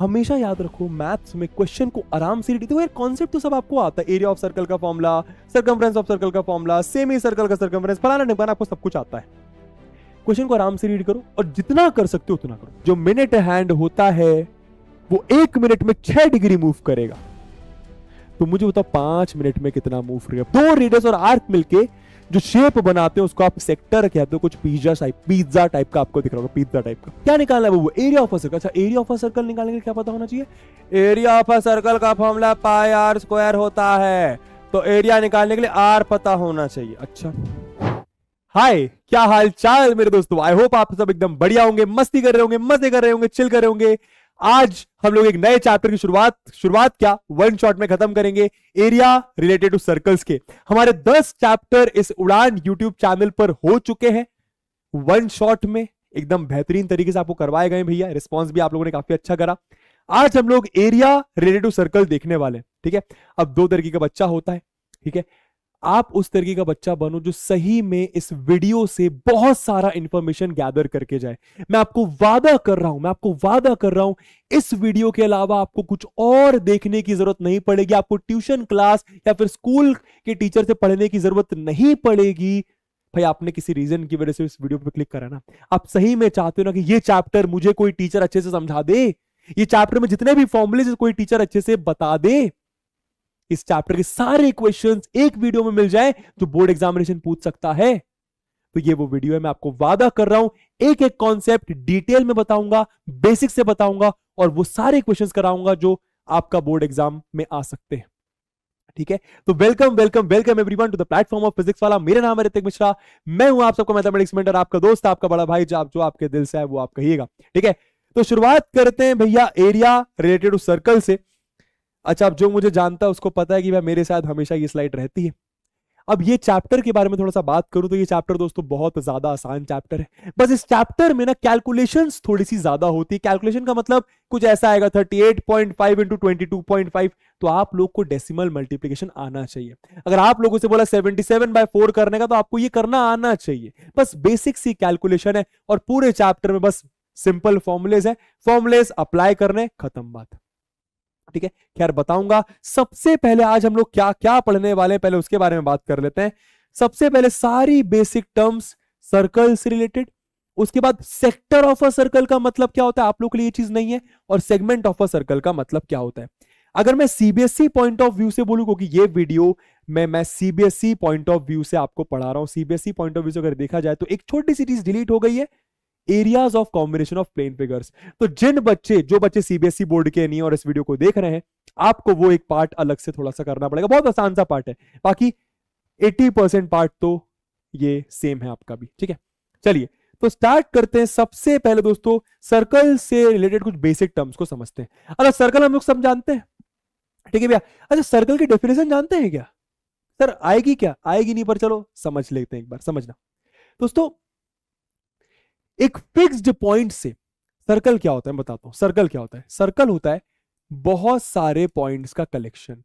हमेशा याद रखो मैथ्स में क्वेश्चन को आराम से देखो यार कॉन्सेप्ट तो सब आपको आता है एरिया ऑफ सर्कल का फॉर्मूला सर्कम्फ्रेंस ऑफ सर्कल का फॉर्मूला सेमी सर्कल का सर्कम्फ्रेंस फलाना बना आपको सब कुछ आता है क्वेश्चन को आराम से रीड करो और जितना कर सकते हो उतना करो जो मिनट हैंड होता है वो एक मिनट में छह डिग्री मूव करेगा तो मुझे बताओ पांच मिनट में कितना मूव करेगा दो रीडर्स और आर्क मिलके जो शेप बनाते हैं उसको आप सेक्टर कहते हो कुछ पिज्जा टाइप पिज्जा टाइप का आपको दिख रहा होगा पिज्जा टाइप का क्या निकालना है वो एरिया ऑफ अ सर्कल अच्छा एरिया ऑफ अ सर्कल निकालने के लिए क्या पता होना चाहिए एरिया ऑफ अ सर्कल का फॉर्मूला पाई आर स्क्वायर होता है तो एरिया निकालने के लिए आर पता होना चाहिए अच्छा हाय क्या हाल चाल मेरे दोस्तों आई होप आप सब एकदम बढ़िया होंगे मस्ती कर रहे होंगे मजे कर रहे होंगे चिल कर रहे होंगे आज हम लोग एक नए चैप्टर की शुरुआत शुरुआत क्या वन शॉट में खत्म करेंगे एरिया रिलेटेड टू सर्कल्स के हमारे दस चैप्टर इस उड़ान यूट्यूब चैनल पर हो चुके हैं वन शॉट में एकदम बेहतरीन तरीके से आपको करवाए गए भैया रिस्पॉन्स भी आप लोगों ने काफी अच्छा करा आज हम लोग एरिया रिलेटेड टू सर्कल देखने वाले हैं ठीक है अब दो तरीके का बच्चा होता है ठीक है आप उस तरीके का बच्चा बनो जो सही में इस वीडियो से बहुत सारा इंफॉर्मेशन गैदर करके जाए मैं आपको वादा कर रहा हूं मैं आपको वादा कर रहा हूं इस वीडियो के अलावा आपको कुछ और देखने की जरूरत नहीं पड़ेगी आपको ट्यूशन क्लास या फिर स्कूल के टीचर से पढ़ने की जरूरत नहीं पड़ेगी भाई आपने किसी रीजन की वजह से इस वीडियो पर क्लिक करा ना आप सही में चाहते हो ना कि ये चैप्टर मुझे कोई टीचर अच्छे से समझा दे ये चैप्टर में जितने भी फॉर्मुलेज कोई टीचर अच्छे से बता दे इस चैप्टर के सारे क्वेश्चन एक वीडियो में मिल जाए तो बोर्ड एग्जामिनेशन पूछ सकता है तो ये वो वीडियो है मैं आपको वादा कर रहा हूं एक एक कॉन्सेप्ट डिटेल में बताऊंगा बेसिक से बताऊंगा और वो सारे क्वेश्चन कराऊंगा जो आपका बोर्ड एग्जाम में आ सकते हैं ठीक है तो welcome welcome welcome everyone to the platform of physics वाला मेरा नाम है ऋतिक मिश्रा मैं हूं आप सबको मैथमेटिक्स मेंटर आपका दोस्त आपका बड़ा भाई जो आप जो आपके दिल से है वो आप कहिएगा ठीक है तो शुरुआत करते हैं भैया एरिया रिलेटेड टू सर्कल से अच्छा अब जो मुझे जानता है उसको पता है कि भाई मेरे साथ हमेशा ये स्लाइड रहती है अब ये चैप्टर के बारे में थोड़ा सा बात करूं तो ये चैप्टर दोस्तों बहुत ज्यादा आसान चैप्टर है बस इस चैप्टर में ना कैलकुलेशन थोड़ी सी ज्यादा होती है कैलकुलेशन का मतलब कुछ ऐसा आएगा 38.5 इंटू ट्वेंटी तो आप लोग को डेसिमल मल्टीप्लीकेशन आना चाहिए अगर आप लोगों से बोला 77 बाय 4 करने का तो आपको ये करना आना चाहिए बस बेसिक सी कैलकुलेशन है और पूरे चैप्टर में बस सिंपल फॉर्मुलेज है फॉर्मुलेज अप्लाई करने खत्म बात ठीक है खैर बताऊंगा सबसे पहले आज हम लोग क्या क्या पढ़ने वाले हैं पहले उसके बारे में बात कर लेते हैं सबसे पहले सारी बेसिक टर्म्स सर्कल से रिलेटेड उसके बाद सेक्टर ऑफ अ सर्कल का मतलब क्या होता है आप लोग के लिए ये चीज नहीं है और सेगमेंट ऑफ अ सर्कल का मतलब क्या होता है अगर मैं सीबीएसई पॉइंट ऑफ व्यू से बोलूं क्योंकि ये वीडियो मैं मैं सीबीएसई पॉइंट ऑफ व्यू से आपको पढ़ा रहा हूं सीबीएसई पॉइंट ऑफ व्यू से अगर देखा जाए तो एक छोटी सी चीज डिलीट हो गई है areas of combination of plane figures तो जिन बच्चे जो बच्चे सीबीएसई बोर्ड e के नहीं और इस वीडियो को देख रहे हैं आपको वो एक पार्ट अलग से थोड़ा सा करना पड़ेगा बहुत आसान सा पार्ट है बाकी एट्टी पार्ट तो ये सेम है आपका भी ठीक है चलिए तो स्टार्ट करते हैं सबसे पहले दोस्तों सर्कल से रिलेटेड कुछ बेसिक टर्म्स को समझते हैं अच्छा सर्कल हम लोग सब जानते हैं ठीक है भैया अच्छा सर्कल की डेफिनेशन जानते हैं क्या सर आएगी क्या आएगी नहीं पर चलो समझ लेते हैं एक बार समझना दोस्तों एक फिक्स्ड पॉइंट से सर्कल क्या होता है बताता हूं सर्कल क्या होता है सर्कल होता है बहुत सारे पॉइंट्स का कलेक्शन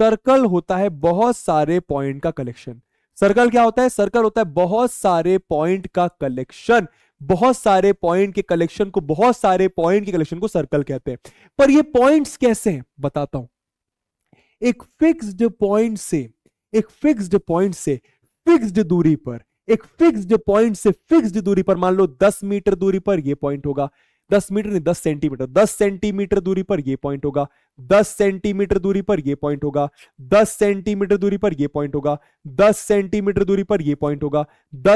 सर्कल होता है बहुत सारे पॉइंट का कलेक्शन सर्कल क्या होता है सर्कल होता है बहुत सारे पॉइंट का कलेक्शन बहुत सारे पॉइंट के कलेक्शन को बहुत सारे पॉइंट के कलेक्शन को सर्कल कहते हैं पर ये पॉइंट्स कैसे हैं बताता हूं एक फिक्स्ड पॉइंट से एक फिक्स्ड पॉइंट से फिक्स्ड दूरी पर एक फिक्स्ड पॉइंट से फिक्स्ड दूरी पर मान लो 10 मीटर दूरी पर यह पॉइंट होगा 10 मीटर नहीं 10 सेंटीमीटर 10 सेंटीमीटर दूरी पर यह पॉइंट होगा 10 सेंटीमीटर दूरी पर यह पॉइंट होगा 10 सेंटीमीटर दूरी पर यह पॉइंट होगा 10 सेंटीमीटर दूरी पर यह पॉइंट होगा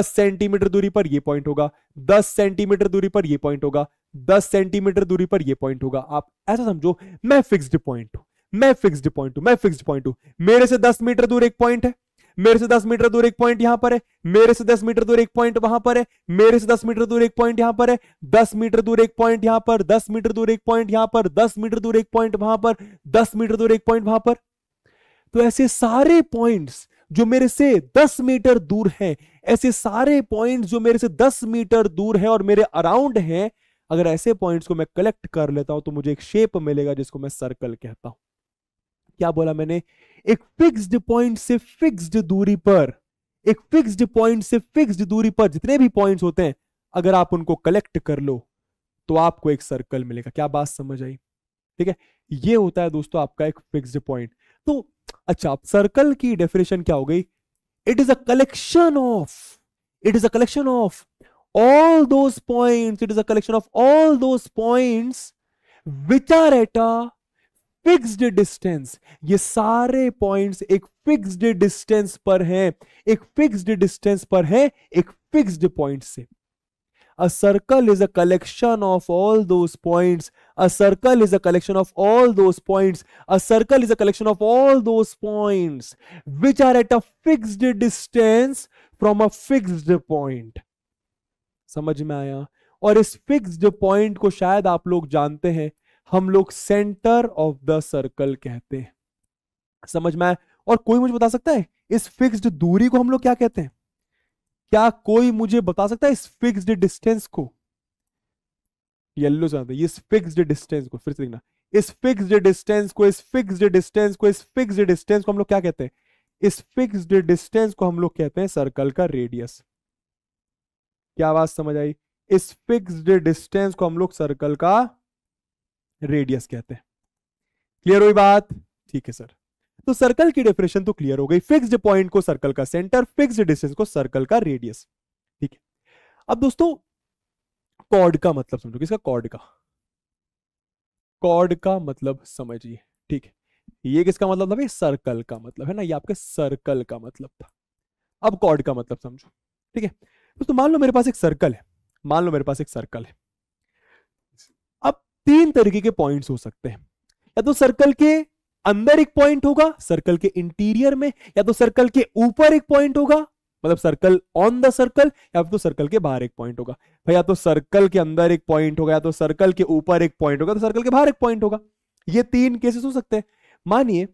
10 सेंटीमीटर दूरी पर यह पॉइंट होगा 10 सेंटीमीटर दूरी पर यह पॉइंट होगा 10 सेंटीमीटर दूरी पर यह पॉइंट होगा आप ऐसा समझो मैं फिक्स्ड पॉइंट हूं मैं फिक्स्ड पॉइंट हूं मैं फिक्स्ड पॉइंट हूं मेरे से 10 मीटर दूर एक पॉइंट है मेरे से दस मीटर दूर एक पॉइंट यहां पर है मेरे से दस मीटर दूर एक पॉइंट वहां पर है मेरे से दस मीटर दूर एक पॉइंट यहां पर है दस मीटर दूर एक पॉइंट यहां पर दस मीटर दूर एक पॉइंट यहां पर दस मीटर दूर एक पॉइंट वहां पर दस मीटर दूर एक पॉइंट वहां पर तो ऐसे सारे पॉइंट जो मेरे से दस मीटर दूर है ऐसे सारे पॉइंट जो मेरे से दस मीटर दूर है और मेरे अराउंड है अगर ऐसे पॉइंट्स को मैं कलेक्ट कर लेता हूं तो मुझे एक शेप मिलेगा जिसको मैं सर्कल कहता हूं क्या बोला मैंने एक फिक्स्ड पॉइंट से फिक्स्ड दूरी पर एक फिक्स्ड पॉइंट से फिक्स्ड दूरी पर जितने भी पॉइंट्स होते हैं अगर आप उनको कलेक्ट कर लो तो आपको एक सर्कल मिलेगा क्या बात समझ आई ठीक है ये होता है दोस्तों आपका एक फिक्स्ड पॉइंट तो अच्छा सर्कल की डेफिनेशन क्या हो गई it is a collection of it is a collection of all those points it is a collection of all those points which are at a fixed distance ये सारे points एक fixed distance पर हैं एक fixed distance पर है एक fixed point से a circle is a collection of all those points a circle is a collection of all those points a circle is a collection of all those points which are at a fixed distance from a fixed point समझ में आया और इस fixed point को शायद आप लोग जानते हैं हम लोग सेंटर ऑफ द सर्कल कहते हैं समझ में और कोई मुझे बता सकता है इस फिक्स्ड दूरी को हम लोग क्या कहते हैं क्या कोई मुझे बता सकता है इस फिक्स्ड डिस्टेंस को येल्लो से इस फिक्स्ड डिस्टेंस को फिर से देखना इस फिक्स्ड डिस्टेंस को इस फिक्स्ड डिस्टेंस को इस फिक्स्ड डिस्टेंस को हम लोग क्या कहते हैं इस फिक्स्ड डिस्टेंस को हम लोग कहते हैं सर्कल का रेडियस क्या आवाज समझ आई इस फिक्स्ड डिस्टेंस को हम लोग सर्कल का रेडियस कहते हैं क्लियर हुई बात ठीक है सर तो सर्कल की डेफिनेशन तो क्लियर हो गई फिक्स्ड पॉइंट को सर्कल का सेंटर फिक्स्ड डिस्टेंस को सर्कल का रेडियस ठीक है अब दोस्तों कॉर्ड का मतलब समझो किसका कॉर्ड का कॉर्ड का मतलब समझिए ठीक है ये किसका मतलब था भाई सर्कल का मतलब है ना ये आपके सर्कल का मतलब था अब कॉर्ड का मतलब समझो ठीक है तो, मान लो मेरे पास एक सर्कल है मान लो मेरे पास एक सर्कल है तीन तरीके के पॉइंट्स हो सकते हैं या तो सर्कल के अंदर एक पॉइंट होगा सर्कल के इंटीरियर में या तो सर्कल के ऊपर एक पॉइंट होगा मतलब सर्कल ऑन द सर्कल या तो सर्कल के बाहर एक पॉइंट होगा भाई या तो सर्कल के अंदर एक पॉइंट होगा या तो सर्कल के ऊपर एक पॉइंट होगा तो सर्कल के बाहर एक पॉइंट होगा ये तीन केसेस हो सकते हैं मानिए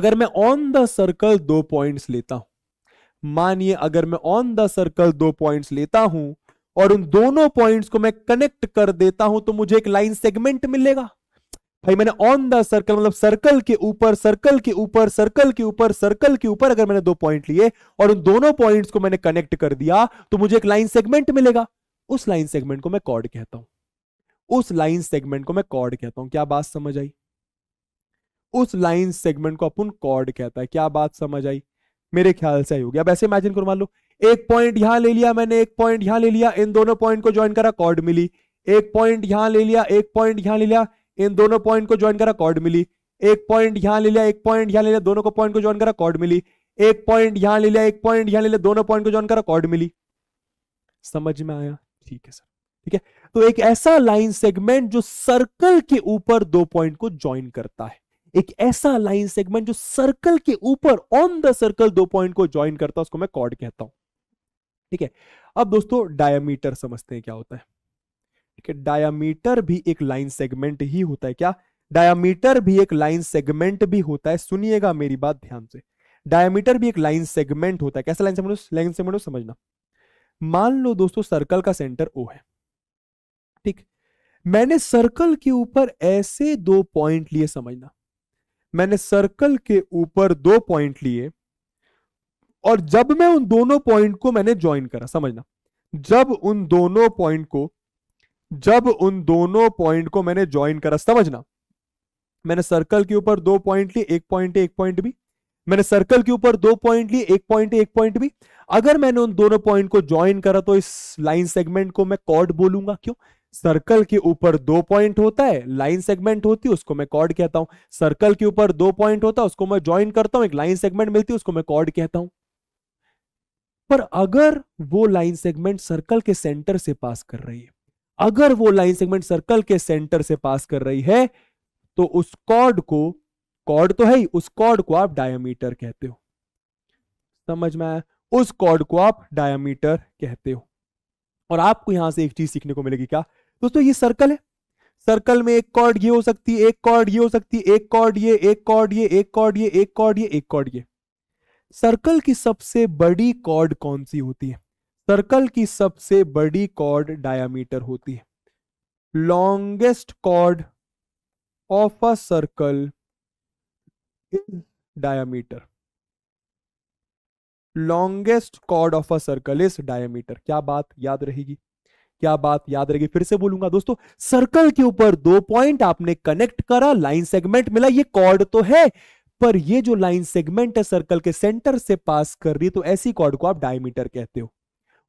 अगर मैं ऑन द सर्कल दो पॉइंट्स लेता हूं मानिए अगर मैं ऑन द सर्कल दो पॉइंट्स लेता हूं और उन दोनों पॉइंट्स को मैं कनेक्ट कर देता हूं तो मुझे एक लाइन सेगमेंट मिलेगा भाई मैंने ऑन द सर्कल मतलब सर्कल के ऊपर सर्कल के ऊपर सर्कल के ऊपर सर्कल के ऊपर अगर मैंने दो पॉइंट लिए और उन दोनों पॉइंट्स को मैंने कनेक्ट कर दिया तो मुझे एक लाइन सेगमेंट मिलेगा उस लाइन सेगमेंट को मैं कॉर्ड कहता हूं उस लाइन सेगमेंट को मैं कॉर्ड कहता हूं क्या बात समझ आई उस लाइन सेगमेंट को अपन कॉर्ड कहता है क्या बात समझ आई मेरे ख्याल से आई होगी अब ऐसे इमेजिन करो मान लो एक पॉइंट यहां ले लिया मैंने एक पॉइंट यहां ले लिया इन दोनों पॉइंट को ज्वाइन करा कॉर्ड मिली एक पॉइंट यहां ले लिया एक पॉइंट यहां ले लिया इन दोनों पॉइंट को ज्वाइन करा कॉर्ड मिली एक पॉइंट यहां ले लिया एक पॉइंट यहां ले लिया दोनों को पॉइंट को ज्वाइन करा कॉर्ड मिली एक पॉइंट यहां ले लिया एक पॉइंट यहां ले लिया दोनों पॉइंट को ज्वाइन करा कॉर्ड मिली समझ में आया ठीक है सर ठीक है तो एक ऐसा लाइन सेगमेंट जो सर्कल के ऊपर दो पॉइंट को ज्वाइन करता है एक ऐसा लाइन सेगमेंट जो सर्कल के ऊपर ऑन द सर्कल दो पॉइंट को ज्वाइन करता है उसको मैं कॉर्ड कहता हूं ठीक है अब दोस्तों डायामीटर समझते हैं क्या होता है ठीक है डायामीटर भी एक लाइन सेगमेंट ही होता है क्या डायामीटर भी एक लाइन सेगमेंट भी होता है सुनिएगा मेरी बात ध्यान से डायामीटर भी एक लाइन सेगमेंट होता है कैसा लाइन सेगमेंट लाइन सेगमेंट समझना मान लो दोस्तों सर्कल का सेंटर ओ है ठीक मैंने सर्कल के ऊपर ऐसे दो पॉइंट लिए समझना मैंने सर्कल के ऊपर दो पॉइंट लिए और जब मैं उन दोनों पॉइंट को मैंने ज्वाइन करा समझना जब उन दोनों पॉइंट को जब उन दोनों पॉइंट को मैंने ज्वाइन करा समझना मैंने सर्कल के ऊपर दो पॉइंट लिए एक पॉइंट एक पॉइंट भी मैंने सर्कल के ऊपर दो पॉइंट लिए एक पॉइंट एक पॉइंट भी अगर मैंने उन दोनों पॉइंट को ज्वाइन करा तो इस लाइन सेगमेंट को मैं कॉर्ड बोलूंगा क्यों सर्कल के ऊपर दो पॉइंट होता है लाइन सेगमेंट होती है उसको मैं कॉर्ड कहता हूं सर्कल के ऊपर दो पॉइंट होता है उसको मैं ज्वाइन करता हूं एक लाइन सेगमेंट मिलती है उसको मैं कॉर्ड कहता हूं पर अगर वो लाइन सेगमेंट सर्कल के सेंटर से पास कर रही है अगर वो लाइन सेगमेंट सर्कल के सेंटर से पास कर रही है तो उस कॉर्ड को कॉर्ड तो है ही उस कॉर्ड को आप डायमीटर कहते हो समझ में आया उस कॉर्ड को आप डायमीटर कहते हो और आपको यहां से एक चीज सीखने को मिलेगी क्या दोस्तों ये सर्कल है सर्कल में एक कॉर्ड ये हो सकती है एक कॉर्ड ये हो सकती है एक कॉर्ड ये एक कॉर्ड ये एक कॉर्ड ये एक कॉर्ड ये एक कॉर्ड ये सर्कल की सबसे बड़ी कॉर्ड कौन सी होती है सर्कल की सबसे बड़ी कॉर्ड डायामीटर होती है longest chord of a circle diameter longest chord of a circle is diameter क्या बात याद रहेगी क्या बात याद रहेगी फिर से बोलूंगा दोस्तों सर्कल के ऊपर दो पॉइंट आपने कनेक्ट करा लाइन सेगमेंट मिला ये कॉर्ड तो है पर ये जो लाइन सेगमेंट है सर्कल के सेंटर से पास कर रही है तो ऐसी कॉर्ड को आप डायमीटर कहते हो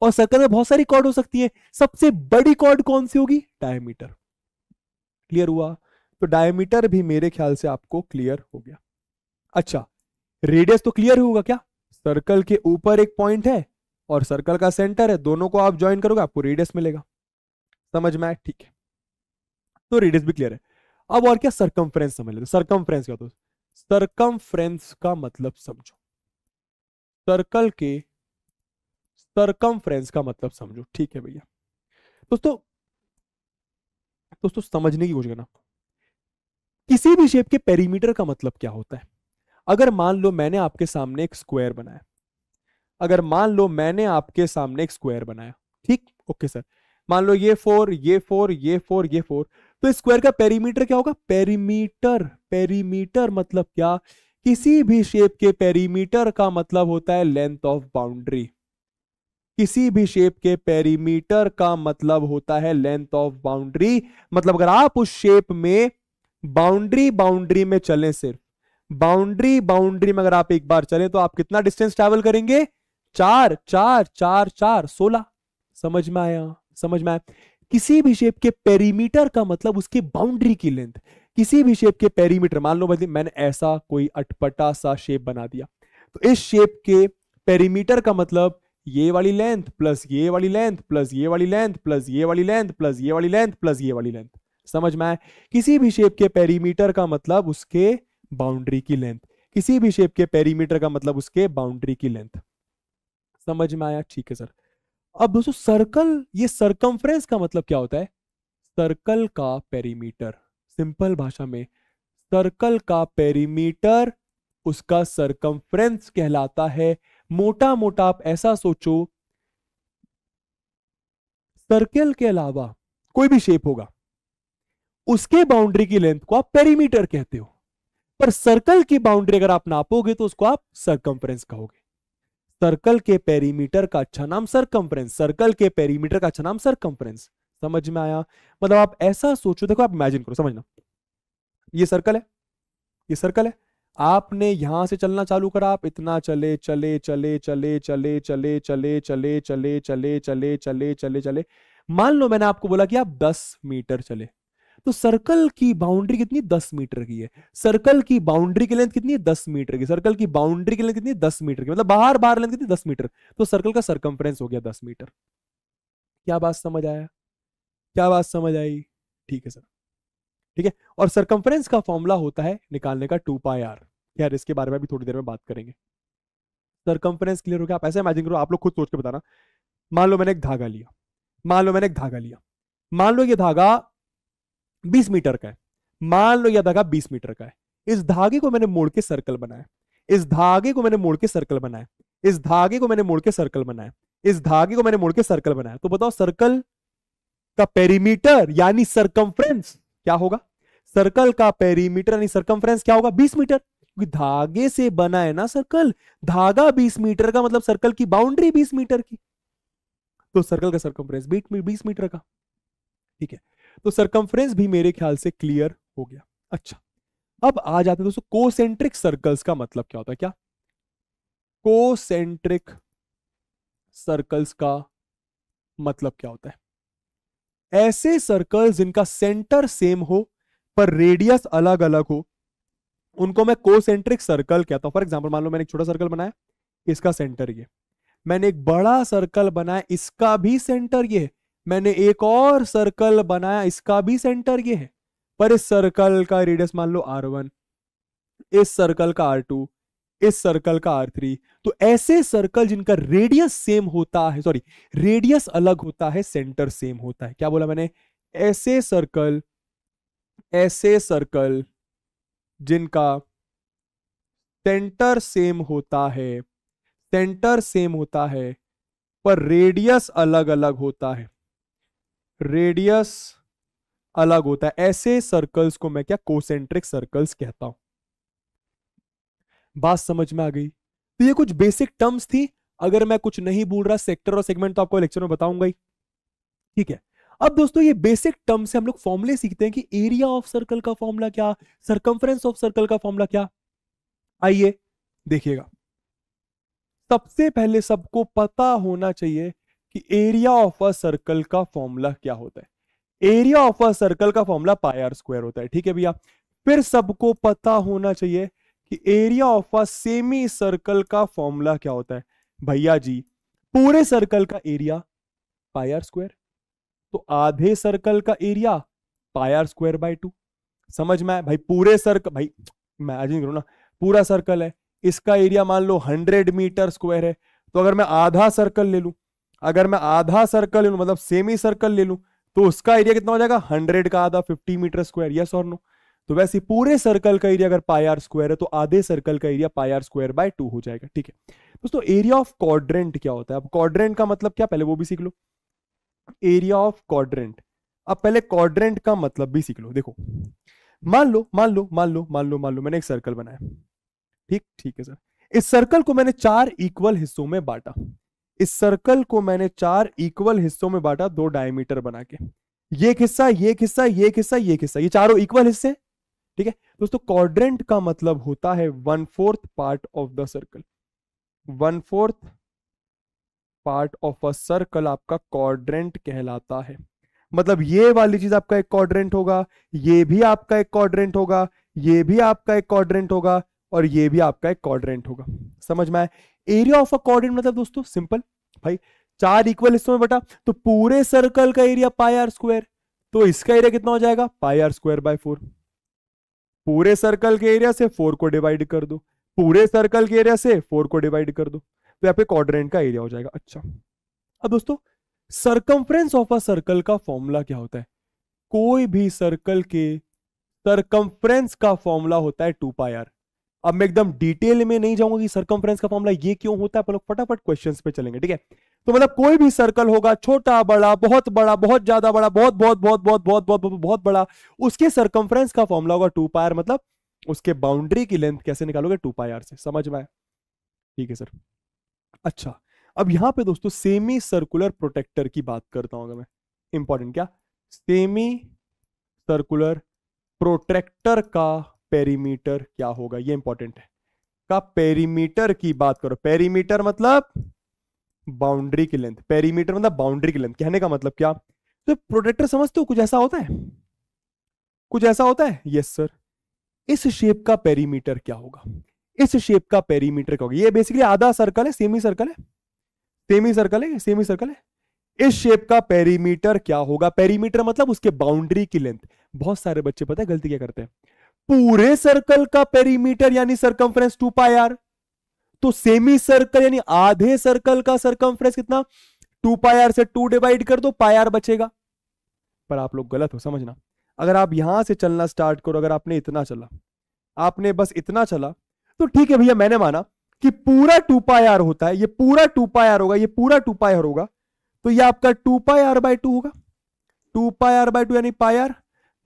और सर्कल में बहुत सारी कॉर्ड हो सकती है सबसे बड़ी कॉर्ड कौन सी होगी डायमीटर क्लियर हुआ तो डायमीटर भी मेरे ख्याल से आपको क्लियर हो गया अच्छा रेडियस तो क्लियर होगा क्या सर्कल के ऊपर एक पॉइंट है और सर्कल का सेंटर है दोनों को आप ज्वाइन करोगे आपको रेडियस मिलेगा समझ में आए ठीक है तो रेडियस भी क्लियर है अब और क्या सर्कम्फ्रेंस समझ लेते सर्कम्फ्रेंस क्या दोस्त सर्कम का मतलब समझो सर्कल के सर्कम का मतलब समझो ठीक है भैया दोस्तों दोस्तों समझने की कोशिश करना किसी भी शेप के पेरीमीटर का मतलब क्या होता है अगर मान लो मैंने आपके सामने एक स्क्वायर बनाया अगर मान लो मैंने आपके सामने एक स्क्वायर बनाया ठीक ओके सर मान लो ये फोर ये फोर ये फोर ये फोर तो स्क्वायर का पेरीमीटर क्या होगा पेरीमीटर पेरीमीटर मतलब क्या किसी भी शेप के पेरीमीटर का मतलब होता है लेंथ ऑफ बाउंड्री किसी भी शेप के पेरीमीटर का मतलब होता है लेंथ ऑफ बाउंड्री मतलब अगर आप उस शेप में बाउंड्री बाउंड्री में चलें सिर्फ बाउंड्री बाउंड्री में अगर आप एक बार चलें तो आप कितना डिस्टेंस ट्रेवल करेंगे चार चार चार चार सोलह समझ में आया समझ में आया किसी भी शेप के पेरीमीटर का मतलब उसकी बाउंड्री की लेंथ किसी भी शेप के पेरीमीटर मान लो मैंने ऐसा कोई अटपटा सा शेप बना दिया तो इस शेप के पेरीमीटर का मतलब ये वाली लेंथ प्लस ये वाली लेंथ प्लस ये वाली लेंथ प्लस ये वाली लेंथ प्लस ये वाली लेंथ प्लस ये वाली लेंथ समझ में आए किसी भी शेप के पेरीमीटर का मतलब उसके बाउंड्री की लेंथ किसी भी शेप के पेरीमीटर का मतलब उसके बाउंड्री की लेंथ समझ में आया ठीक है सर अब दोस्तों सर्कल ये सर्कम्फ्रेंस का मतलब क्या होता है सर्कल का पेरीमीटर सिंपल भाषा में सर्कल का पेरीमीटर उसका सर्कम्फ्रेंस कहलाता है मोटा मोटा आप ऐसा सोचो सर्कल के अलावा कोई भी शेप होगा उसके बाउंड्री की लेंथ को आप पेरीमीटर कहते हो पर सर्कल की बाउंड्री अगर आप नापोगे तो उसको आप सर्कम्फ्रेंस कहोगे सर्कल के पेरीमीटर का अच्छा नाम सरकम्फ्रेंस सर्कल के पेरीमीटर का अच्छा नाम सरकम्फ्रेंस समझ में आया मतलब आप ऐसा सोचो देखो आप इमेजिन करो समझना ये सर्कल है ये सर्कल है आपने यहां से चलना चालू करा आप इतना चले चले चले चले चले चले चले चले चले चले चले चले चले चले मान लो मैंने आपको बोला कि आप 10 मीटर चले तो सर्कल की बाउंड्री कितनी दस मीटर की है सर्कल की बाउंड्री की लेंथ कितनी है दस मीटर की सर्कल की बाउंड्री की लेंथ कितनी दस मीटर की मतलब बाहर बाहर लेंथ कितनी दस मीटर तो सर्कल का सर्कम्फ्रेंस हो गया दस मीटर क्या बात समझ आया क्या बात समझ आई ठीक है सर ठीक है और सर्कम्फ्रेंस का फॉर्मूला होता है निकालने का टू पाई आर यार इसके बारे में भी थोड़ी देर में बात करेंगे सरकम्फ्रेंस क्लियर हो गया आप ऐसे इमेजिन करो आप लोग खुद सोच के बताना मान लो मैंने एक धागा लिया मान लो मैंने एक धागा लिया मान लो ये धागा बीस मीटर का है मान लो यह धागा बीस मीटर का है इस धागे को मैंने मोड़ के सर्कल बनाया इस धागे को मैंने मोड़ के सर्कल बनाया इस धागे को मैंने मोड़ के सर्कल बनाया इस धागे को मैंने मोड़ के सर्कल बनाया तो बताओ सर्कल का पेरीमीटर यानी सरकमफ्रेंस क्या होगा सर्कल का पेरीमीटर यानी सरकमफ्रेंस क्या होगा 20 मीटर क्योंकि धागे से बना है ना सर्कल धागा 20 मीटर का मतलब सर्कल की बाउंड्री 20 मीटर की तो सर्कल का सरकमफ्रेंस बीस मीटर का ठीक है तो सरकमफ्रेंस भी मेरे ख्याल से क्लियर हो गया अच्छा अब आ जाते हैं दोस्तों कोसेंट्रिक सर्कल्स का मतलब क्या होता है क्या कोसेंट्रिक सर्कल्स का मतलब क्या होता है ऐसे सर्कल्स जिनका सेंटर सेम हो पर रेडियस अलग अलग हो उनको मैं कोसेंट्रिक सर्कल कहता हूं फॉर एग्जांपल मान लो मैंने एक छोटा सर्कल बनाया इसका सेंटर ये मैंने एक बड़ा सर्कल बनाया इसका भी सेंटर ये मैंने एक और सर्कल बनाया इसका भी सेंटर ये है पर इस सर्कल का रेडियस मान लो आर वन इस सर्कल का आर टू इस सर्कल का आर थ्री तो ऐसे सर्कल जिनका रेडियस सेम होता है सॉरी रेडियस अलग होता है सेंटर सेम होता है क्या बोला मैंने ऐसे सर्कल ऐसे सर्कल जिनका सेंटर सेम होता है सेंटर सेम होता है पर रेडियस अलग अलग होता है रेडियस अलग होता है ऐसे सर्कल्स को मैं क्या कोसेंट्रिक सर्कल्स कहता हूं बात समझ में आ गई तो ये कुछ बेसिक टर्म्स थी अगर मैं कुछ नहीं भूल रहा सेक्टर और सेगमेंट तो आपको लेक्चर में बताऊंगा ही ठीक है अब दोस्तों ये बेसिक टर्म से हम लोग फॉर्मुले सीखते हैं कि एरिया ऑफ सर्कल का फॉर्मुला क्या सर्कम्फ्रेंस ऑफ सर्कल का फॉर्मुला क्या आइए देखिएगा सबसे पहले सबको पता होना चाहिए कि एरिया ऑफ अ सर्कल का फॉर्मूला क्या होता है एरिया ऑफ अ सर्कल का फॉर्मूला पायर स्क्वायर होता है ठीक है भैया फिर सबको पता होना चाहिए कि area of a semi circle का फॉर्मूला क्या होता है भैया जी पूरे सर्कल का एरिया पायर स्क्वायर तो आधे सर्कल का area pi r square by two समझ में भाई पूरे सर्कल भाई इमेजिन करो ना पूरा सर्कल है इसका एरिया मान लो हंड्रेड मीटर स्क्वायर है तो अगर मैं आधा सर्कल ले लू अगर मैं आधा सर्कल लू मतलब सेमी सर्कल ले लू तो उसका एरिया कितना हो जाएगा हंड्रेड का आधा फिफ्टी मीटर स्क्वायर यस और नो तो वैसे पूरे सर्कल का एरिया अगर पाई आर स्क्वायर है तो आधे सर्कल का area pi are square by two हो जाएगा ठीक है दोस्तों एरिया ऑफ क्वाड्रेंट क्या होता है अब क्वाड्रेंट का मतलब क्या पहले वो भी सीख लो एरिया ऑफ क्वाड्रेंट अब पहले क्वाड्रेंट का मतलब भी सीख लो देखो मान लो मान लो मान लो मान लो मान लो मैंने एक सर्कल बनाया ठीक ठीक है सर इस सर्कल को मैंने चार इक्वल हिस्सों में बांटा इस सर्कल को मैंने चार इक्वल हिस्सों में बांटा दो डायमीटर बना के ये एक हिस्सा ये एक हिस्सा ये एक हिस्सा ये एक हिस्सा ये चारों इक्वल हिस्से ठीक है दोस्तों क्वाड्रेंट का मतलब होता है one fourth part of the circle one fourth part of a circle आपका क्वाड्रेंट कहलाता है मतलब ये वाली चीज आपका एक क्वाड्रेंट होगा ये भी आपका एक क्वाड्रेंट होगा ये भी आपका एक क्वाड्रेंट होगा और ये भी आपका एक क्वाड्रेंट होगा समझ में आए एरिया ऑफ अ कोऑर्डिनेट मतलब दोस्तों सिंपल भाई चार इक्वल हिस्सों में बटा तो पूरे सर्कल का एरिया पाई आर स्क्वायर तो इसका एरिया कितना हो जाएगा pi are square by four पूरे सर्कल के एरिया से फोर को डिवाइड कर दो पूरे सर्कल के एरिया से फोर को डिवाइड कर दो तो यहाँ पे क्वाड्रेंट का एरिया हो जाएगा अच्छा अब दोस्तों सर्कम्फ्रेंस ऑफ अ सर्कल का फॉर्मूला क्या होता है कोई भी सर्कल के सर्कम्फ्रेंस का फॉर्मूला होता है टू पाई आर अब मैं एकदम डिटेल में नहीं जाऊंगा कि सरकमफ्रेंस का फॉर्मला ये क्यों होता है आप लोग फटाफट क्वेश्चन पे चलेंगे ठीक है तो मतलब कोई भी सर्कल होगा छोटा बड़ा बहुत बड़ा बहुत ज्यादा बड़ा बहुत बहुत बहुत बहुत बहुत बहुत बहुत बड़ा उसके सरकमफ्रेंस का फॉर्मला होगा टू पायर मतलब उसके बाउंड्री की लेंथ कैसे निकालोगे टू पायर से समझ में ठीक है सर अच्छा अब यहां पे दोस्तों सेमी सर्कुलर प्रोटेक्टर की बात करता हूं मैं इंपॉर्टेंट क्या सेमी सर्कुलर प्रोटेक्टर का पेरीमीटर क्या होगा ये इंपॉर्टेंट है का पेरीमीटर की बात करो पेरीमीटर मतलब बाउंड्री की लेंथ पेरीमीटर मतलब बाउंड्री की लेंथ कहने का मतलब क्या तो प्रोटेक्टर समझते हो कुछ ऐसा होता है कुछ ऐसा होता है यस सर इस शेप का पेरीमीटर क्या होगा इस शेप का पेरीमीटर क्या होगा ये बेसिकली आधा सर्कल है सेमी सर्कल है सेमी सर्कल है सेमी सर्कल है इस शेप का पेरीमीटर क्या होगा पेरीमीटर मतलब उसके बाउंड्री की लेंथ बहुत सारे बच्चे पता है गलती क्या करते हैं पूरे सर्कल का पेरीमीटर यानी सर्कम्फ्रेंस टू पायर तो सेमी सर्कल यानी आधे सर्कल का सर्कम्फ्रेंस कितना टू पायर से टू डिवाइड कर दो पायर बचेगा पर आप लोग गलत हो समझना अगर आप यहां से चलना स्टार्ट करो अगर आपने इतना चला आपने बस इतना चला तो ठीक है भैया मैंने माना कि पूरा टू पायर होता है ये पूरा टू पायर होगा ये पूरा टू पायर होगा तो ये आपका टू पायर बाय टू होगा टू पायर बाय टू यानी पायर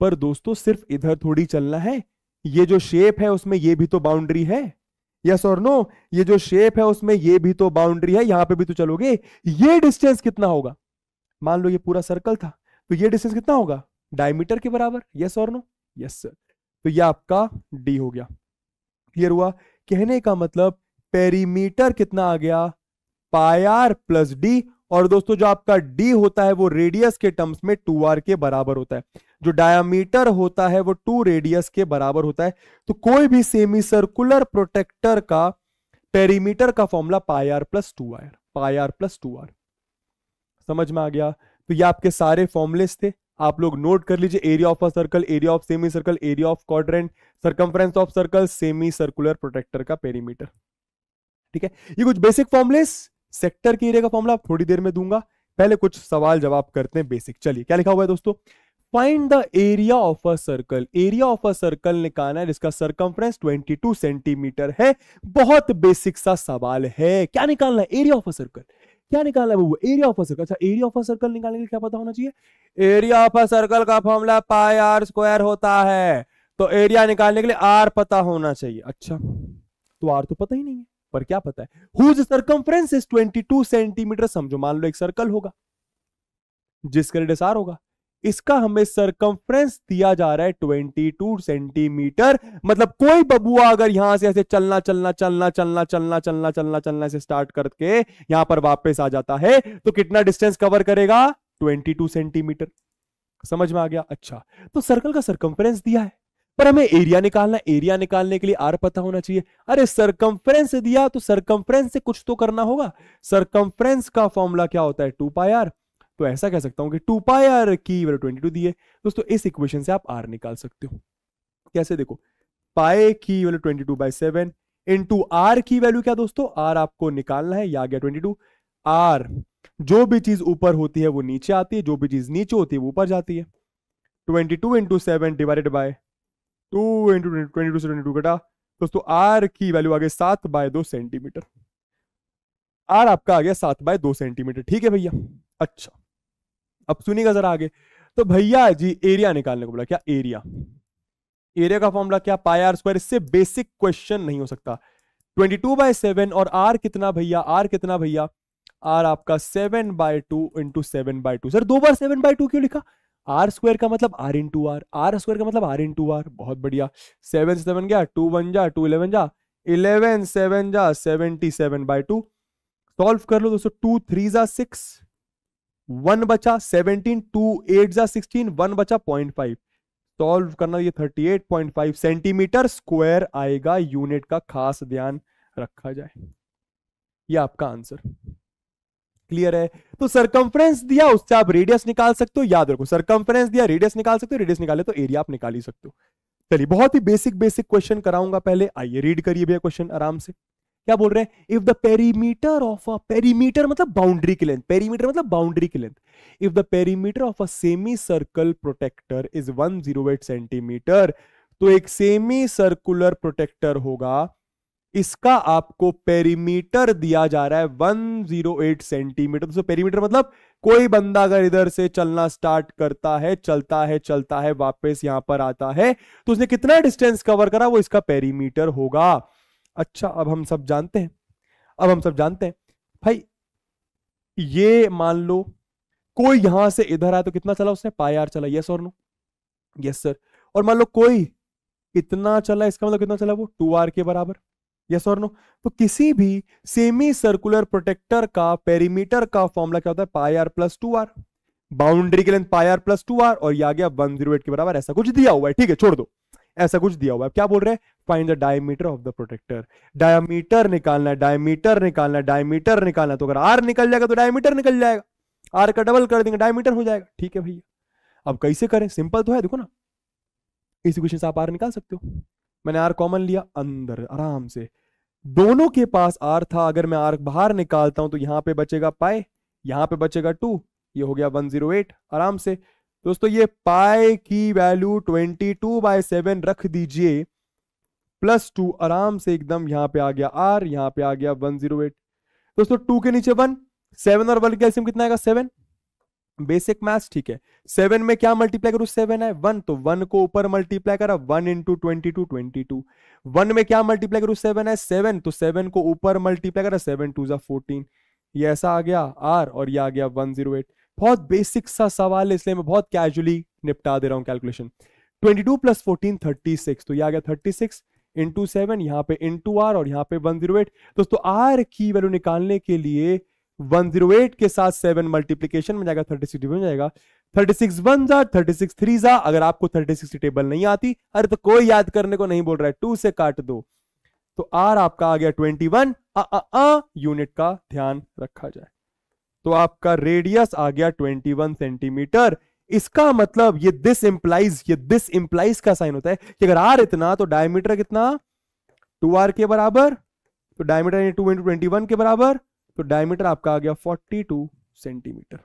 पर दोस्तों सिर्फ इधर थोड़ी चलना है ये जो शेप है उसमें ये भी तो बाउंड्री है यस और नो ये जो शेप है उसमें ये भी तो बाउंड्री है यहां पे भी तो चलोगे ये डिस्टेंस कितना होगा मान लो ये पूरा सर्कल था तो ये डिस्टेंस कितना होगा डायमीटर के बराबर यस और नो यस सर तो ये आपका डी हो गया क्लियर हुआ कहने का मतलब पेरीमीटर कितना आ गया पायर प्लस डी और दोस्तों जो आपका डी होता है वो रेडियस के टर्म्स में टू आर के बराबर होता है जो डायामीटर होता है वो टू रेडियस के बराबर होता है तो कोई भी सेमी सर्कुलर प्रोटेक्टर का पेरीमीटर का formula pi r plus two r pi r plus two r समझ में आ गया तो ये आपके सारे फॉर्मुलेस थे आप लोग नोट कर लीजिए area of a circle area of semi circle area of quadrant circumference of circle semi circular protractor का पेरीमीटर ठीक है ये कुछ बेसिक फॉर्मुलेस सेक्टर के एरिया का फॉर्मुला थोड़ी देर में दूंगा पहले कुछ सवाल जवाब करते हैं बेसिक चलिए क्या लिखा हुआ है दोस्तों find the area of a circle area of a circle निकालना है जिसका सर्कम्फ्रेंस 22 सेंटीमीटर है बहुत बेसिक सा सवाल है क्या निकालना है एरिया ऑफ अ सर्कल क्या निकालना है वो एरिया ऑफ अ सर्कल अच्छा एरिया ऑफ अ सर्कल निकालने के लिए क्या पता होना चाहिए एरिया ऑफ अ सर्कल का फॉर्मूला पाई आर स्क्वायर होता है तो एरिया निकालने के लिए आर पता होना चाहिए अच्छा तो आर तो पता ही नहीं है पर क्या पता है हुज सर्कमफ्रेंस इज 22 सेंटीमीटर समझो मान लो एक सर्कल होगा जिसका रेडियस आर होगा इसका हमें सरकमफ्रेंस दिया जा रहा है 22 सेंटीमीटर मतलब कोई बबुआ अगर यहां से ऐसे चलना चलना चलना चलना चलना चलना चलना चलना से स्टार्ट करके यहां पर वापस आ जाता है तो कितना डिस्टेंस कवर करेगा 22 सेंटीमीटर समझ में आ गया अच्छा तो सर्कल का सरकमफ्रेंस दिया है पर हमें एरिया निकालना एरिया निकालने के लिए आर पता होना चाहिए अरे सरकमफ्रेंस दिया तो सरकमफ्रेंस से कुछ तो करना होगा सरकमफ्रेंस का फॉर्मूला क्या होता है टू पाई आर तो ऐसा कह सकता हूं कि टू पाई आर की वैल्यू ट्वेंटी टू दिए दोस्तों इस इक्वेशन से आप आर निकाल सकते हो कैसे देखो पाए की value twenty two by seven into r की वैल्यू क्या दोस्तों आर आपको निकालना है या गया ट्वेंटी टू आर जो भी चीज ऊपर होती है वो नीचे आती है जो भी चीज नीचे होती है वो ऊपर जाती है twenty two into seven divided by two into twenty two से ट्वेंटी टू कटा दोस्तों आर की वैल्यू आ गई सात बाय दो सेंटीमीटर आर आपका आ गया सात बाय दो सेंटीमीटर ठीक है भैया अच्छा अब सुनिएगा जरा आगे तो भैया जी एरिया निकालने को बोला क्या एरिया एरिया का फॉर्मूला क्या पाई आर स्क्वायर इससे बेसिक क्वेश्चन नहीं हो सकता 22 टू बाय सेवन और आर कितना भैया आर कितना भैया आर आपका seven by two into seven by two sir दो बार सेवन बाय टू क्यों लिखा आर स्क्वायर का मतलब r into r r square का मतलब आर इन टू आर बहुत बढ़िया सेवन सेवन गया टू वन जा टू इलेवन जा इलेवन सेवन जा seventy seven by two solve कर लो दोस्तों टू थ्री जा सिक्स वन बचा सेवनटीन टू एट जा सिक्सटीन वन बचा पॉइंट फाइव सॉल्व करना ये thirty eight point five centimetre square आएगा यूनिट का खास ध्यान रखा जाए ये आपका आंसर क्लियर है तो सरकमफ्रेंस दिया उससे आप रेडियस निकाल सकते हो याद रखो सरकमफ्रेंस दिया रेडियस निकाल सकते हो रेडियस निकाले तो एरिया आप निकाल ही सकते हो चलिए बहुत ही बेसिक बेसिक क्वेश्चन कराऊंगा पहले आइए रीड करिए भैया क्वेश्चन आराम से क्या बोल रहे हैं if the perimeter of a perimeter मतलब बाउंड्री की लेंथ पेरीमीटर मतलब बाउंड्री की length if the perimeter of a semi circle protractor is 108 centimetre तो एक सेमी सर्कुलर प्रोटेक्टर होगा इसका आपको पेरीमीटर दिया जा रहा है 108 सेंटीमीटर तो पेरीमीटर मतलब कोई बंदा अगर इधर से चलना स्टार्ट करता है चलता है चलता है वापस यहां पर आता है तो उसने कितना डिस्टेंस कवर करा वो इसका पेरीमीटर होगा अच्छा अब हम सब जानते हैं अब हम सब जानते हैं भाई ये मान लो कोई यहां से इधर आया तो कितना चला उसने पाई आर चला यस और नो यस सर और मान लो कोई इतना चला इसका मतलब कितना चला वो टू आर के बराबर यस और नो तो किसी भी सेमी सर्कुलर प्रोटेक्टर का पेरीमीटर का फॉर्मूला क्या होता है pi r plus two r boundary के length pi r plus two r और यह आ गया वन जीरो एट के बराबर ऐसा कुछ दिया हुआ है ठीक है छोड़ दो ऐसा कुछ दिया हुआ है क्या बोल रहे हैं find the diameter of the protractor diameter निकालना है डायमीटर निकालना है डायमीटर निकालना है तो अगर आर निकल जाएगा तो डायमीटर निकल जाएगा आर का डबल कर देंगे डायमीटर हो जाएगा ठीक है भैया अब कैसे करें सिंपल तो है देखो ना इस इक्वेशन से आप आर निकाल सकते हो मैंने आर कॉमन लिया अंदर आराम से दोनों के पास आर था अगर मैं आर बाहर निकालता हूं तो यहां पे बचेगा पाए यहां पे बचेगा टू ये हो गया 108 आराम से दोस्तों ये पाए की वैल्यू 22 टू बाय सेवन रख दीजिए प्लस टू आराम से एकदम यहां पे आ गया आर यहां पे आ गया 108 दोस्तों टू के नीचे वन सेवन और वन कैल्सियम कितना आएगा सेवन बेसिक मैथ्स ठीक है सेवन में क्या मल्टीप्लाई करूं सेवन है वन तो वन को ऊपर मल्टीप्लाई करा one into twenty two twenty two one में क्या मल्टीप्लाई करूं सेवन है सेवन तो सेवन को ऊपर मल्टीप्लाई करा सेवन टू जा फोर्टीन ये ऐसा आ गया आर और ये आ गया वन जीरो एट बहुत बेसिक सा सवाल है इसलिए मैं बहुत कैजुअली निपटा दे रहा हूँ calculation twenty two plus fourteen thirty six तो ये आ गया थर्टी सिक्स इंटू सेवन यहाँ पे इंटू आर और यहाँ पे वन जीरो एट दोस्तों आर की वैल्यू निकालने के लिए वन जीरो एट के साथ सेवन मल्टीप्लीकेशन में जाएगा थर्टी सिक्स डिवीजन जाएगा थर्टी सिक्स वन जा थर्टी सिक्स थ्री जा अगर आपको थर्टी सिक्स टेबल नहीं आती अरे तो कोई याद करने को नहीं बोल रहा है टू से काट दो तो आर आपका आ गया ट्वेंटी वन यूनिट का ध्यान रखा जाए तो आपका रेडियस आ गया ट्वेंटी वन सेंटीमीटर इसका मतलब ये दिस इंप्लाइज ये दिस इंप्लाइज का साइन होता है कि अगर आर इतना तो डायमीटर कितना टू आर के बराबर तो diameter two into twenty one के बराबर तो डायमीटर आपका आ गया 42 सेंटीमीटर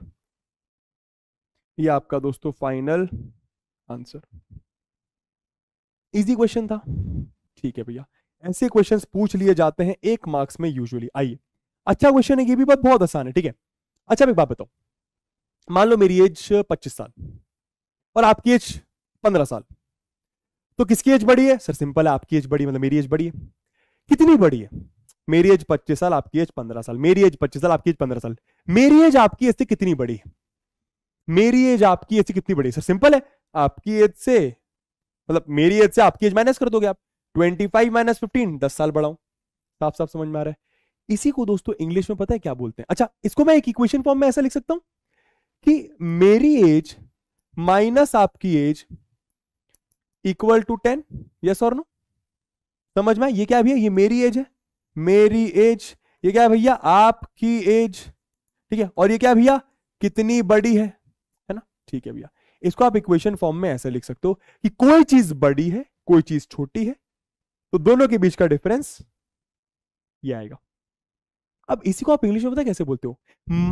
ये आपका दोस्तों फाइनल आंसर इजी क्वेश्चन था ठीक है भैया ऐसे क्वेश्चन पूछ लिए जाते हैं एक मार्क्स में यूजुअली आइए अच्छा क्वेश्चन है ये भी बात बहुत आसान है ठीक है अच्छा एक बात बताओ मान लो मेरी एज 25 साल और आपकी एज 15 साल तो किसकी एज बड़ी है सर सिंपल है आपकी एज बड़ी मतलब मेरी एज बड़ी है कितनी बड़ी है मेरी एज पच्चीस साल आपकी एज पंद्रह साल मेरी एज पच्चीस साल आपकी एज पंद्रह साल मेरी एज आपकी एज से कितनी बड़ी है मेरी एज आपकी एज से कितनी बड़ी सर सिंपल है आपकी एज से मतलब मेरी एज से आपकी एज माइनस कर दोगे आप ट्वेंटी फाइव माइनस फिफ्टीन दस साल बढ़ाओ साफ साफ समझ में आ रहा है इसी को दोस्तों इंग्लिश में पता है क्या बोलते हैं अच्छा इसको मैं एक इक्वेशन फॉर्म में ऐसा लिख सकता हूं कि मेरी एज माइनस आपकी age equal to ten yes और नो समझ में ये क्या भी है ये मेरी एज है मेरी एज ये क्या है भैया आपकी एज ठीक है और ये क्या भैया कितनी बड़ी है है ना ठीक है भैया इसको आप इक्वेशन फॉर्म में ऐसे लिख सकते हो कि कोई चीज बड़ी है कोई चीज छोटी है तो दोनों के बीच का डिफरेंस ये आएगा अब इसी को आप इंग्लिश में पता कैसे बोलते हो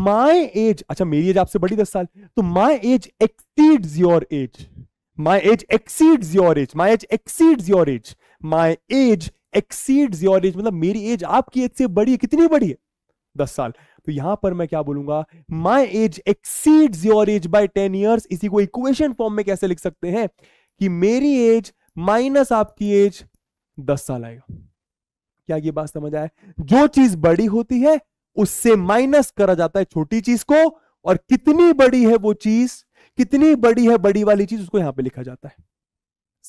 माई एज अच्छा मेरी एज आपसे बड़ी दस साल तो my age exceeds your age my age exceeds your age my age exceeds your age my age exceeds your age मतलब मेरी एज आपकी एज से बड़ी है कितनी बड़ी है दस साल तो यहां पर मैं क्या बोलूंगा my age exceeds your age by ten years इसी को इक्वेशन फॉर्म में कैसे लिख सकते हैं कि मेरी एज माइनस आपकी एज दस साल आएगा क्या ये बात समझ आए जो चीज बड़ी होती है उससे माइनस करा जाता है छोटी चीज को और कितनी बड़ी है वो चीज कितनी बड़ी है बड़ी वाली चीज उसको यहां पे लिखा जाता है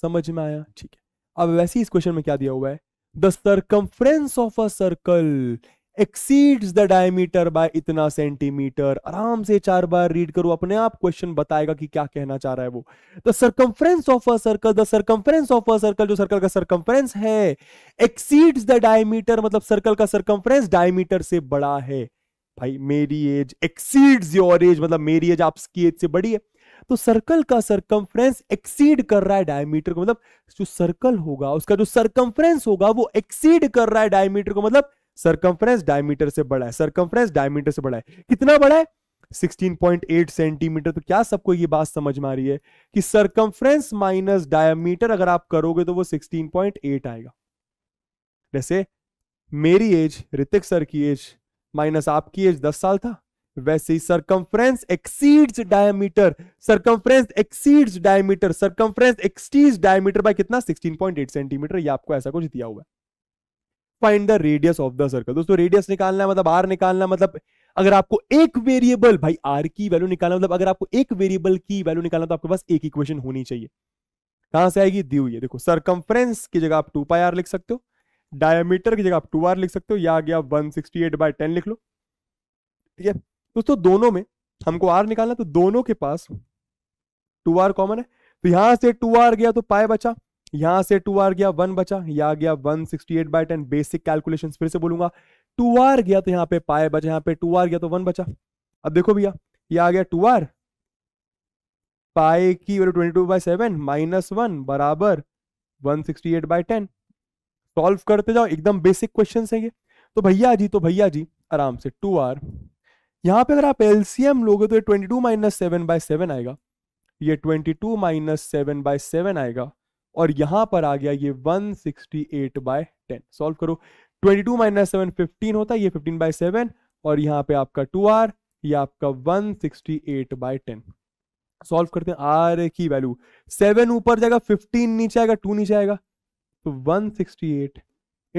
समझ में आया ठीक है अब वैसे ही इस क्वेश्चन में क्या दिया हुआ है the circumference of a circle exceeds the diameter by इतना सेंटीमीटर आराम से चार बार रीड करो अपने आप क्वेश्चन बताएगा कि क्या कहना चाह रहा है वो the circumference of a circle the circumference of a circle जो सर्कल का फ्रेंस है एक्सीड्स द डायमीटर मतलब सर्कल का सरकमफ्रेंस डायमीटर से बड़ा है भाई मेरी एज एक्सीड्स योर एज मतलब मेरी एज आपकी एज से बड़ी है तो सर्कल का सर्कम्फ्रेंस एक्सीड कर रहा है डायमीटर को मतलब जो सर्कल होगा उसका जो सर्कम्फ्रेंस होगा वो एक्सीड कर रहा है डायमीटर को मतलब सर्कम्फ्रेंस डायमीटर से बड़ा है सर्कम्फ्रेंस डायमीटर से बड़ा है कितना बड़ा है 16.8 सेंटीमीटर तो क्या सबको ये बात समझ में आ रही है कि सरकमफ्रेंस माइनस डायमीटर अगर आप करोगे तो वो 16.8 आएगा जैसे मेरी एज ऋतिक सर की एज माइनस आपकी एज 10 साल था वैसे ही circumference exceeds diameter circumference exceeds diameter circumference exceeds diameter by कितना 16.8 सेंटीमीटर ये आपको ऐसा कुछ दिया हुआ है find the radius of the circle दोस्तों रेडियस निकालना है मतलब आर निकालना मतलब अगर आपको एक वेरिएबल भाई आर की वैल्यू निकालना मतलब अगर आपको एक वेरिएबल की वैल्यू निकालना तो आपके पास एक इक्वेशन होनी चाहिए कहां से आएगी दी हुई है देखो सरकमफ्रेंस की जगह आप टू पाई आर लिख सकते हो डायमीटर की जगह आप टू आर लिख सकते हो या आ गया 168 बाय 10 लिख लो ठीक है दोस्तों दोनों में हमको आर निकालना तो दोनों के पास टू आर कॉमन है तो यहां से टू आर गया तो पाए बचा यहां से टू आर गया वन बचा यह गया one sixty eight by ten basic calculation फिर से बोलूंगा टू आर गया तो यहाँ पे पाए बचा यहाँ पे टू आर गया तो वन बचा अब देखो भैया ये आ गया टू आर पाए की value twenty two by seven minus one बराबर one sixty eight by ten solve करते जाओ एकदम बेसिक क्वेश्चन है ये तो भैया जी तो भैया जी आराम से टू आर यहाँ पे अगर आप एलसीएम लोगे तो ये twenty two minus seven by seven आएगा ये twenty two minus seven by seven आएगा और यहाँ पर आ गया ये one sixty eight by ten solve करो twenty two minus seven fifteen होता है ये फिफ्टीन बाय सेवन और यहाँ पे आपका टू आर ये आपका one sixty eight by ten solve करते हैं आर की वैल्यू सेवन ऊपर जाएगा फिफ्टीन नीचे आएगा टू नीचे आएगा तो one sixty eight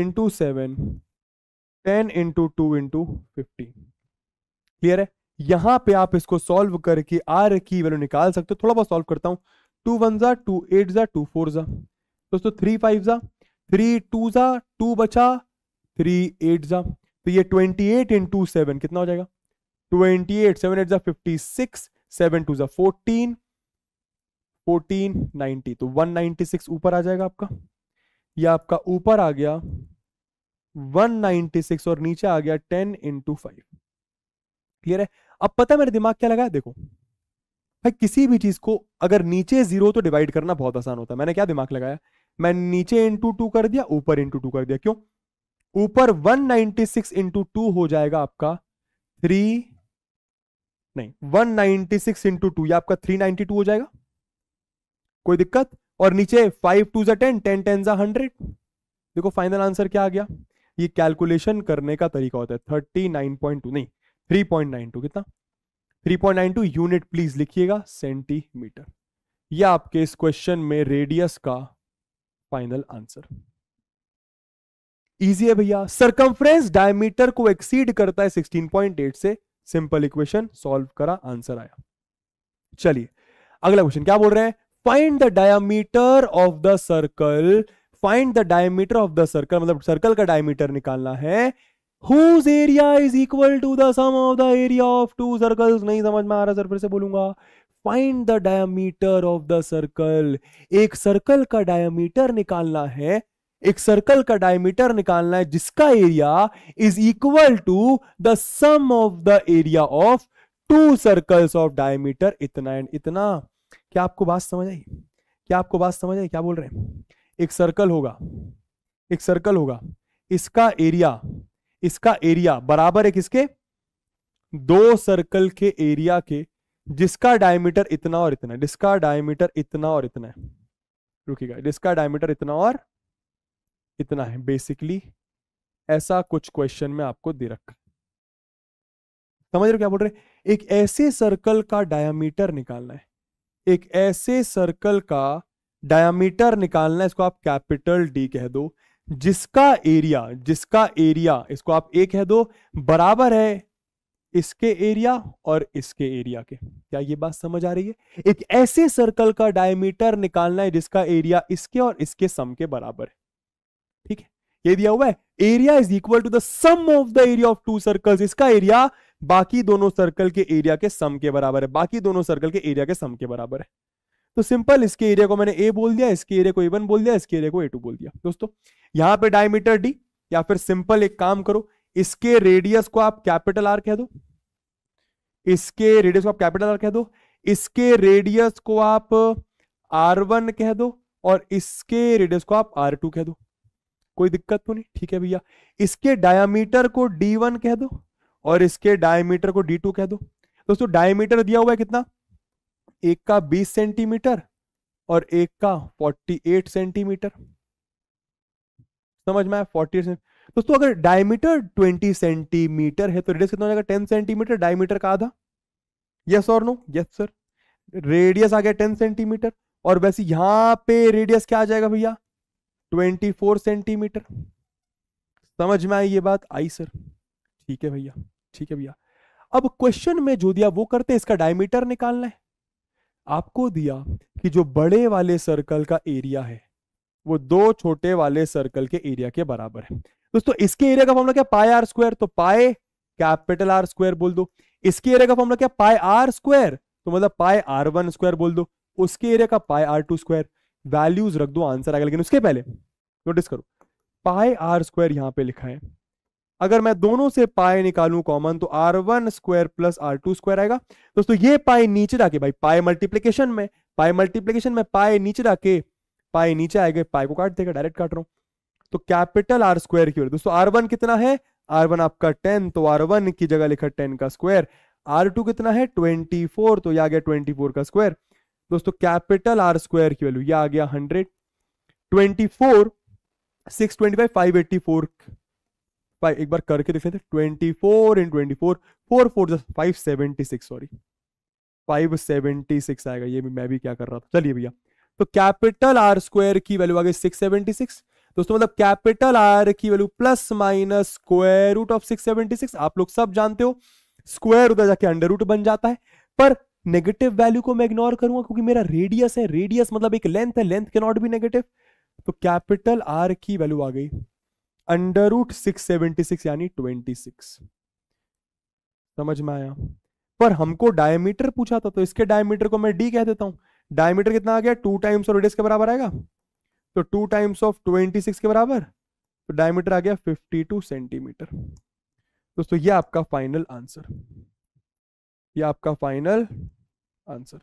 into seven ten into two into fifteen clear है यहां पे आप इसको सॉल्व करके आर की वैल्यू निकाल सकते हो थोड़ा बहुत सॉल्व करता हूं टू वन जा टू एट जा टू फोर जा दोस्तों थ्री फाइव जा थ्री टू जा टू बचा थ्री एट जा तो ये twenty eight into seven कितना हो जाएगा ट्वेंटी एट सेवन एट जा फिफ्टी सिक्स सेवन टू जा फोर्टीन फोर्टीन नाइनटी तो वन नाइनटी सिक्स ऊपर आ जाएगा आपका ये आपका ऊपर आ गया वन नाइनटी सिक्स और नीचे आ गया टेन इंटू फाइव क्लियर है अब पता है मेरे दिमाग क्या लगा देखो भाई किसी भी चीज को अगर नीचे जीरो तो डिवाइड करना बहुत आसान होता है मैंने क्या दिमाग लगाया मैं नीचे इंटू टू कर दिया ऊपर इंटू टू कर दिया क्यों ऊपर 196 नाइनटी सिक्स इंटू टू हो जाएगा आपका थ्री नहीं 196 नाइनटी सिक्स इंटू टू या आपका 392 हो जाएगा कोई दिक्कत और नीचे फाइव टू जा टेन टेन टेन जा हंड्रेड देखो फाइनल आंसर क्या आ गया ये कैलकुलेशन करने का तरीका होता है थर्टी नाइन पॉइंट टू नहीं 3.92 कितना 3.92 यूनिट प्लीज लिखिएगा सेंटीमीटर यह आपके इस क्वेश्चन में रेडियस का फाइनल आंसर इजी है भैया सरकमफ्रेंस डायमीटर को एक्सीड करता है 16.8 से सिंपल इक्वेशन सॉल्व करा आंसर आया चलिए अगला क्वेश्चन क्या बोल रहे हैं find the diameter of the circle find the diameter of the circle मतलब सर्कल का डायमीटर निकालना है whose area is equal to the sum of the area of two circles नहीं समझ में आ रहा सर फिर से बोलूंगा find the diameter of the circle एक सर्कल का डायमीटर निकालना है एक सर्कल का डायमीटर निकालना है जिसका area is equal to the sum of the area of two circles of diameter इतना एंड इतना क्या आपको बात समझ आई क्या आपको बात समझ आई क्या बोल रहे हैं एक सर्कल होगा एक सर्कल होगा इसका एरिया इसका एरिया बराबर है किसके दो सर्कल के एरिया के जिसका डायमीटर इतना और इतना है जिसका डायमीटर इतना और इतना है रुकिएगा जिसका डायमीटर इतना और इतना है बेसिकली ऐसा कुछ क्वेश्चन में आपको दे रखा समझ रहे हो क्या बोल रहे एक ऐसे सर्कल का डायमीटर निकालना है एक ऐसे सर्कल का डायमीटर निकालना है इसको आप कैपिटल डी कह दो जिसका एरिया जिसका एरिया इसको आप ए कह दो बराबर है इसके एरिया और इसके एरिया के क्या ये बात समझ आ रही है एक ऐसे सर्कल का डायमीटर निकालना है जिसका एरिया इसके और इसके सम के बराबर है ठीक है ये दिया हुआ है area is equal to the sum of the area of two circles इसका एरिया बाकी दोनों सर्कल के एरिया के सम के बराबर है बाकी दोनों सर्कल के एरिया के सम के बराबर है तो सिंपल इसके एरिया को मैंने ए बोल दिया इसके एरिया को ए वन बोल दिया इसके एरिया को ए टू बोल दिया दोस्तों यहां पे डायमीटर डी या फिर सिंपल एक काम करो इसके रेडियस को आप कैपिटल आर कह दो इसके रेडियस को आप कैपिटल आर कह दो इसके रेडियस को आप आर वन कह दो और इसके रेडियस को आप आर टू कह दो कोई दिक्कत तो नहीं ठीक है भैया इसके डायमीटर को डी वन कह दो और इसके डायमीटर को डी टू कह दो दोस्तों डायमीटर दिया हुआ है कितना एक का 20 सेंटीमीटर और एक का 48 सेंटीमीटर समझ में आया फोर्टी दोस्तों अगर डायमीटर 20 सेंटीमीटर है तो रेडियस कितना हो जाएगा 10 सेंटीमीटर डायमीटर का आधा यस और नो यस सर रेडियस आ गया 10 सेंटीमीटर और वैसे यहां पे रेडियस क्या आ जाएगा भैया 24 सेंटीमीटर समझ में आई ये बात आई सर ठीक है भैया ठीक है भैया अब क्वेश्चन में जो दिया वो करते हैं इसका डायमीटर निकालना है आपको दिया कि जो बड़े वाले सर्कल का एरिया है वो दो छोटे वाले सर्कल के एरिया के बराबर है दोस्तों इसके एरिया का फॉर्मला क्या पाए आर स्क्वायर तो पाए कैपिटल आर स्क्वायर बोल दो इसके एरिया का फॉर्मला क्या पाए आर स्क्वायर तो मतलब पाए आर वन स्क्वायर बोल दो उसके एरिया का पाए आर टू स्क्वायर वैल्यूज रख दो आंसर आएगा लेकिन उसके पहले नोटिस करो पाए आर स्क्वायर यहां पे लिखा है अगर मैं दोनों से पाए निकालू कॉमन तो R one square plus R two square आएगा दोस्तों ये पाए नीचे जाके भाई पाए मल्टीप्लीकेशन में पाए मल्टीप्लीकेशन में पाए नीचे जाके पाए नीचे आएगा पाए को काट देगा डायरेक्ट काट रहा हूं तो कैपिटल आर स्क्वायर की दोस्तों आर वन कितना है आर वन आपका टेन तो आर वन की जगह लिखा टेन का स्क्वायर आर टू कितना है ट्वेंटी फोर तो यह आ गया ट्वेंटी फोर का स्क्वायर दोस्तों कैपिटल आर स्क्वायर की वैल्यू यह आ गया hundred twenty four six twenty five five eighty four five एक बार करके देखे थे twenty four in twenty four four four just five seventy six sorry five seventy six आएगा ये भी मैं भी क्या कर रहा था चलिए भैया तो कैपिटल आर स्क्वायर की वैल्यू आ गई सिक्स सेवेंटी सिक्स दोस्तों मतलब कैपिटल आर की value plus minus square root of six seventy six आप लोग सब जानते हो स्क्वायर उधर जाके अंडर रूट बन जाता है पर नेगेटिव वैल्यू को मैं इग्नोर करूंगा क्योंकि मेरा रेडियस है रेडियस मतलब एक लेंथ है लेंथ के नॉट भी नेगेटिव तो कैपिटल आर की वैल्यू आ गई under root six seventy six यानी ट्वेंटी सिक्स समझ में आया पर हमको डायमीटर पूछा था तो इसके डायमीटर को मैं डी कह देता हूं डायमीटर कितना आ गया टू टाइम्स ऑफ रेडियस के बराबर आएगा तो two times of twenty six के बराबर तो डायमीटर आ गया फिफ्टी टू सेंटीमीटर दोस्तों ये आपका फाइनल आंसर ये आपका फाइनल आंसर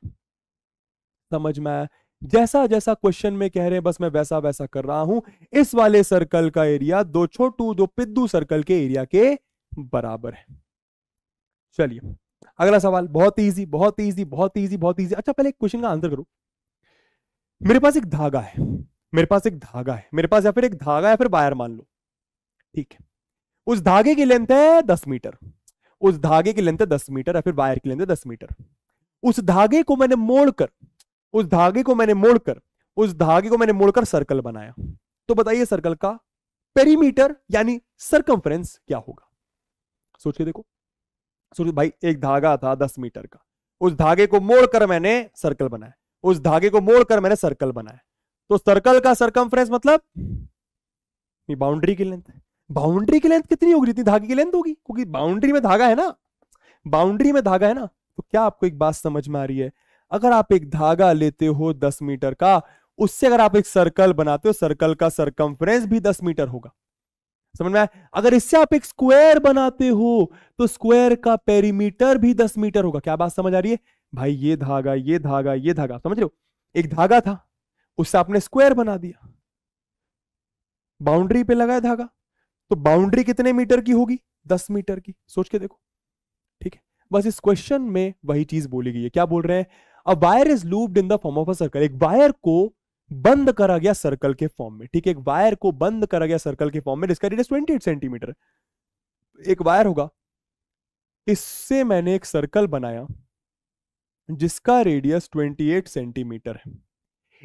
समझ में आया जैसा जैसा क्वेश्चन में कह रहे हैं बस मैं वैसा वैसा कर रहा हूं इस वाले सर्कल का एरिया दो छोटू दो पिद्दू सर्कल के एरिया के बराबर है चलिए अगला सवाल बहुत इजी बहुत इजी बहुत इजी बहुत इजी अच्छा पहले क्वेश्चन का आंसर करो मेरे पास एक धागा है मेरे पास एक धागा है मेरे पास या फिर एक धागा या फिर वायर मान लो ठीक है उस धागे की लेंथ है दस मीटर उस धागे की लेंथ है दस मीटर या फिर वायर की लेंथ है दस मीटर उस धागे को मैंने मोड़कर उस धागे को मैंने मोड़कर उस धागे को मैंने मोड़कर सर्कल बनाया तो बताइए सर्कल का पेरीमीटर यानी सर्कम्फ्रेंस क्या होगा सोचिए देखो सोचो भाई एक धागा था दस मीटर का उस धागे को मोड़कर मैंने सर्कल बनाया उस धागे को मोड़कर मैंने सर्कल बनाया तो सर्कल का सर्कम्फ्रेंस मतलब बाउंड्री की लेंथ बाउंड्री की लेंथ कितनी होगी जितनी धागे की लेंथ होगी क्योंकि बाउंड्री में धागा है ना बाउंड्री में धागा है ना तो क्या आपको एक बात समझ में आ रही है अगर आप एक धागा लेते हो दस मीटर का उससे अगर आप एक सर्कल बनाते हो सर्कल का सरकमफ्रेंस भी दस मीटर होगा समझ में अगर इससे आप एक स्क्वायर बनाते हो तो स्क्वायर का पेरीमीटर भी दस मीटर होगा क्या बात समझ आ रही है भाई ये धागा ये धागा ये धागा समझ रहे हो एक धागा था उससे आपने स्क्वायर बना दिया बाउंड्री पे लगाया धागा तो बाउंड्री कितने मीटर की होगी दस मीटर की सोच के देखो ठीक है बस इस क्वेश्चन में वही चीज बोली गई है क्या बोल रहे हैं a wire is looped in the form of a circle एक वायर को बंद करा गया सर्कल के फॉर्म में ठीक है एक वायर को बंद करा गया सर्कल के फॉर्म में इसका रेडियस ट्वेंटी एट सेंटीमीटर एक वायर होगा इससे मैंने एक सर्कल बनाया जिसका रेडियस 28 सेंटीमीटर है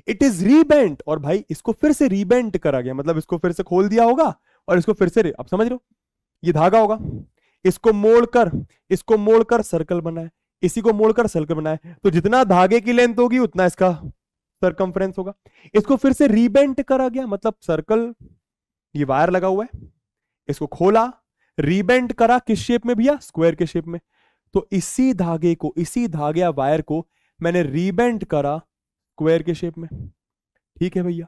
इट इज रीबेंट और भाई इसको फिर से रीबेंट करा गया मतलब इसको फिर से खोल दिया होगा और इसको फिर से अब समझ लो ये धागा होगा इसको मोड़कर इसको मोड़कर सर्कल बनाया इसी को मोड़कर सर्कल बनाए तो जितना धागे की लेंथ होगी उतना इसका सरकमफ्रेंस होगा इसको फिर से रीबेंट करा गया मतलब सर्कल ये वायर लगा हुआ है इसको खोला रीबेंट करा किस शेप में भैया स्क्वायर के शेप में तो इसी धागे को इसी धागे या वायर को मैंने रीबेंट करा स्क्वायर के शेप में ठीक है भैया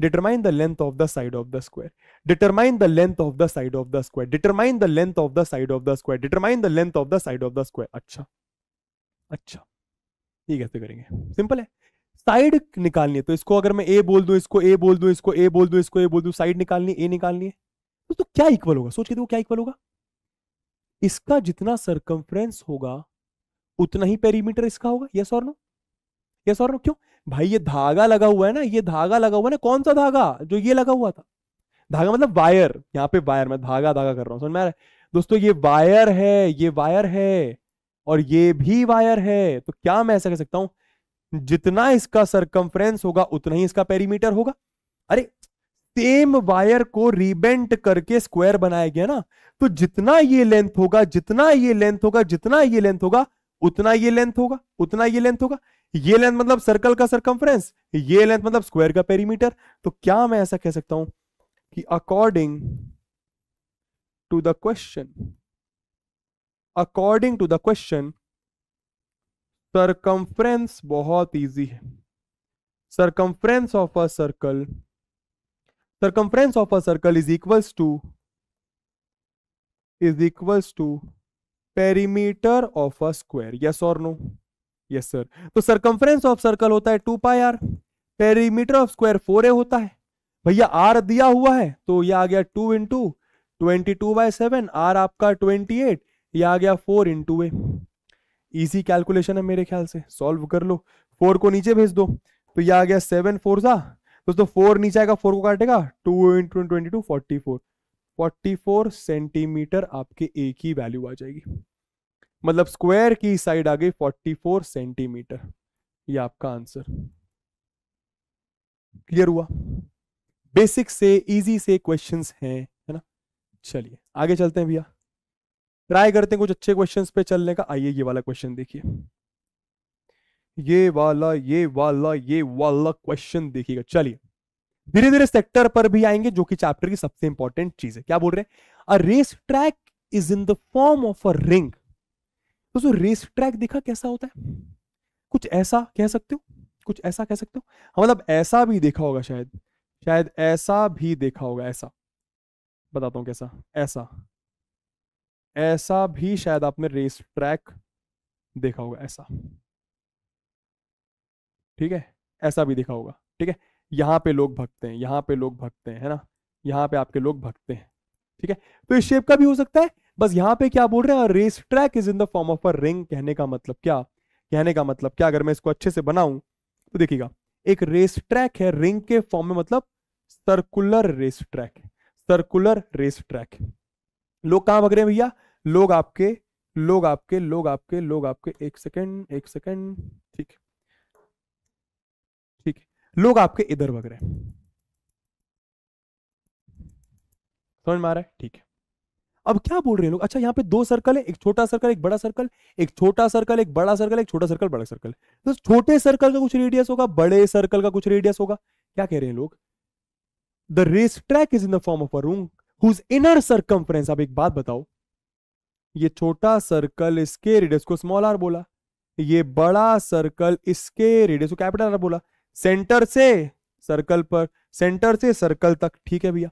determine the length of the side of the square determine the length of the side of the square determine the length of the side of the square determine the length of the side of the square अच्छा अच्छा ये कैसे करेंगे simple है side निकालनी है तो इसको अगर मैं ए बोल दू इसको ए बोल दू इसको ए बोल दू इसको ए बोल दू साइड निकालनी ए निकालनी है तो, तो क्या इक्वल होगा सोच के देखो क्या इक्वल होगा इसका जितना सरकमफ्रेंस होगा उतना ही पेरीमीटर इसका होगा यस और नो यस और नो क्यों भाई ये धागा लगा हुआ है ना ये धागा लगा हुआ है ना कौन सा धागा जो ये लगा हुआ था धागा मतलब वायर यहाँ पे वायर मैं धागा धागा कर रहा हूँ समझ में दोस्तों ये वायर है ये वायर है और ये भी वायर है तो क्या मैं ऐसा कह सकता हूं जितना इसका सरकमफ्रेंस होगा उतना ही इसका पेरीमीटर होगा अरे सेम वायर को रिबेंट करके स्क्वायर बनाया गया ना तो जितना ये लेंथ होगा जितना ये लेंथ होगा जितना ये लेंथ होगा उतना ये लेंथ होगा उतना ये लेंथ होगा ये लेंथ मतलब सर्कल का सरकमफ्रेंस ये लेंथ मतलब स्क्वायर का पेरीमीटर तो क्या मैं ऐसा कह सकता हूं कि according to the question according to the question circumference बहुत इजी है circumference of a circle circumference of a circle is equals to is equals to perimeter of a square yes और नो यस सर तो circumference of circle होता है two pi R perimeter of square four A होता है भैया are दिया हुआ है तो ये आ गया two into twenty two by seven R आपका ट्वेंटी एट ये आ गया four into A easy calculation है मेरे ख्याल से सॉल्व कर लो फोर को नीचे भेज दो तो ये आ गया सेवन फोर सा दोस्तों फोर नीचे आएगा फोर को काटेगा two into twenty two forty four forty four centimetre आपके ए की वैल्यू आ जाएगी मतलब स्क्वायर की साइड आ गई फोर्टी फोर सेंटीमीटर ये आपका आंसर क्लियर हुआ बेसिक से इजी से क्वेश्चंस हैं है ना चलिए आगे चलते हैं भैया ट्राई करते हैं कुछ अच्छे क्वेश्चन पे चलने का आइए ये वाला क्वेश्चन देखिए ये वाला ये वाला ये वाला क्वेश्चन देखिएगा चलिए धीरे धीरे सेक्टर पर भी आएंगे जो कि चैप्टर की सबसे इंपॉर्टेंट चीज है क्या बोल रहे हैं race track is in the form of a ring दोस्तों रेस ट्रैक देखा कैसा होता है कुछ ऐसा कह सकते हो कुछ ऐसा कह सकते हो हाँ, मतलब ऐसा भी देखा होगा शायद शायद ऐसा भी देखा होगा ऐसा बताता हूँ कैसा ऐसा ऐसा भी शायद आपने रेस ट्रैक देखा होगा ऐसा ठीक है ऐसा भी देखा होगा ठीक है यहाँ पे लोग भगते हैं यहाँ पे लोग भगते हैं है ना यहाँ पे आपके लोग भगते हैं ठीक है तो इस शेप का भी हो सकता है बस यहाँ पे क्या बोल रहे हैं race track is in the form of a ring कहने का मतलब क्या कहने का मतलब क्या अगर मैं इसको अच्छे से बनाऊं तो देखिएगा एक रेस ट्रैक है रिंग के फॉर्म में मतलब circular race track circular race track लोग कहाँ भग रहे हैं भैया लोग आपके लोग आपके लोग आपके लोग आपके एक सेकेंड एक सेकेंड ठीक ठीक लोग आपके इधर भग रहे हैं समझ में आ रहा है ठीक है अब क्या बोल रहे हैं लोग अच्छा यहाँ पे दो सर्कल है एक छोटा सर्कल एक बड़ा सर्कल एक छोटा सर्कल एक बड़ा सर्कल एक छोटा सर्कल बड़ा सर्कल तो छोटे सर्कल का कुछ रेडियस होगा बड़े सर्कल का कुछ रेडियस होगा क्या कह रहे हैं लोग the race track is in the form of a ring whose inner circumference अब एक बात बताओ ये छोटा सर्कल इसके रेडियस को स्मॉल आर बोला ये बड़ा सर्कल इसके रेडियस को कैपिटल आर बोला सेंटर से सर्कल पर सेंटर से सर्कल तक ठीक है भैया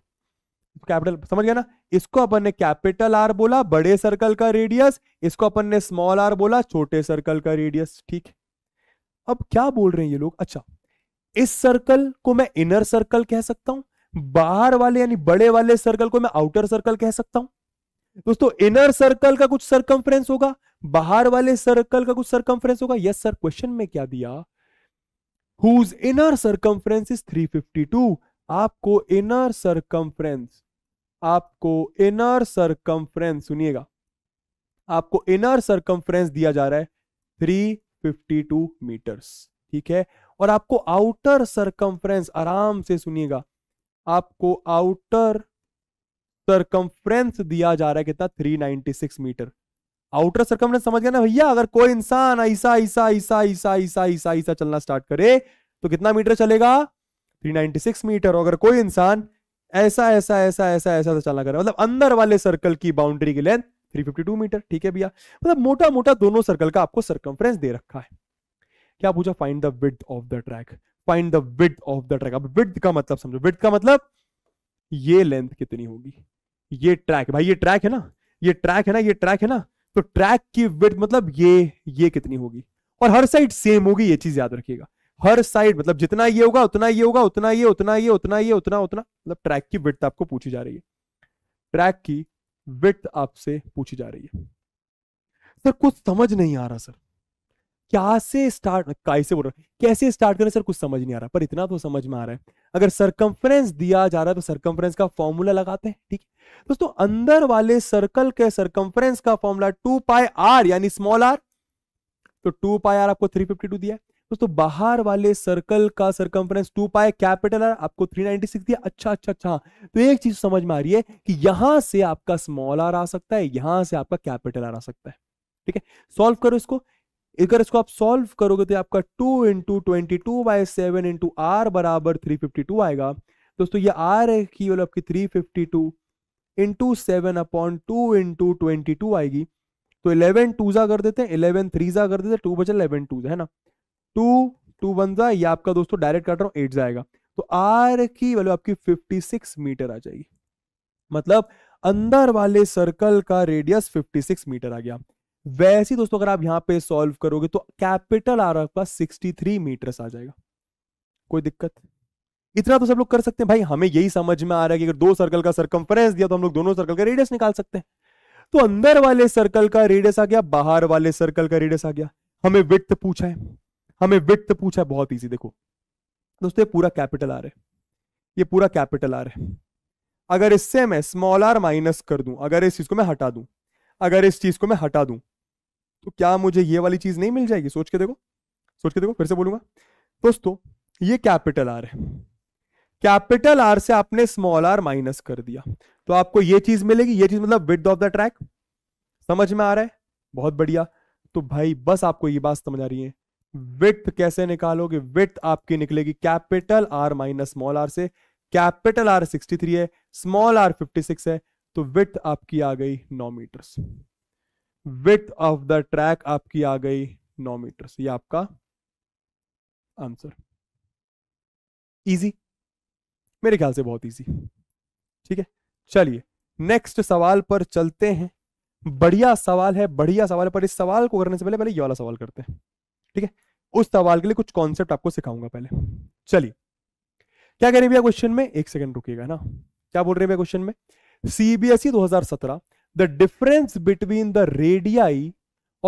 कैपिटल समझ गया ना इसको अपन ने कैपिटल आर बोला बड़े सर्कल का रेडियस इसको अपन ने स्मॉल आर बोला छोटे सर्कल का रेडियस ठीक है अब क्या बोल रहे हैं ये लोग अच्छा इस सर्कल को मैं इनर सर्कल कह सकता हूं बाहर वाले यानी बड़े वाले सर्कल को मैं आउटर सर्कल कह सकता हूं दोस्तों इनर सर्कल का कुछ सरकमफ्रेंस होगा बाहर वाले सर्कल का कुछ सरकमफ्रेंस होगा यस सर क्वेश्चन में क्या दिया हुज इनर सरकमफ्रेंस इज 352 आपको इनर सरकमफ्रेंस आपको इनर सरकमफ्रेंस सुनिएगा आपको इनर सरकमफ्रेंस दिया जा रहा है 352 मीटर्स ठीक है और आपको आउटर सरकमफ्रेंस आराम से सुनिएगा आपको आउटर सरकमफ्रेंस दिया जा रहा है कितना 396 मीटर आउटर सरकमफ्रेंस समझ गया ना भैया अगर कोई इंसान ऐसा ऐसा ऐसा ऐसा ऐसा ऐसा ऐसा चलना स्टार्ट करे तो कितना मीटर चलेगा 396 मीटर अगर कोई इंसान ऐसा ऐसा ऐसा ऐसा ऐसा तो चलना करे मतलब अंदर वाले सर्कल की बाउंड्री की लेंथ थ्री मीटर ठीक है भैया मतलब मोटा मोटा दोनों सर्कल का आपको सरकमफ्रेंस दे रखा है क्या पूछा find the width of the track find the width of the track अब विथ का मतलब समझो विथ का मतलब ये लेंथ कितनी होगी ये ट्रैक भाई ये ट्रैक है ना ये ट्रैक है ना ये ट्रैक है ना तो ट्रैक की विथ मतलब ये ये कितनी होगी और हर साइड सेम होगी ये चीज याद रखिएगा हर साइड मतलब जितना ये होगा उतना ये होगा उतना ये उतना ये उतना ये उतना उतना मतलब ट्रैक की विथ आपको पूछी जा रही है ट्रैक की विथ आपसे पूछी जा रही है सर कुछ समझ नहीं आ रहा सर क्या से स्टार्ट कैसे बोल रहा कैसे स्टार्ट करें सर कुछ समझ नहीं आ रहा पर इतना तो समझ में आ रहा है अगर सरकमफ्रेंस दिया जा रहा है तो सरकमफ्रेंस का फॉर्मूला लगाते हैं ठीक है दोस्तों अंदर वाले सर्कल के सरकमफ्रेंस का फॉर्मूला टू पाई आर यानी स्मॉल आर तो टू पाई आर आपको थ्री फिफ्टी टू दिया दोस्तों बाहर वाले सर्कल का circumference two pi capital R आपको थ्री नाइनटी सिक्स दिया अच्छा अच्छा अच्छा हाँ, तो एक चीज समझ में आ रही है कि यहां से आपका स्मॉल आर आ सकता है यहां से आपका कैपिटल आर आ सकता है ठीक है सॉल्व करो इसको अगर इसको आप सॉल्व करोगे तो आपका two into twenty two by seven into R बराबर थ्री फिफ्टी टू आएगा दोस्तों ये आर है की वैल्यू आपकी three fifty two into seven upon two into twenty two आएगी तो इलेवन टू जा कर देते हैं इलेवन थ्री जा कर देते टू बचा इलेवन टू है ना टू टू वन जा ये आपका दोस्तों डायरेक्ट काट रहा हूँ एट जाएगा तो आर की वैल्यू आपकी फिफ्टी सिक्स मीटर आ जाएगी मतलब अंदर वाले सर्कल का रेडियस फिफ्टी सिक्स मीटर आ गया वैसे ही दोस्तों अगर आप यहां पे सॉल्व करोगे तो कैपिटल आर आपका 63 मीटर्स आ जाएगा कोई दिक्कत इतना तो सब लोग कर सकते हैं भाई हमें यही समझ में आ रहा है कि अगर दो सर्कल का सर्कम्फ्रेंस दिया तो हम लोग दोनों सर्कल का रेडियस निकाल सकते हैं तो अंदर वाले सर्कल का रेडियस आ गया बाहर वाले सर्कल का रेडियस आ गया हमें वित्त पूछा है हमें वित्त पूछा है बहुत ईजी देखो दोस्तों ये पूरा कैपिटल आर है ये पूरा कैपिटल आर है अगर इससे मैं स्मॉल आर माइनस कर दूं अगर इस चीज को मैं हटा दूं अगर इस चीज को मैं हटा दूं तो क्या मुझे ये वाली चीज नहीं मिल जाएगी सोच के देखो सोच के देखो फिर से बोलूंगा दोस्तों ये कैपिटल आर है कैपिटल आर से आपने स्मॉल आर माइनस कर दिया तो आपको ये चीज मिलेगी ये चीज मतलब विद ऑफ द ट्रैक समझ में आ रहा है बहुत बढ़िया तो भाई बस आपको ये बात समझ आ रही है विथ कैसे निकालोगे विथ आपकी निकलेगी capital R minus small R से कैपिटल आर 63 है स्मॉल आर 56 है तो विथ आपकी आ गई नौ metres width of the track आपकी आ गई नौ मीटर ये आपका आंसर इजी मेरे ख्याल से बहुत इजी ठीक है चलिए नेक्स्ट सवाल पर चलते हैं बढ़िया सवाल है बढ़िया सवाल है पर इस सवाल को करने से पहले पहले ये वाला सवाल करते हैं ठीक है उस सवाल के लिए कुछ कॉन्सेप्ट आपको सिखाऊंगा पहले चलिए क्या कह रहे भैया क्वेश्चन में एक सेकंड रुकिएगा ना क्या बोल रहे भैया क्वेश्चन में e CBSE 2017 the difference between the radii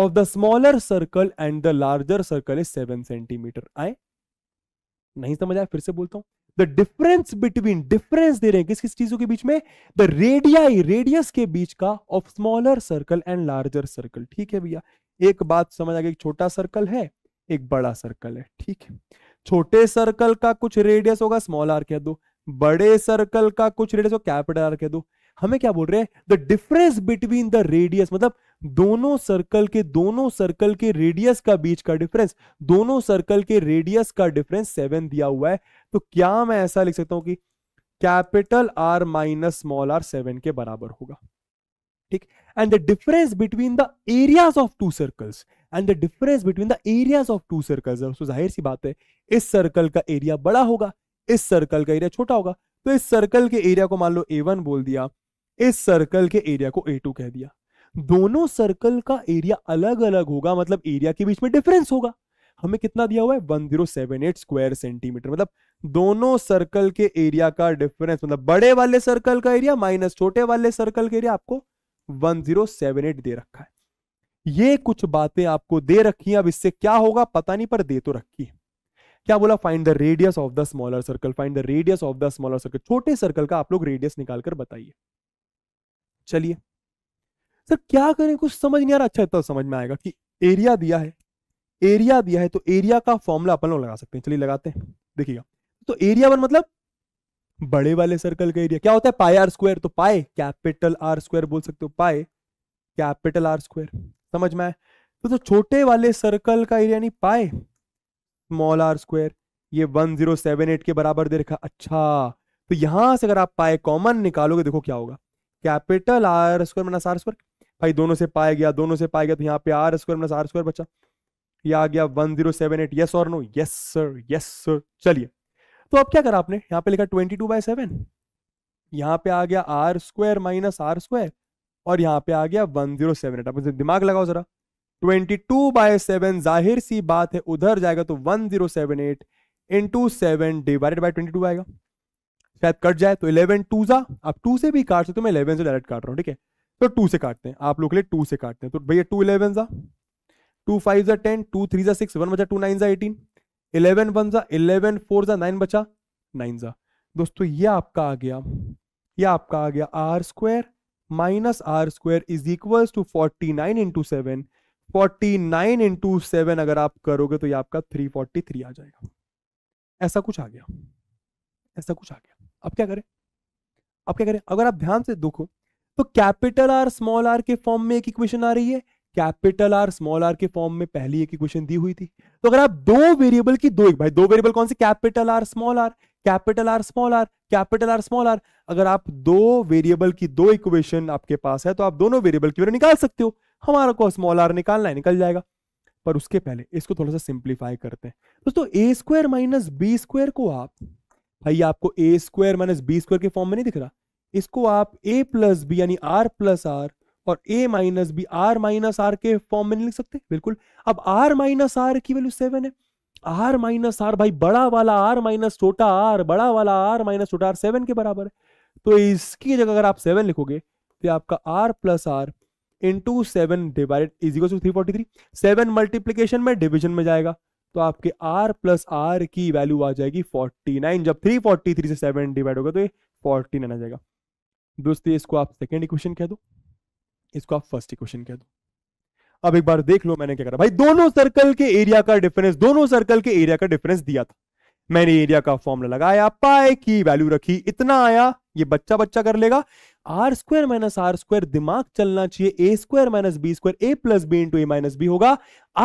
of the smaller circle and the larger circle is 7 centimeter आए नहीं समझ आया फिर से बोलता हूं द डिफरेंस बिटवीन डिफरेंस दे रहे हैं किस किस चीजों के बीच में द रेडियाई रेडियस के बीच का of smaller circle and larger circle ठीक है भैया एक बात समझ आ गई छोटा सर्कल है एक बड़ा सर्कल है ठीक है छोटे सर्कल का कुछ रेडियस होगा स्मॉल आर कह दो बड़े सर्कल का कुछ रेडियस होगा कैपिटल आर कह दो हमें क्या बोल रहे हैं the difference between the radius मतलब दोनों सर्कल के दोनों सर्कल के रेडियस का बीच का डिफरेंस दोनों सर्कल के रेडियस का डिफरेंस सेवन दिया हुआ है तो क्या मैं ऐसा लिख सकता हूं कि capital R minus small R seven के बराबर होगा ठीक and the difference between the areas of two circles and the difference between the areas of two circles तो जाहिर सी बात है इस सर्कल का एरिया बड़ा होगा इस सर्कल का एरिया छोटा होगा तो इस सर्कल के एरिया को मान लो ए वन बोल दिया इस सर्कल के एरिया को ए टू कह दिया दोनों सर्कल का एरिया अलग अलग होगा मतलब एरिया के बीच में डिफरेंस होगा हमें कितना दिया हुआ है 1078 स्क्वायर सेंटीमीटर मतलब दोनों सर्कल के एरिया का डिफरेंस मतलब बड़े वाले सर्कल का एरिया माइनस छोटे वाले सर्कल का एरिया आपको 1078 दे रखा है ये कुछ बातें आपको दे रखी हैं अब इससे क्या होगा पता नहीं पर दे तो रखी है क्या बोला find the radius of the smaller circle find the radius of the smaller circle छोटे सर्कल का आप लोग रेडियस निकालकर बताइए चलिए सर क्या करें कुछ समझ नहीं आ रहा अच्छा इतना समझ में आएगा कि एरिया दिया है एरिया दिया है तो एरिया का फॉर्मूला अपन लोग लगा सकते हैं चलिए लगाते हैं देखिएगा तो एरिया वन मतलब बड़े वाले सर्कल का एरिया क्या होता है पाए आर स्क्वायर तो पाए कैपिटल आर स्क्वायर बोल सकते हो पाए कैपिटल आर स्क्वायर समझ में आए तो, तो छोटे वाले सर्कल का एरिया नहीं पाए स्मॉल आर स्क्वायर ये वन जीरो सेवन एट के बराबर दे रखा अच्छा तो यहां से अगर आप पाए कॉमन निकालोगे देखो क्या होगा capital R square minus R square भाई दोनों से पाया गया दोनों से पाया गया तो यहाँ पे R square minus R square बचा ये आ गया one zero seven eight yes और no yes sir yes sir चलिए तो अब क्या करा आपने यहाँ पे लिखा ट्वेंटी टू बाई सेवन यहाँ पे आ गया R square minus R square और यहाँ पे आ गया वन जीरो सेवन एट अपने दिमाग लगाओ जरा ट्वेंटी टू बाय सेवन जाहिर सी बात है उधर जाएगा तो one zero seven eight into seven divided by twenty two आएगा शायद कट जाए तो इलेवन टू जा आप टू से भी काट सकते हो मैं इलेवन से डायरेक्ट काट रहा हूँ ठीक है तो टू से काटते हैं आप लोग के लिए टू से काटते हैं तो भैया टू इलेवन जा टू फाइव जा टेन टू थ्री जा सिक्स वन बचा टू नाइन जा एटीन इलेवन वन जा इलेवन फोर जा नाइन बचा नाइन जा दोस्तों ये आपका आ गया ये आपका आ गया R square minus R square is equal to forty nine into seven forty nine into seven अगर आप करोगे तो ये आपका थ्री फोर्टी थ्री आ जाएगा ऐसा कुछ आ गया ऐसा कुछ आ गया अब क्या करें अब क्या करें अगर आप ध्यान से देखो तो कैपिटल आर स्मॉल आर के फॉर्म में एक इक्वेशन आ रही है कैपिटल आर स्मॉल आर के फॉर्म में पहली एक इक्वेशन दी हुई थी तो अगर आप दो वेरिएबल की दो एक भाई दो वेरिएबल कौन से capital R small R capital R small R capital R small R अगर आप दो वेरिएबल की दो इक्वेशन आपके पास है तो आप दोनों वेरिएबल की वैल्यू निकाल सकते हो हमारा को स्मॉल आर निकालना है निकल जाएगा पर उसके पहले इसको थोड़ा सा सिंप्लीफाई करते हैं दोस्तों A square minus B square को आप भाई आपको A square minus B square के फॉर्म में नहीं दिख रहा इसको आप ए प्लस बी यानी आर प्लस आर और A minus B R minus R के फॉर्म में नहीं लिख सकते बिल्कुल अब आर माइनस आर की वैल्यू सेवन है आर माइनस आर भाई बड़ा वाला आर माइनस छोटा आर बड़ा वाला आर माइनस छोटा आर सेवन के बराबर है तो इसकी जगह अगर आप सेवन लिखोगे तो आपका R plus R into seven divided is equal to three forty three seven multiplication में डिविजन में जाएगा तो आपके आर प्लस आर की वैल्यू आ जाएगी फोर्टी नाइन जब थ्री फोर्टी थ्री से सेवन डिवाइड होगा तो ये फोर्टी नाइन आ जाएगा दोस्तों इसको आप सेकेंड इक्वेशन कह दो इसको आप फर्स्ट इक्वेशन कह दो अब एक बार देख लो मैंने क्या करा भाई दोनों सर्कल के एरिया का डिफरेंस दोनों सर्कल के एरिया का डिफरेंस दिया था मैंने एरिया का फॉर्मूला लगाया पाए की वैल्यू रखी इतना आया ये बच्चा बच्चा कर लेगा R square minus R square दिमाग चलना चाहिए A square minus B square A plus B into A minus B होगा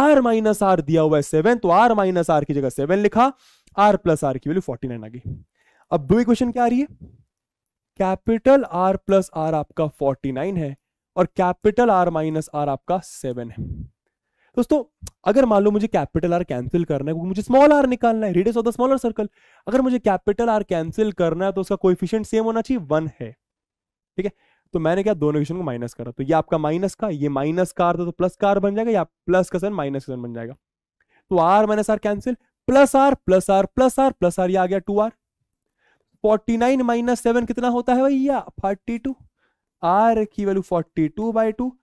आर माइनस आर दिया हुआ है सेवन तो आर माइनस आर की जगह सेवन लिखा आर प्लस आर की वैल्यू फोर्टी नाइन आ गई अब दो इक्वेशन क्या आ रही है कैपिटल आर प्लस आर आपका फोर्टी नाइन है और कैपिटल आर माइनस आर आपका सेवन है दोस्तों अगर मान लो मुझे कैपिटल आर कैंसिल करना है क्योंकि मुझे स्मॉल आर निकालना है radius of the smaller circle अगर मुझे कैपिटल आर कैंसिल करना है तो उसका कोएफिशिएंट सेम होना चाहिए वन है ठीक है तो मैंने क्या दोनों इक्वेशन को माइनस करा तो ये आपका माइनस का ये माइनस का आर था तो प्लस का आर बन जाएगा या प्लस का सन माइनस का सन बन जाएगा तो R minus R cancel plus R plus R plus R plus R ये आ गया two R forty nine minus seven कितना होता है भैया फोर्टी टू आर की value forty two by two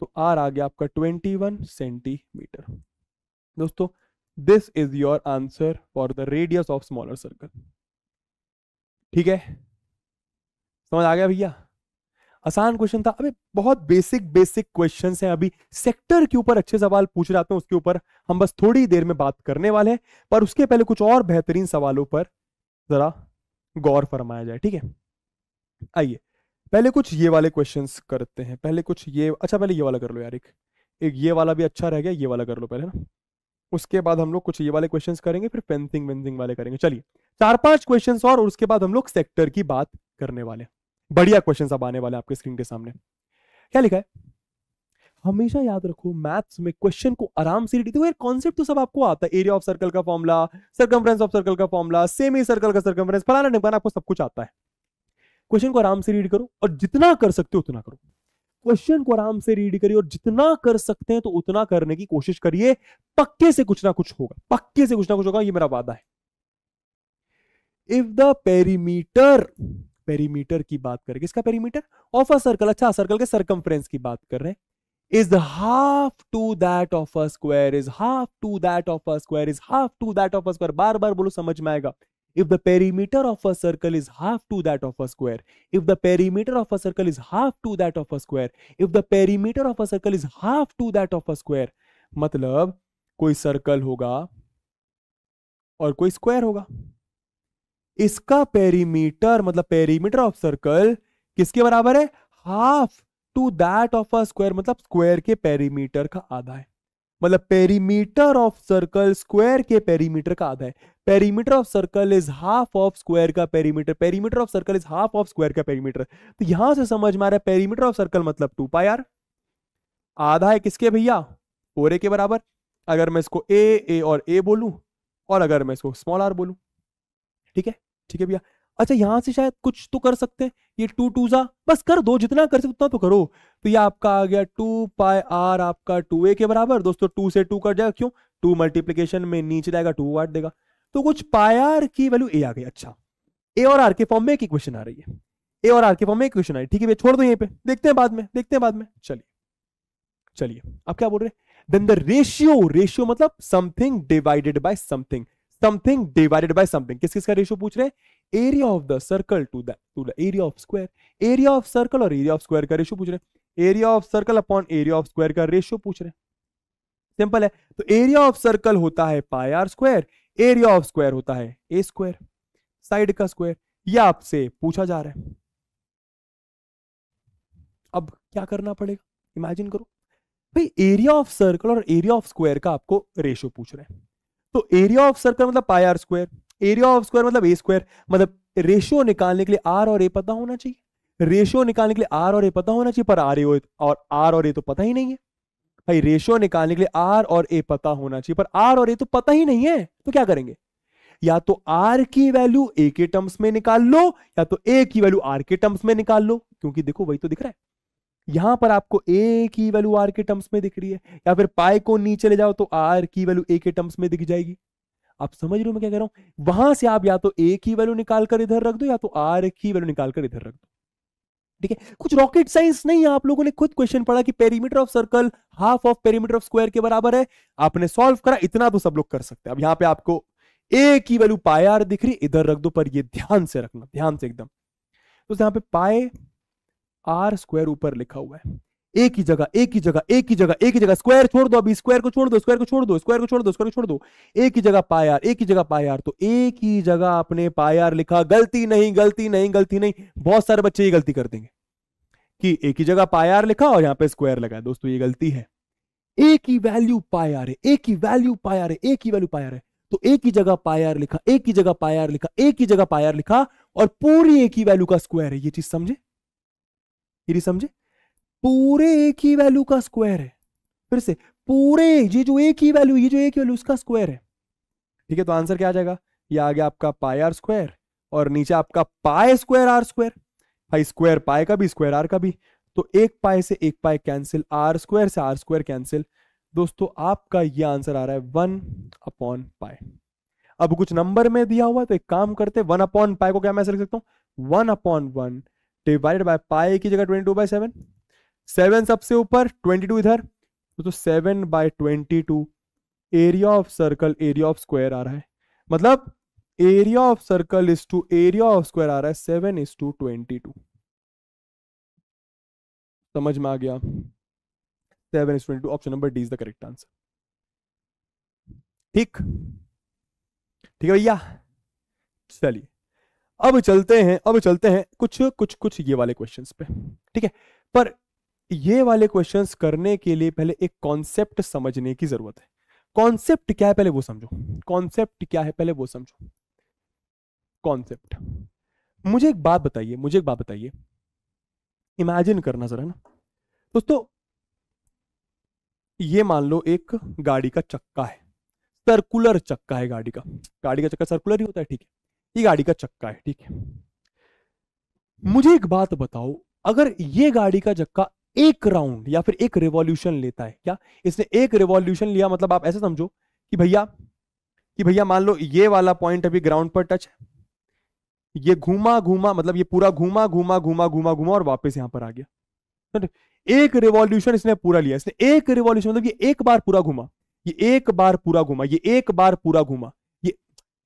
तो आर आ गया आपका 21 सेंटीमीटर दोस्तों this is your answer for the radius of smaller circle ठीक है समझ आ गया भैया आसान क्वेश्चन था अबे बहुत बेसिक बेसिक क्वेश्चन हैं अभी सेक्टर के ऊपर अच्छे सवाल पूछ रहे हैं उसके ऊपर हम बस थोड़ी देर में बात करने वाले हैं पर उसके पहले कुछ और बेहतरीन सवालों पर जरा गौर फरमाया जाए ठीक है आइए पहले कुछ ये वाले क्वेश्चंस करते हैं पहले कुछ ये अच्छा पहले ये वाला कर लो यार एक एक ये वाला भी अच्छा रह गया ये वाला कर लो पहले ना उसके बाद हम लोग कुछ ये वाले क्वेश्चंस करेंगे फिर पेंसिंग वेंसिंग वाले करेंगे चलिए चार पांच क्वेश्चंस और उसके बाद हम लोग सेक्टर की बात करने वाले बढ़िया क्वेश्चंस अब आने वाले आपके स्क्रीन के सामने क्या लिखा है हमेशा याद रखो मैथ्स में क्वेश्चन को आराम से रीड यार कॉन्सेप्ट तो सब आपको आता है एरिया ऑफ सर्कल का फॉर्मला सर्कम्फ्रेंस ऑफ सर्कल का फॉर्मला सेमी सर्कल का सर्कम्फ्रेंस फलाना ढंग आपको सब कुछ आता है क्वेश्चन को आराम से रीड करो और जितना कर सकते हो उतना करो क्वेश्चन को आराम से रीड करिए और जितना कर सकते हैं तो उतना करने की कोशिश करिए पक्के से कुछ ना कुछ होगा पक्के से कुछ ना कुछ होगा ये मेरा वादा है इफ द पेरीमीटर पेरीमीटर की बात करें किसका पेरीमीटर ऑफ अ सर्कल अच्छा सर्कल के सर्कमफ्रेंस की बात कर रहे हैं is half to that of a square is half to that of a square is half to that of a square बार बार बोलो समझ में आएगा if the perimeter of a circle is half to that of a square if the perimeter of a circle is half to that of a square if the perimeter of a circle is half to that of a square matlab koi circle hoga aur koi square hoga iska perimeter matlab perimeter of circle kiske barabar hai half to that of a square matlab square ke perimeter ka aadha hai मतलब perimeter of circle square के perimeter का आधा है perimeter of circle is half of square का perimeter perimeter of circle is half of square का perimeter तो यहां से समझ में आ रहा है पेरीमीटर ऑफ सर्कल मतलब टू पाई आर आधा है किसके भैया फोर के बराबर अगर मैं इसको ए ए और ए बोलूं और अगर मैं इसको स्मॉल आर बोलूं ठीक है ठीक है भैया अच्छा यहाँ से शायद कुछ तो कर सकते हैं ये टू टू सा बस कर दो जितना कर सकते उतना तो करो तो ये आपका आ गया टू पाई आर आपका टू ए के बराबर दोस्तों टू से टू कट जाएगा क्यों टू मल्टीप्लीकेशन में नीचे जाएगा टू वाट देगा तो कुछ पाई आर की वैल्यू ए आ गई अच्छा ए और आर के फॉर्म में एक क्वेश्चन आ रही है ए और आर के फॉर्म में एक क्वेश्चन रही है ठीक है छोड़ दो यहीं पे देखते हैं बाद में देखते हैं बाद में चलिए चलिए अब क्या बोल रहे देन द रेशियो रेशियो मतलब something divided by something something divided by something किस किस का रेशियो पूछ रहे हैं area of the circle to the to the area of square area of circle और एरिया ऑफ स्क्वायर का रेशियो पूछ रहे हैं area of circle upon area of square का रेशियो पूछ रहे हैं सिंपल है तो एरिया ऑफ सर्कल होता है pi are square area of square होता है ए स्क्वायर साइड का स्क्वायर यह आपसे पूछा जा रहा है अब क्या करना पड़ेगा इमेजिन करो भाई एरिया ऑफ सर्कल और एरिया ऑफ स्क्वायर का आपको रेशियो पूछ रहे हैं तो एरिया ऑफ सर्कल मतलब pi are square area of square मतलब ए स्क्वायर मतलब रेशियो निकालने के लिए आर और ए पता होना चाहिए रेशियो निकालने के लिए आर और ए पता होना चाहिए पर आर ए और आर और ए तो पता ही नहीं है भाई रेशियो निकालने के लिए आर और ए पता होना चाहिए पर आर और ए तो पता ही नहीं है तो क्या करेंगे या तो आर की वैल्यू ए के टर्म्स में निकाल लो या तो ए की वैल्यू आर के टर्म्स में निकाल लो क्योंकि देखो वही तो दिख रहा है यहां पर आपको ए की वैल्यू आर के टर्म्स में दिख रही है या फिर पाई को नीचे ले जाओ तो आर की वैल्यू ए के टर्म्स में दिख जाएगी आप समझ रहे हो मैं क्या कह रहा हूं वहां से आप या तो ए की वैल्यू निकाल कर इधर रख दो या तो आर की वैल्यू निकाल कर इधर रख दो ठीक है कुछ रॉकेट साइंस नहीं है आप लोगों ने खुद क्वेश्चन पढ़ा कि perimeter of circle half of perimeter of square के बराबर है आपने सॉल्व करा इतना तो सब लोग कर सकते हैं अब यहां पे आपको ए की वैल्यू पाए आर दिख रही इधर रख दो पर ये ध्यान से रखना ध्यान से एकदम तो यहां पर पाए आर स्क्वायर ऊपर लिखा हुआ है एक ही जगह एक ही जगह एक ही जगह एक ही जगह स्क्वायर छोड़ दो अभी स्क्वायर को छोड़ दो स्क्वायर को छोड़ दो स्क्वायर को छोड़ दो स्क्वायर को छोड़ दो एक ही जगह पाया एक ही जगह पायर तो एक ही जगह आपने पाया लिखा गलती नहीं गलती नहीं गलती नहीं बहुत सारे बच्चे ये गलती कर देंगे कि एक ही जगह पायर लिखा और यहां पर स्क्वायर लगा दोस्तों ये गलती है एक ही वैल्यू पाया एक ही वैल्यू पाया एक ही वैल्यू पाया तो एक ही जगह पायर लिखा एक ही जगह पायर लिखा एक ही जगह पायर लिखा और पूरी एक ही वैल्यू का स्क्वायर है ये चीज समझे ये समझे पूरे ए की वैल्यू का स्क्वायर है फिर से पूरे ये जो ए की वैल्यू ये जो ए की वैल्यू उसका स्क्वायर है ठीक है तो आंसर क्या आ जाएगा ये आ गया आपका पाई आर स्क्वायर और नीचे आपका पाए स्क्वायर आर स्क्वायर भाई स्क्वायर पाए का भी स्क्वायर आर का भी तो एक पाए से एक पाए कैंसिल आर स्क्वायर से आर स्क्वायर कैंसिल दोस्तों आपका ये आंसर आ रहा है वन अपॉन पाए अब कुछ नंबर में दिया हुआ तो एक काम करते वन अपॉन पाए को क्या मैं ऐसे लिख सकता हूं one upon one divided by pi की जगह twenty two by seven seven सबसे ऊपर ट्वेंटी टू इधर तो seven by twenty two area of circle area of square आ रहा है मतलब area of circle is to area of square आ रहा है seven is to twenty two समझ में आ गया seven is twenty two option number D is the correct answer ठीक ठीक है भैया चलिए अब चलते हैं अब चलते हैं कुछ कुछ कुछ ये वाले क्वेश्चंस पे ठीक है पर ये वाले क्वेश्चंस करने के लिए पहले एक कॉन्सेप्ट समझने की जरूरत है कॉन्सेप्ट क्या है पहले वो समझो कॉन्सेप्ट क्या है पहले वो समझो कॉन्सेप्ट मुझे एक बात बताइए मुझे एक बात बताइए इमेजिन करना जरा ना दोस्तों ये मान लो एक गाड़ी का चक्का है सर्कुलर चक्का है गाड़ी का गाड़ी का चक्का सर्कुलर ही होता है ठीक है ये गाड़ी का चक्का है ठीक है मुझे एक बात बताओ अगर ये गाड़ी का चक्का एक राउंड या फिर एक रिवॉल्यूशन लेता है क्या इसने एक रिवॉल्यूशन लिया मतलब आप ऐसे समझो कि भैया कि भैया मान लो ये वाला पॉइंट अभी ग्राउंड पर टच है ये घूमा घूमा मतलब ये पूरा घूमा घूमा घूमा घूमा घूमा और वापस यहां पर आ गया तो एक रिवॉल्यूशन इसने पूरा लिया इसने एक रिवॉल्यूशन मतलब ये एक बार पूरा घूमा ये एक बार पूरा घूमा ये एक बार पूरा घूमा ये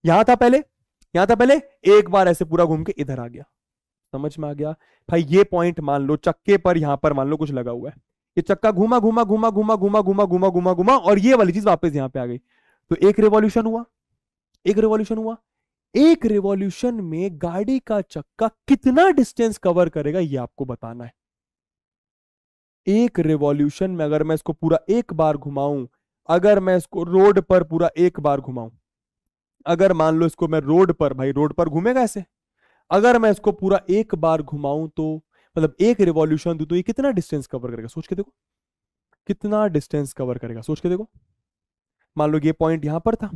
यहां था पहले यहां था पहले एक बार ऐसे पूरा घूम के इधर आ गया समझ में आ गया भाई ये पॉइंट मान लो चक्के पर यहां पर मान लो कुछ लगा हुआ है ये चक्का घुमा घुमा घुमा घुमा घुमा घुमा घुमा घुमा घुमा और ये वाली चीज वापस यहां पे आ गई तो एक रेवॉल्यूशन हुआ एक रेवॉल्यूशन हुआ एक रेवॉल्यूशन में गाड़ी का चक्का कितना डिस्टेंस कवर करेगा ये आपको बताना है एक रेवॉल्यूशन में अगर मैं इसको पूरा एक बार घुमाऊं अगर मैं इसको रोड पर पूरा एक बार घुमाऊं अगर मान लो इसको मैं रोड पर भाई रोड पर घूमेगा ऐसे अगर मैं इसको पूरा एक बार घुमाऊं तो मतलब एक रिवॉल्यूशन दू तो ये कितना डिस्टेंस कवर करेगा सोच के देखो कितना डिस्टेंस कवर करेगा सोच के देखो मान लो ये पॉइंट यहां पर था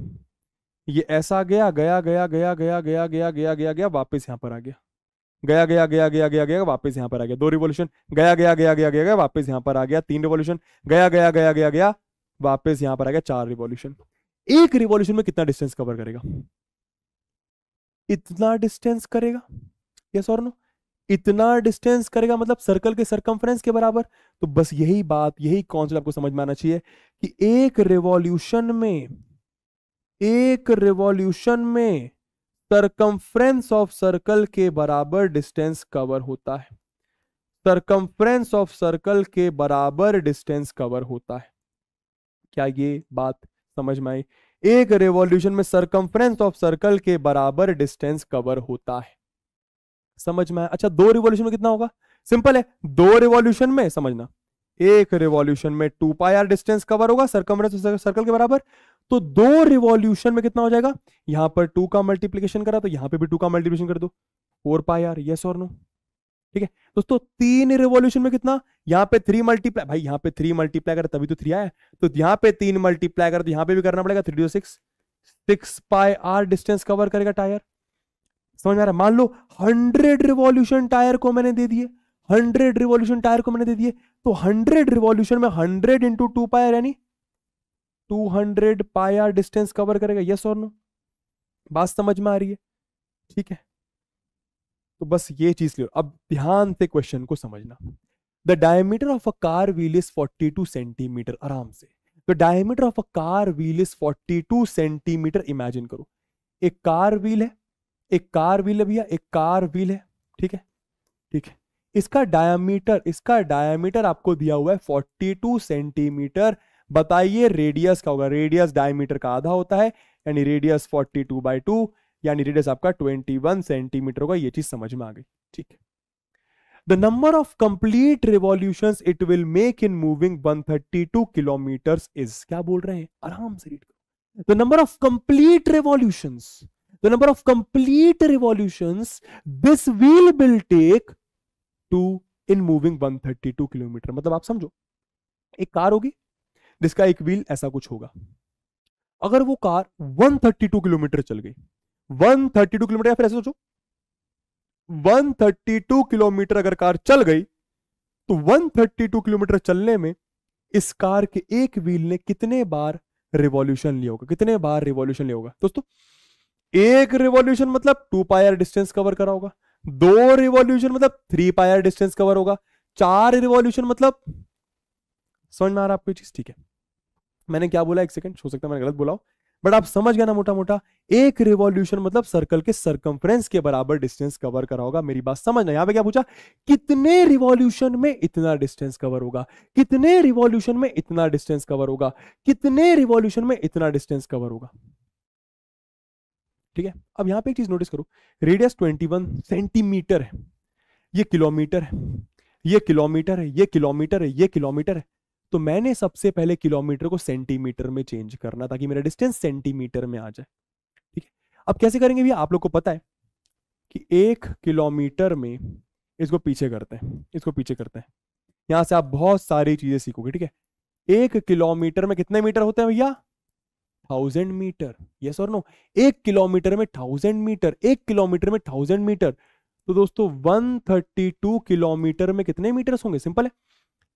ये ऐसा गया गया गया गया गया गया गया गया गया गया वापस यहां पर आ गया गया गया गया गया गया गया वापस यहां पर आ गया दो रिवॉल्यूशन गया गया गया गया गया गया वापस यहां पर आ गया तीन रिवॉल्यूशन गया गया गया गया गया वापस यहां पर आ गया चार रिवॉल्यूशन एक रिवॉल्यूशन में कितना डिस्टेंस कवर करेगा इतना डिस्टेंस करेगा यस और नो इतना डिस्टेंस करेगा मतलब सर्कल के सरकमफ्रेंस के बराबर तो बस यही बात यही कॉन्सेप्ट आपको समझ में आना चाहिए कि एक रेवॉल्यूशन में एक रेवॉल्यूशन में सरकमफ्रेंस ऑफ सर्कल के बराबर डिस्टेंस कवर होता है सरकमफ्रेंस ऑफ सर्कल के बराबर डिस्टेंस कवर होता है क्या ये बात समझ में आई एक रेवोल्यूशन में सरकम ऑफ सर्कल के बराबर डिस्टेंस कवर होता है समझ में अच्छा दो रिवॉल्यूशन में कितना होगा सिंपल है दो रिवॉल्यूशन में समझना एक रिवॉल्यूशन में two pi R distance cover होगा सरकम सर्कल के बराबर तो दो रिवॉल्यूशन में कितना हो जाएगा यहां पर टू का मल्टीप्लीकेशन करा तो यहां पर भी टू का मल्टीप्लीकेशन कर दो फोर पाई आर यस और नो ठीक है दोस्तों तीन रिवोल्यूशन में कितना यहाँ पे थ्री मल्टीप्लाई भाई यहाँ पे थ्री मल्टीप्लाई कर तभी तो थ्री आया तो यहाँ पे तीन मल्टीप्लाई कर तो यहाँ पे भी करना पड़ेगा three two six six pi R distance cover करेगा टायर समझ में आ रहा है मान लो हंड्रेड रिवोल्यूशन टायर को मैंने दे दिए हंड्रेड रिवोल्यूशन टायर को मैंने दे दिए तो हंड्रेड रिवोल्यूशन में हंड्रेड इंटू टू पायर यानी two hundred pi R distance cover करेगा यस और नो बात समझ में आ रही है ठीक है तो बस ये चीज क्लियर अब ध्यान से क्वेश्चन को समझना the diameter of a car wheel is 42 centimetre आराम से the diameter of a car wheel is 42 centimetre imagine करो एक कार व्हील है एक कार व्हील है भैया एक कार व्हील है ठीक है ठीक है इसका डायमीटर इसका डायमीटर आपको दिया हुआ है 42 सेंटीमीटर बताइए रेडियस का होगा रेडियस डायमीटर का आधा होता है यानी रेडियस 42 टू बाई टू यानी रेडियस आपका 21 सेंटीमीटर का ये चीज समझ में आ गई ठीक है the number of complete revolution it will make in moving 132 thirty two kilometre is क्या बोल रहे हैं आराम से रीड करो the number of complete revolution the number of complete revolution this wheel will take to in moving 132 thirty two kilometre मतलब आप समझो एक कार होगी जिसका एक व्हील ऐसा कुछ होगा अगर वो कार 132 किलोमीटर चल गई 132 किलोमीटर या फिर ऐसे सोचो 132 किलोमीटर अगर कार चल गई तो 132 किलोमीटर चलने में इस कार के एक व्हील ने कितने बार रिवॉल्यूशन लिया होगा कितने बार रिवॉल्यूशन लिया होगा दोस्तों एक रिवॉल्यूशन मतलब टू पायर डिस्टेंस कवर करा होगा दो रिवॉल्यूशन मतलब थ्री पायर डिस्टेंस कवर होगा चार रिवॉल्यूशन मतलब समझ में आ रहा है आपको चीज ठीक है मैंने क्या बोला एक सेकंड हो सकता है मैंने गलत बोला हूं बट आप समझ गए ना मोटा मोटा एक रिवॉल्यूशन मतलब सर्कल के सर्कम्फ्रेंस के बराबर डिस्टेंस कवर करा होगा मेरी बात समझना यहां पे क्या पूछा कितने रिवॉल्यूशन में इतना डिस्टेंस कवर होगा कितने रिवॉल्यूशन में इतना डिस्टेंस कवर होगा कितने रिवॉल्यूशन में इतना डिस्टेंस कवर होगा ठीक है अब यहां पे एक चीज नोटिस करो रेडियस 21 सेंटीमीटर है ये किलोमीटर है ये किलोमीटर है ये किलोमीटर है ये किलोमीटर है तो मैंने सबसे पहले किलोमीटर को सेंटीमीटर में चेंज करना ताकि मेरा डिस्टेंस सेंटीमीटर में आ जाए ठीक है अब कैसे करेंगे भैया आप लोग को पता है कि एक किलोमीटर में इसको पीछे करते हैं इसको पीछे करते हैं यहां से आप बहुत सारी चीजें सीखोगे ठीक है एक किलोमीटर में कितने मीटर होते हैं भैया थाउजेंड मीटर यस और नो एक किलोमीटर में थाउजेंड मीटर एक किलोमीटर में थाउजेंड मीटर तो दोस्तों 132 किलोमीटर में कितने मीटर्स होंगे सिंपल है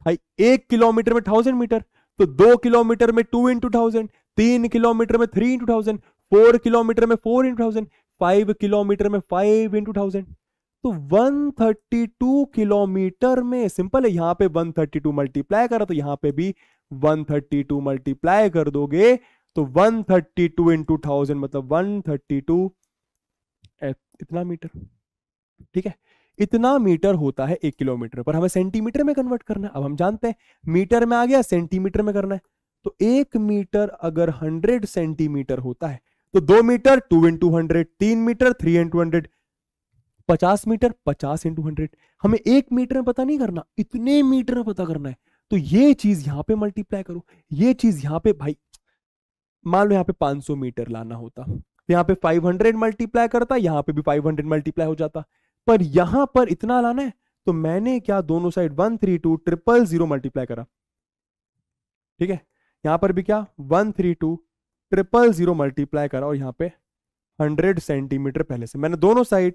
भाई एक किलोमीटर में थाउजेंड मीटर तो दो किलोमीटर में टू इंटू थाउजेंड तीन किलोमीटर में three into thousand four kilometre में four into thousand five kilometre में फाइव इंटू थाउजेंड तो 132 किलोमीटर में सिंपल है यहां पे 132 मल्टीप्लाई करो तो यहां पे भी 132 मल्टीप्लाई कर दोगे तो 132 थर्टी टू इंटू थाउजेंड मतलब 132 इतना मीटर ठीक है इतना मीटर होता है एक किलोमीटर पर हमें सेंटीमीटर में कन्वर्ट करना है अब हम जानते हैं मीटर में आ गया सेंटीमीटर में करना है तो एक मीटर अगर हंड्रेड सेंटीमीटर होता है तो दो मीटर टू इंटू हंड्रेड तीन मीटर थ्री इंटू हंड्रेड पचास मीटर पचास इंटू हंड्रेड हमें एक मीटर में पता नहीं करना इतने मीटर में पता करना है तो ये चीज यहाँ पे मल्टीप्लाई करो ये चीज यहाँ पे भाई मान लो यहाँ पे 500 मीटर लाना होता यहाँ पे 500 मल्टीप्लाई करता यहाँ पे भी 500 मल्टीप्लाई हो जाता पर यहां पर इतना लाना है तो मैंने क्या दोनों side one three two triple zero multiply करा ठीक है यहां पर भी क्या one three two triple zero multiply करा और यहां पे हंड्रेड सेंटीमीटर पहले से मैंने दोनों साइड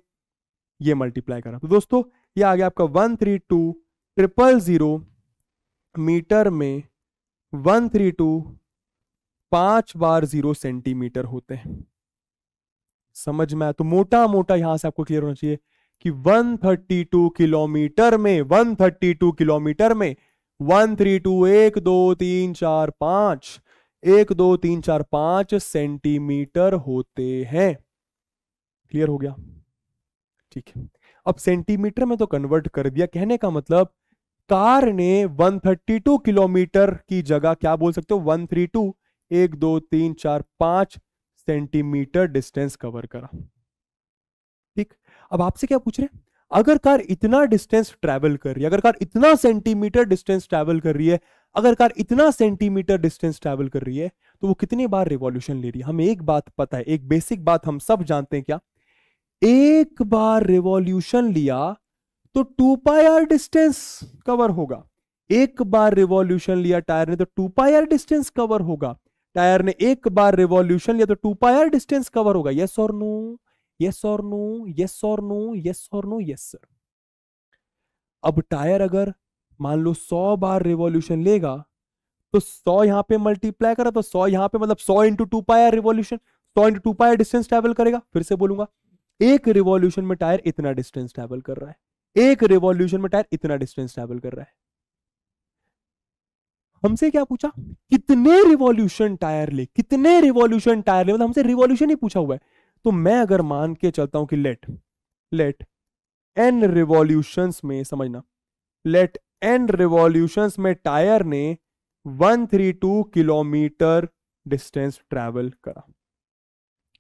ये मल्टीप्लाई करा तो दोस्तों ये आ गया आपका one three two triple zero metre में वन थ्री टू पांच बार जीरो सेंटीमीटर होते हैं समझ में आया तो मोटा मोटा यहां से आपको क्लियर होना चाहिए कि 132 किलोमीटर में 132 किलोमीटर में वन थ्री टू एक दो तीन चार पांच एक दो तीन चार पांच सेंटीमीटर होते हैं क्लियर हो गया ठीक है अब सेंटीमीटर में तो कन्वर्ट कर दिया कहने का मतलब कार ने 132 किलोमीटर की जगह क्या बोल सकते हो 132 एक दो तीन चार पांच सेंटीमीटर डिस्टेंस कवर करा अब आपसे क्या पूछ रहे हैं अगर कार इतना डिस्टेंस ट्रैवल कर रही है अगर कार इतना सेंटीमीटर डिस्टेंस ट्रैवल कर रही है अगर कार इतना सेंटीमीटर डिस्टेंस ट्रैवल कर रही है तो वो कितनी बार रिवॉल्यूशन ले रही है हमें एक बात पता है एक बेसिक बात हम सब जानते हैं क्या एक बार रिवॉल्यूशन लिया तो two pi R distance cover होगा एक बार रिवॉल्यूशन लिया टायर ने तो two pi R distance cover होगा टायर ने एक बार रिवॉल्यूशन लिया तो two pi R distance cover होगा यस और नो यस और नो यस और नो यस और नो यस सर अब टायर अगर मान लो सौ बार रिवॉल्यूशन लेगा तो सौ यहां पे मल्टीप्लाई करा तो सौ यहां पे मतलब सौ इंटू टू पाया रिवॉल्यूशन सौ into two pi R distance travel करेगा फिर से बोलूंगा एक रिवॉल्यूशन में टायर इतना डिस्टेंस ट्रेवल कर रहा है एक रिवॉल्यूशन में टायर इतना डिस्टेंस ट्रेवल कर रहा है हमसे क्या पूछा कितने रिवॉल्यूशन टायर ले कितने रिवॉल्यूशन टायर ले मतलब हमसे रिवॉल्यूशन ही पूछा हुआ है तो मैं अगर मान के चलता हूं कि लेट लेट एन रिवॉल्यूशन में समझना लेट एन रिवॉल्यूशन में टायर ने 132 किलोमीटर डिस्टेंस ट्रेवल करा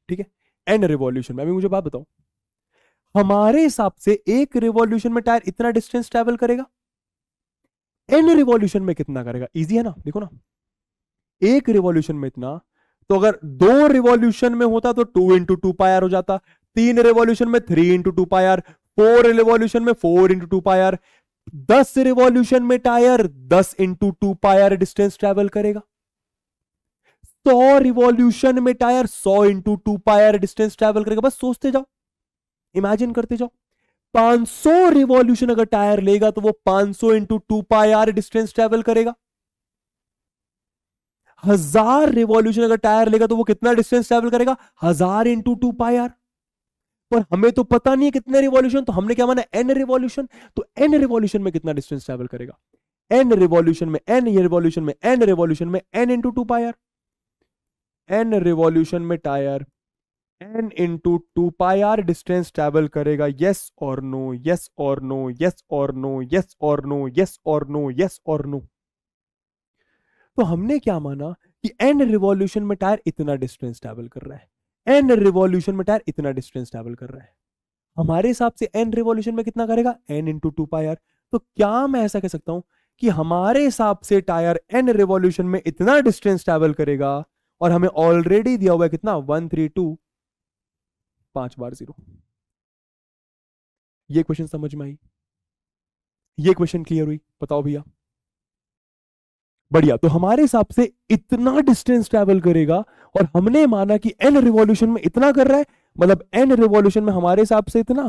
ठीक है एन रिवॉल्यूशन में अभी मुझे बात बताओ हमारे हिसाब से एक रिवॉल्यूशन में टायर इतना डिस्टेंस ट्रेवल करेगा एन रिवॉल्यूशन में कितना करेगा इजी है ना देखो ना एक रिवॉल्यूशन में इतना तो अगर दो रिवॉल्यूशन में होता तो टू इंटू टू पायर हो जाता तीन रिवॉल्यूशन में three into two pi R four revolution में फोर इंटू टू पायर दस रिवॉल्यूशन में टायर दस into two pi R distance travel करेगा सौ रिवॉल्यूशन में टायर सौ into two pi R distance travel करेगा बस सोचते जाओ इमेजिन करते जाओ 500 रिवॉल्यूशन अगर टायर लेगा तो वो 500 सौ into two pi R distance travel करेगा हजार रिवॉल्यूशन अगर टायर लेगा तो वो कितना डिस्टेंस ट्रेवल करेगा हजार इंटू टू पाई आर पर हमें तो पता नहीं है कितने रिवॉल्यूशन तो हमने क्या माना एन रिवॉल्यूशन तो एन रिवॉल्यूशन में कितना डिस्टेंस ट्रेवल करेगा एन रिवॉल्यूशन में एन रिवॉल्यूशन में एन रिवॉल्यूशन में N into two pi R N revolution में tyre N into two pi R distance travel करेगा यस और नो यस और नो यस और नो यस और नो यस और नो यस और नो तो हमने क्या माना कि एन रिवॉल्यूशन में टायर इतना डिस्टेंस ट्रैवल कर रहा है एन रिवॉल्यूशन में टायर इतना डिस्टेंस ट्रैवल कर रहा है हमारे हिसाब से एन रिवॉल्यूशन में कितना करेगा एन इंटू टू पायर तो क्या मैं ऐसा कह सकता हूं कि हमारे हिसाब से टायर एन रिवॉल्यूशन में इतना डिस्टेंस ट्रैवल करेगा और हमें ऑलरेडी दिया हुआ है कितना वन थ्री टू पांच बार जीरो ये क्वेश्चन समझ में आई ये क्वेश्चन क्लियर हुई बताओ भैया बढ़िया तो हमारे हिसाब से इतना डिस्टेंस ट्रेवल करेगा और हमने माना कि एन रिवॉल्यूशन में इतना कर रहा है मतलब एन रिवॉल्यूशन में हमारे हिसाब से इतना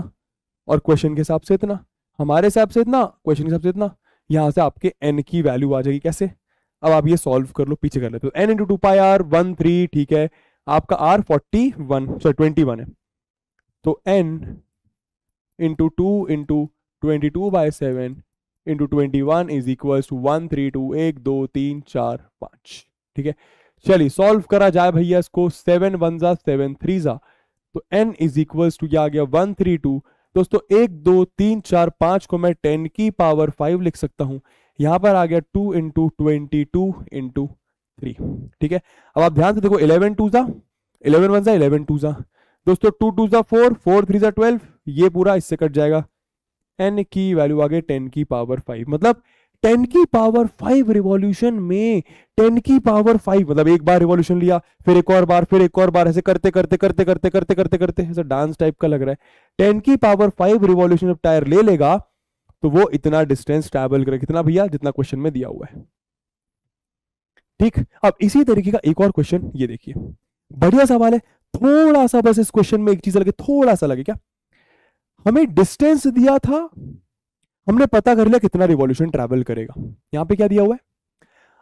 और क्वेश्चन के हिसाब से इतना हमारे हिसाब से इतना क्वेश्चन के हिसाब से इतना यहां से आपके एन की वैल्यू आ जाएगी कैसे अब आप ये सॉल्व कर लो पीछे कर लेते हो N into two pi R one three ठीक है आपका R forty one sorry twenty one है तो N into two into twenty two by seven into twenty one is equal to one three two एक दो तीन चार पांच ठीक है चलिए सॉल्व करा जाए भैया इसको सेवन वन जा सेवन थ्री जा तो एन इज इक्वल टू क्या आ गया वन थ्री टू दोस्तों एक दो तीन चार पांच को मैं टेन की पावर फाइव लिख सकता हूं यहां पर आ गया two into twenty two into three ठीक है अब आप ध्यान से देखो इलेवन टू जा इलेवन वन जा इलेवन टू जा दोस्तों टू टू जा फोर फोर थ्री जा ट्वेल्व ये पूरा इससे कट जाएगा एन की वैल्यू आ गई टेन की पावर फाइव मतलब टेन की पावर फाइव रिवॉल्यूशन में टेन की पावर फाइव मतलब एक बार रिवॉल्यूशन लिया फिर एक और बार फिर एक और बार ऐसे करते करते करते करते करते करते करते ऐसा डांस टाइप का लग रहा है टेन की पावर फाइव रिवॉल्यूशन जब टायर ले लेगा तो वो इतना डिस्टेंस ट्रैवल करेगा कितना भैया जितना क्वेश्चन में दिया हुआ है ठीक अब इसी तरीके का एक और क्वेश्चन ये देखिए बढ़िया सवाल है थोड़ा सा बस इस क्वेश्चन में एक चीज लगे थोड़ा सा लगे क्या हमें डिस्टेंस दिया था हमने पता कर लिया कितना रिवॉल्यूशन ट्रेवल करेगा यहां पे क्या दिया हुआ है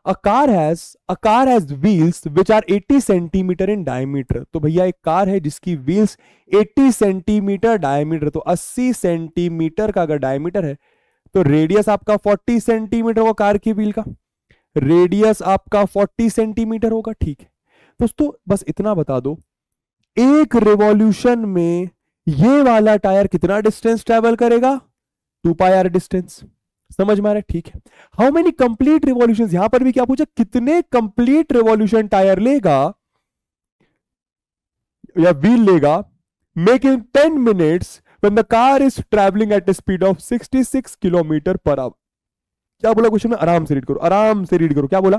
a car has a car has wheels which are 80 centimetre in diameter तो भैया एक कार है जिसकी व्हील्स 80 सेंटीमीटर डायमीटर तो 80 सेंटीमीटर का अगर डायमीटर है तो रेडियस आपका 40 सेंटीमीटर होगा कार की व्हील का रेडियस आपका 40 सेंटीमीटर होगा ठीक है दोस्तों बस इतना बता दो एक रिवॉल्यूशन में ये वाला टायर कितना डिस्टेंस ट्रेवल करेगा टू पाई आर डिस्टेंस समझ में आ रहा है ठीक है हाउ मेनी कंप्लीट रिवॉल्यूशन यहां पर भी क्या पूछा कितने कंप्लीट रिवॉल्यूशन टायर लेगा या व्हील लेगा make in ten minutes the car is travelling at at speed of sixty 66 kilometre per hour क्या बोला क्वेश्चन में आराम से रीड करो आराम से रीड करो क्या बोला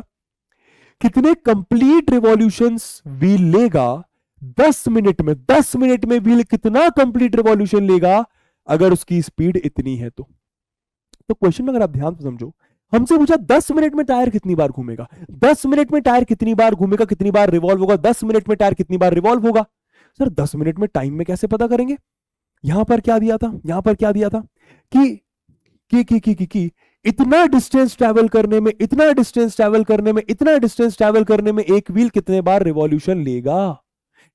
कितने कंप्लीट रिवॉल्यूशन व्हील लेगा दस मिनट में दस मिनट में व्हील कितना कंप्लीट रिवॉल्यूशन लेगा अगर उसकी स्पीड इतनी है तो तो क्वेश्चन अगर आप ध्यान से समझो हमसे पूछा दस मिनट में टायर कितनी बार घूमेगा दस मिनट में टायर कितनी बार घूमेगा कितनी बार रिवॉल्व होगा दस मिनट में टायर कितनी बार रिवॉल्व होगा सर दस मिनट में टाइम में कैसे पता करेंगे यहां पर क्या दिया था यहां पर क्या दिया था कि कि कि कि कि, कि इतना डिस्टेंस ट्रैवल करने में इतना डिस्टेंस ट्रैवल करने में इतना डिस्टेंस ट्रैवल करने में एक व्हील कितने बार रिवॉल्यूशन लेगा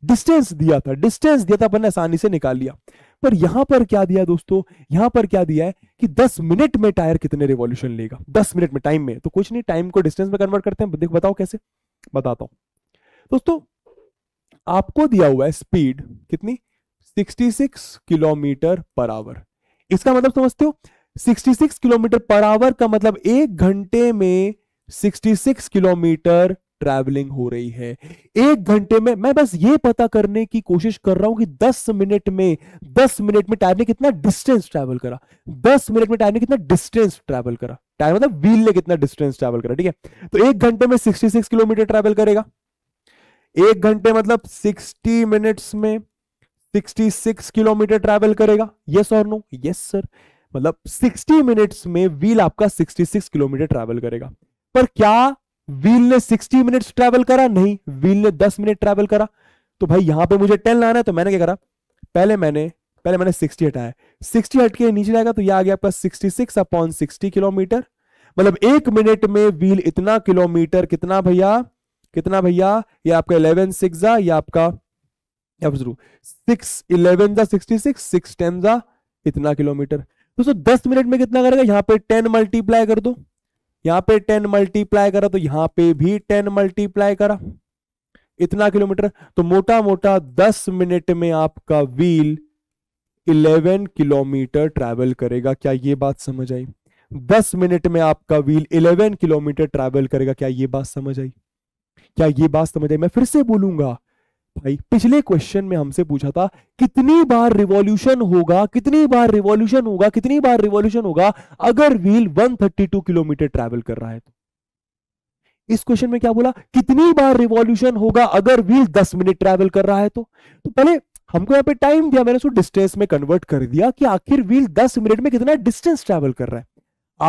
डिस्टेंस दिया था डिस्टेंस दिया था अपन ने आसानी से निकाल लिया पर यहां पर क्या दिया दोस्तों यहां पर क्या दिया है कि 10 मिनट में टायर कितने रिवॉल्यूशन लेगा 10 मिनट में टाइम में तो कुछ नहीं टाइम को डिस्टेंस में कन्वर्ट करते हैं देखो बताओ कैसे बताता हूं दोस्तों आपको दिया हुआ है स्पीड कितनी 66 किलोमीटर पर आवर इसका मतलब समझते हो 66 किलोमीटर पर आवर का मतलब एक घंटे में 66 किलोमीटर ट्रैवलिंग हो रही है एक घंटे में मैं बस ये पता करने की कोशिश कर रहा हूं कि दस मिनट में दस मिनट में टायर ने कितना डिस्टेंस ट्रैवल करा दस मिनट में टायर ने कितना डिस्टेंस ट्रैवल करा टायर मतलब व्हील ने कितना डिस्टेंस ट्रैवल करा ठीक है तो एक घंटे में सिक्सटी सिक्स किलोमीटर ट्रैवल करेगा एक घंटे मतलब सिक्सटी मिनट्स में सिक्सटी सिक्स किलोमीटर ट्रैवल करेगा यस और नो यस सर मतलब सिक्सटी मिनट्स में व्हील आपका सिक्सटी सिक्स किलोमीटर ट्रैवल करेगा पर क्या व्हील ने 60 मिनट्स ट्रैवल करा नहीं व्हील ने 10 मिनट ट्रैवल करा तो भाई यहां पे मुझे 10 लाना है तो मैंने क्या करा पहले मैंने पहले मैंने 60 हटाया 60 हट के नीचे जाएगा तो ये आ गया आपका 66 अपॉन सिक्सटी किलोमीटर मतलब एक मिनट में व्हील इतना किलोमीटर कितना भैया कितना भैया ये आपका इलेवन सिक्स या आपका जरूर सिक्स इलेवन जा सिक्सटी सिक्स सिक्स टेन जा इतना किलोमीटर दोस्तों दस मिनट में कितना करेगा यहां पे टेन मल्टीप्लाई कर दो यहां पे टेन मल्टीप्लाई करा तो यहां पे भी टेन मल्टीप्लाई करा इतना किलोमीटर तो मोटा मोटा दस मिनट में आपका व्हील इलेवन किलोमीटर ट्रैवल करेगा क्या ये बात समझ आई दस मिनट में आपका व्हील इलेवन किलोमीटर ट्रैवल करेगा क्या ये बात समझ आई क्या ये बात समझ आई मैं फिर से बोलूंगा भाई पिछले क्वेश्चन में हमसे पूछा था कितनी बार रिवॉल्यूशन होगा कितनी बार रिवॉल्यूशन होगा कितनी बार रिवॉल्यूशन होगा अगर व्हील 132 किलोमीटर ट्रैवल कर रहा है तो इस क्वेश्चन में क्या बोला कितनी बार रिवॉल्यूशन होगा अगर व्हील 10 मिनट ट्रैवल कर रहा है तो तो पहले हमको यहां पे टाइम दिया मैंने उसको डिस्टेंस में कन्वर्ट कर दिया कि आखिर व्हील दस मिनट में कितना डिस्टेंस ट्रैवल कर रहा है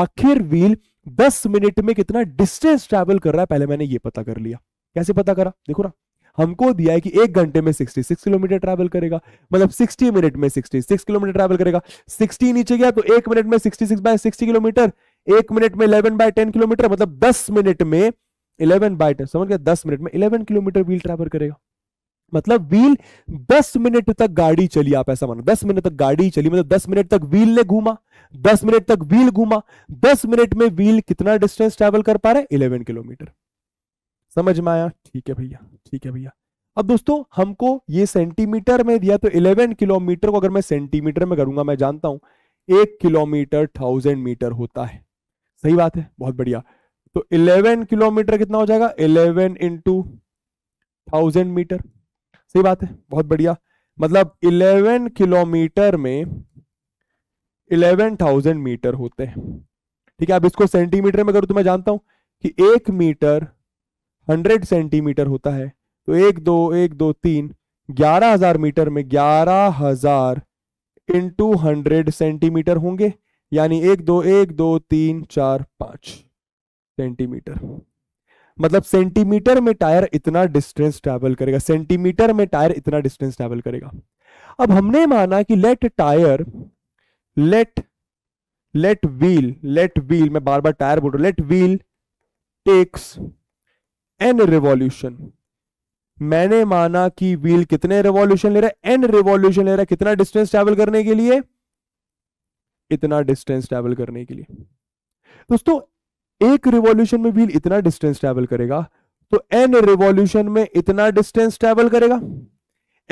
आखिर व्हील दस मिनट में कितना डिस्टेंस ट्रैवल कर रहा है पहले मैंने ये पता कर लिया कैसे पता करा देखो ना हमको दिया है कि एक घंटे में 66 किलोमीटर ट्रैवल करेगा मतलब 60 मिनट में 66 किलोमीटर ट्रैवल करेगा 60 नीचे गया तो एक मिनट में 66 बाय 60 किलोमीटर एक मिनट में 11 बाय 10 किलोमीटर मतलब 10 मिनट में 11 बाय 10 समझ गया 10 मिनट में 11 किलोमीटर व्हील ट्रैवल करेगा मतलब व्हील 10 मिनट तक गाड़ी चली आप ऐसा मानो 10 मिनट तक गाड़ी चली मतलब 10 मिनट तक व्हील ने घूमा 10 मिनट तक व्हील घूमा 10 मिनट में व्हील कितना डिस्टेंस ट्रैवल कर पा रहा है 11 किलोमीटर समझ में आया ठीक है भैया ठीक है भैया अब दोस्तों हमको ये सेंटीमीटर में दिया तो 11 किलोमीटर को अगर मैं सेंटीमीटर में करूंगा मैं जानता हूं एक किलोमीटर थाउजेंड मीटर होता है सही बात है बहुत बढ़िया तो 11 किलोमीटर कितना हो जाएगा 11 इंटू थाउजेंड मीटर सही बात है बहुत बढ़िया मतलब 11 किलोमीटर में 11,000 मीटर होते हैं ठीक है अब इसको सेंटीमीटर में करूं तो मैं जानता हूं कि एक मीटर हंड्रेड सेंटीमीटर होता है तो एक दो एक दो तीन ग्यारह हजार मीटर में ग्यारह हजार इंटू हंड्रेड सेंटीमीटर होंगे यानी एक दो एक दो तीन चार पांच सेंटीमीटर मतलब सेंटीमीटर में टायर इतना डिस्टेंस ट्रैवल करेगा सेंटीमीटर में टायर इतना डिस्टेंस ट्रैवल करेगा अब हमने माना कि let tyre let let wheel let wheel मैं बार बार टायर बोल रहा हूं let wheel takes N revolution मैंने माना कि व्हील कितने रिवॉल्यूशन ले रहा है एन रिवॉल्यूशन ले रहा है कितना डिस्टेंस ट्रेवल करने के लिए इतना डिस्टेंस ट्रेवल करने के लिए दोस्तों एक रिवॉल्यूशन में व्हील इतना डिस्टेंस ट्रेवल करेगा तो एन रिवॉल्यूशन में इतना डिस्टेंस ट्रेवल करेगा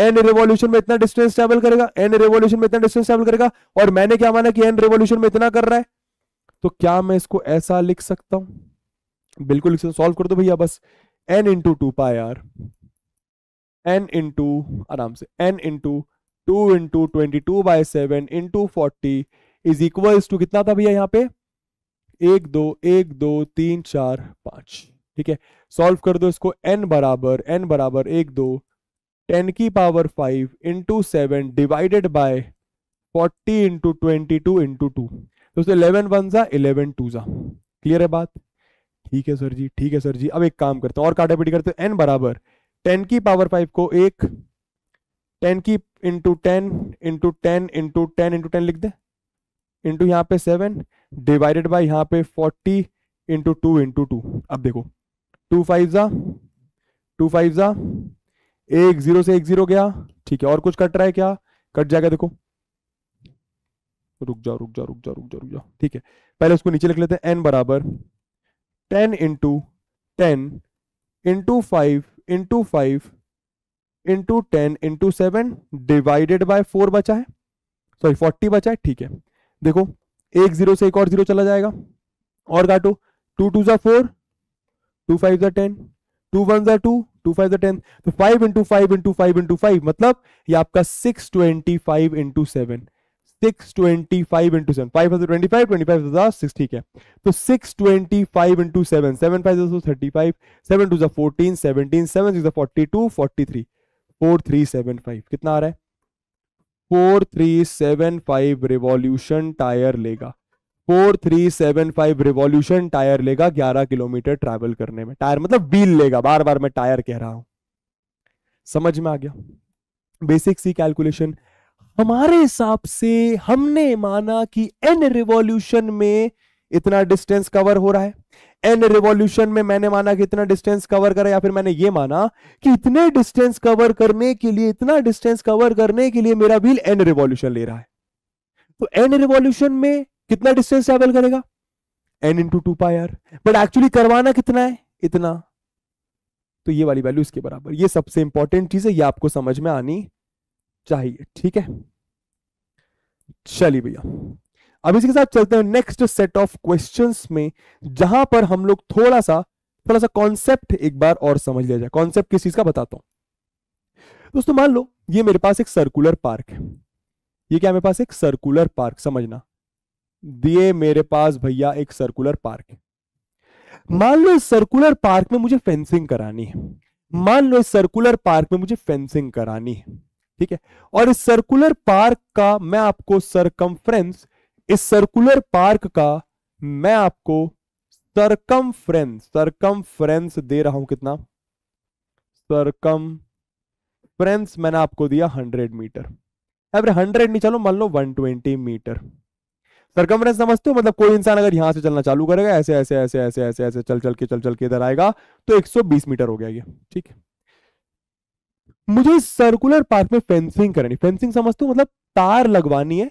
एन रिवॉल्यूशन में इतना डिस्टेंस ट्रेवल करेगा एन रिवॉल्यूशन में इतना डिस्टेंस ट्रेवल करेगा और मैंने क्या माना कि एन रिवॉल्यूशन में इतना कर रहा है तो क्या मैं इसको ऐसा लिख सकता हूं बिल्कुल सॉल्व कर दो भैया बस N into two pi N into आराम से N into two into twenty two by seven into forty is equal to कितना था भैया यहाँ पे एक दो एक दो तीन चार पांच ठीक है सॉल्व कर दो इसको एन बराबर एन बराबर एक दो टेन की power five into seven divided by forty into twenty two into two दोस्तों इलेवन वन सा इलेवन टू सा क्लियर है बात ठीक है सर जी ठीक है सर जी अब एक काम करते हैं और काटापीटी करते एन बराबर टेन की पावर फाइव को एक टेन की into ten into ten into ten into ten लिख दे इंटू यहाँ पे सेवन डिवाइडेड बाई यहाँ पे forty into two into two अब देखो टू फाइव ज़ा टू फाइव ज़ा एक जीरो से एक जीरो गया ठीक है और कुछ कट रहा है क्या कट जाएगा देखो रुक जाओ रुक जाओ रुक जाओ रुक जाओ रुक जाओ ठीक है पहले उसको नीचे लिख लेते हैं एन बराबर ten into ten into five into five into ten into seven divided by four बचा है सॉरी फोर्टी बचा है ठीक है देखो एक जीरो से एक और जीरो चला जाएगा और काटो टू टू ज़ा फोर टू फाइव ज़ा टेन टू वन ज़ा टू टू फाइव ज़ा टेन तो five into five into five into five मतलब ये आपका six twenty five into seven three seven five revolution tyre लेगा ग्यारह किलोमीटर ट्रेवल करने में टायर मतलब व्हील लेगा बार बार मैं टायर कह रहा हूं समझ में आ गया बेसिक सी कैलकुलेशन हमारे हिसाब से हमने माना कि एन रिवॉल्यूशन में इतना डिस्टेंस कवर हो रहा है एन रिवॉल्यूशन में मैंने माना कि इतना डिस्टेंस कवर करा या फिर मैंने ये माना कि इतने डिस्टेंस कवर करने के लिए इतना डिस्टेंस कवर करने के लिए मेरा व्हील एन रिवॉल्यूशन ले रहा है तो एन रिवॉल्यूशन में कितना डिस्टेंस ट्रेवल करेगा N into two pi R but actually करवाना कितना है इतना तो ये वाली वैल्यू इसके बराबर ये सबसे इंपॉर्टेंट चीज है ये आपको समझ में आनी चाहिए ठीक है चलिए भैया अब इसी के साथ चलते हैं नेक्स्ट सेट ऑफ क्वेश्चंस में जहां पर हम लोग थोड़ा सा थोड़ा सा कॉन्सेप्ट एक बार और समझ लिया जाए कॉन्सेप्ट किस चीज का बताता हूं दोस्तों मान लो ये मेरे पास एक सर्कुलर पार्क है ये क्या मेरे पास एक सर्कुलर पार्क समझना दिए मेरे पास भैया एक सर्कुलर पार्क है मान लो इस सर्कुलर पार्क में मुझे फेंसिंग करानी है मान लो इस सर्कुलर पार्क में मुझे फेंसिंग करानी है ठीक है और इस सर्कुलर पार्क का मैं आपको सरकमफ्रेंस इस सर्कुलर पार्क का मैं आपको सरकम फ्रेंस सरकम फ्रेंस दे रहा हूं कितना सरकम फ्रेंस मैंने आपको दिया 100 मीटर अरे 100 नहीं चलो मान लो 120 मीटर सरकम फ्रेंस समझते हो मतलब कोई इंसान अगर यहां से चलना चालू करेगा ऐसे ऐसे ऐसे ऐसे ऐसे ऐसे चल चल के चल चल के इधर आएगा तो 120 मीटर हो गया ये ठीक है मुझे सर्कुलर पार्क में फेंसिंग करनी फेंसिंग समझते हो मतलब तार लगवानी है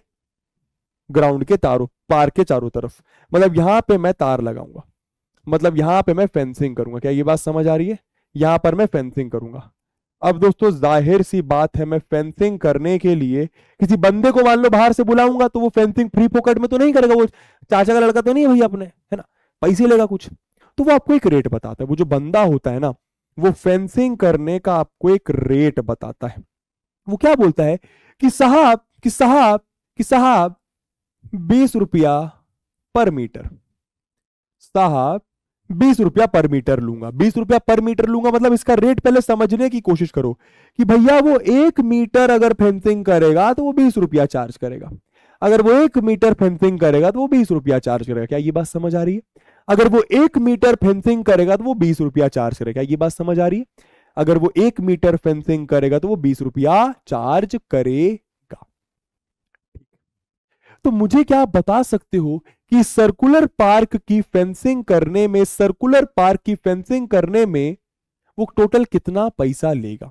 ग्राउंड के तारों पार्क के चारों तरफ मतलब यहां पे मैं तार लगाऊंगा मतलब यहां पे मैं फेंसिंग करूंगा क्या ये बात समझ आ रही है यहां पर मैं फेंसिंग करूंगा अब दोस्तों जाहिर सी बात है मैं फेंसिंग करने के लिए किसी बंदे को मान लो बाहर से बुलाऊंगा तो वो फेंसिंग फ्री पॉकेट में तो नहीं करेगा वो चाचा का लड़का तो नहीं है भैया अपने है ना पैसे लेगा कुछ तो वो आपको एक रेट बताता है वो जो बंदा होता है ना वो फेंसिंग करने का आपको एक रेट बताता है वो क्या बोलता है कि साहब कि साहब कि साहब बीस रुपया पर मीटर साहब बीस रुपया पर मीटर लूंगा बीस रुपया पर मीटर लूंगा मतलब इसका रेट पहले समझने की कोशिश करो कि भैया वो एक मीटर अगर फेंसिंग करेगा तो वो बीस रुपया चार्ज करेगा अगर वो एक मीटर फेंसिंग करेगा तो वो बीस रुपया चार्ज करेगा क्या ये बात समझ आ रही है अगर वो एक मीटर फेंसिंग करेगा तो वो बीस रुपया चार्ज करेगा ये बात समझ आ रही है अगर वो एक मीटर फेंसिंग करेगा तो वो बीस रुपया चार्ज करेगा तो मुझे क्या आप बता सकते हो कि सर्कुलर पार्क की फेंसिंग करने में सर्कुलर पार्क की फेंसिंग करने में वो टोटल कितना पैसा लेगा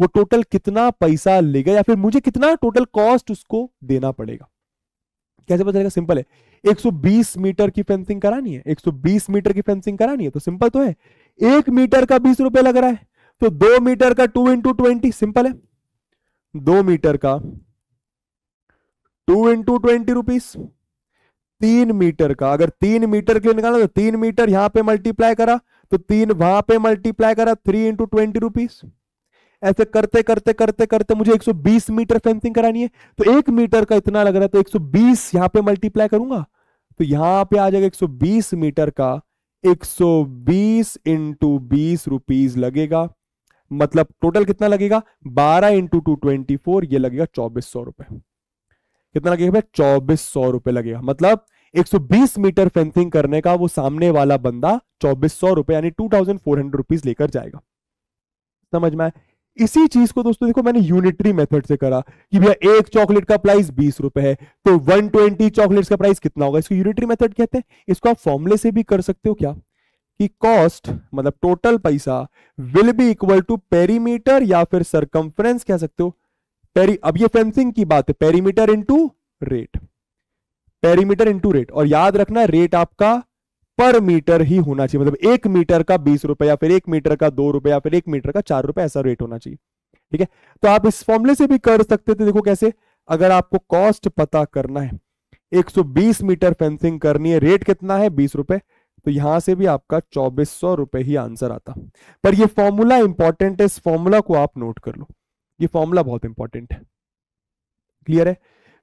वो टोटल कितना पैसा लेगा या फिर मुझे कितना टोटल कॉस्ट उसको देना पड़ेगा कैसे पता चलेगा सिंपल है 120 मीटर की फेंसिंग करानी है 120 मीटर की फेंसिंग करानी है तो सिंपल तो है एक मीटर का बीस रुपए लग रहा है तो दो मीटर का टू इंटू ट्वेंटी सिंपल है दो मीटर का टू इंटू ट्वेंटी रुपीज तीन मीटर का अगर तीन मीटर के लिए निकाला तो तीन मीटर यहां पे मल्टीप्लाई करा तो तीन वहां पे मल्टीप्लाई करा थ्री इंटू ट्वेंटी रुपीज ऐसे करते करते करते करते मुझे 120 मीटर फेंसिंग करानी है तो एक मीटर का इतना लग रहा है तो 120 सौ बीस यहां पे मल्टीप्लाई करूंगा तो यहां पे आ जाएगा 120 मीटर का 120 सौ बीस इंटू बीस रुपीज लगेगा मतलब टोटल कितना लगेगा 12 इंटू टू ट्वेंटी फोर यह लगेगा चौबीस सौ रुपए कितना लगेगा भाई चौबीस सौ रुपए लगेगा मतलब 120 मीटर फेंसिंग करने का वो सामने वाला बंदा चौबीस सौ रुपए यानी two thousand four hundred rupees लेकर जाएगा समझ में आए इसी चीज को दोस्तों देखो मैंने यूनिटरी मेथड से करा कि भैया एक चॉकलेट का प्राइस बीस रुपए है तो 120 चॉकलेट्स का प्राइस कितना होगा इसको यूनिटरी मेथड कहते हैं इसको आप फॉर्मुले से भी कर सकते हो क्या कि कॉस्ट मतलब टोटल पैसा will be equal to perimeter या फिर सरकमफ्रेंस कह सकते हो पेरी अब ये फेंसिंग की बात है perimeter into rate perimeter into rate और याद रखना रेट आपका पर मीटर ही होना चाहिए मतलब एक मीटर का बीस रुपए या फिर एक मीटर का दो रुपए या फिर एक मीटर का चार रुपए ऐसा रेट होना चाहिए ठीक है तो आप इस फॉर्मुले से भी कर सकते थे देखो कैसे अगर आपको कॉस्ट पता करना है 120 मीटर फेंसिंग करनी है रेट कितना है बीस रुपए तो यहां से भी आपका चौबीस सौ रुपए ही आंसर आता पर यह फॉर्मूला इंपॉर्टेंट है इस फॉर्मूला को आप नोट कर लो ये फॉर्मूला बहुत इंपॉर्टेंट है क्लियर है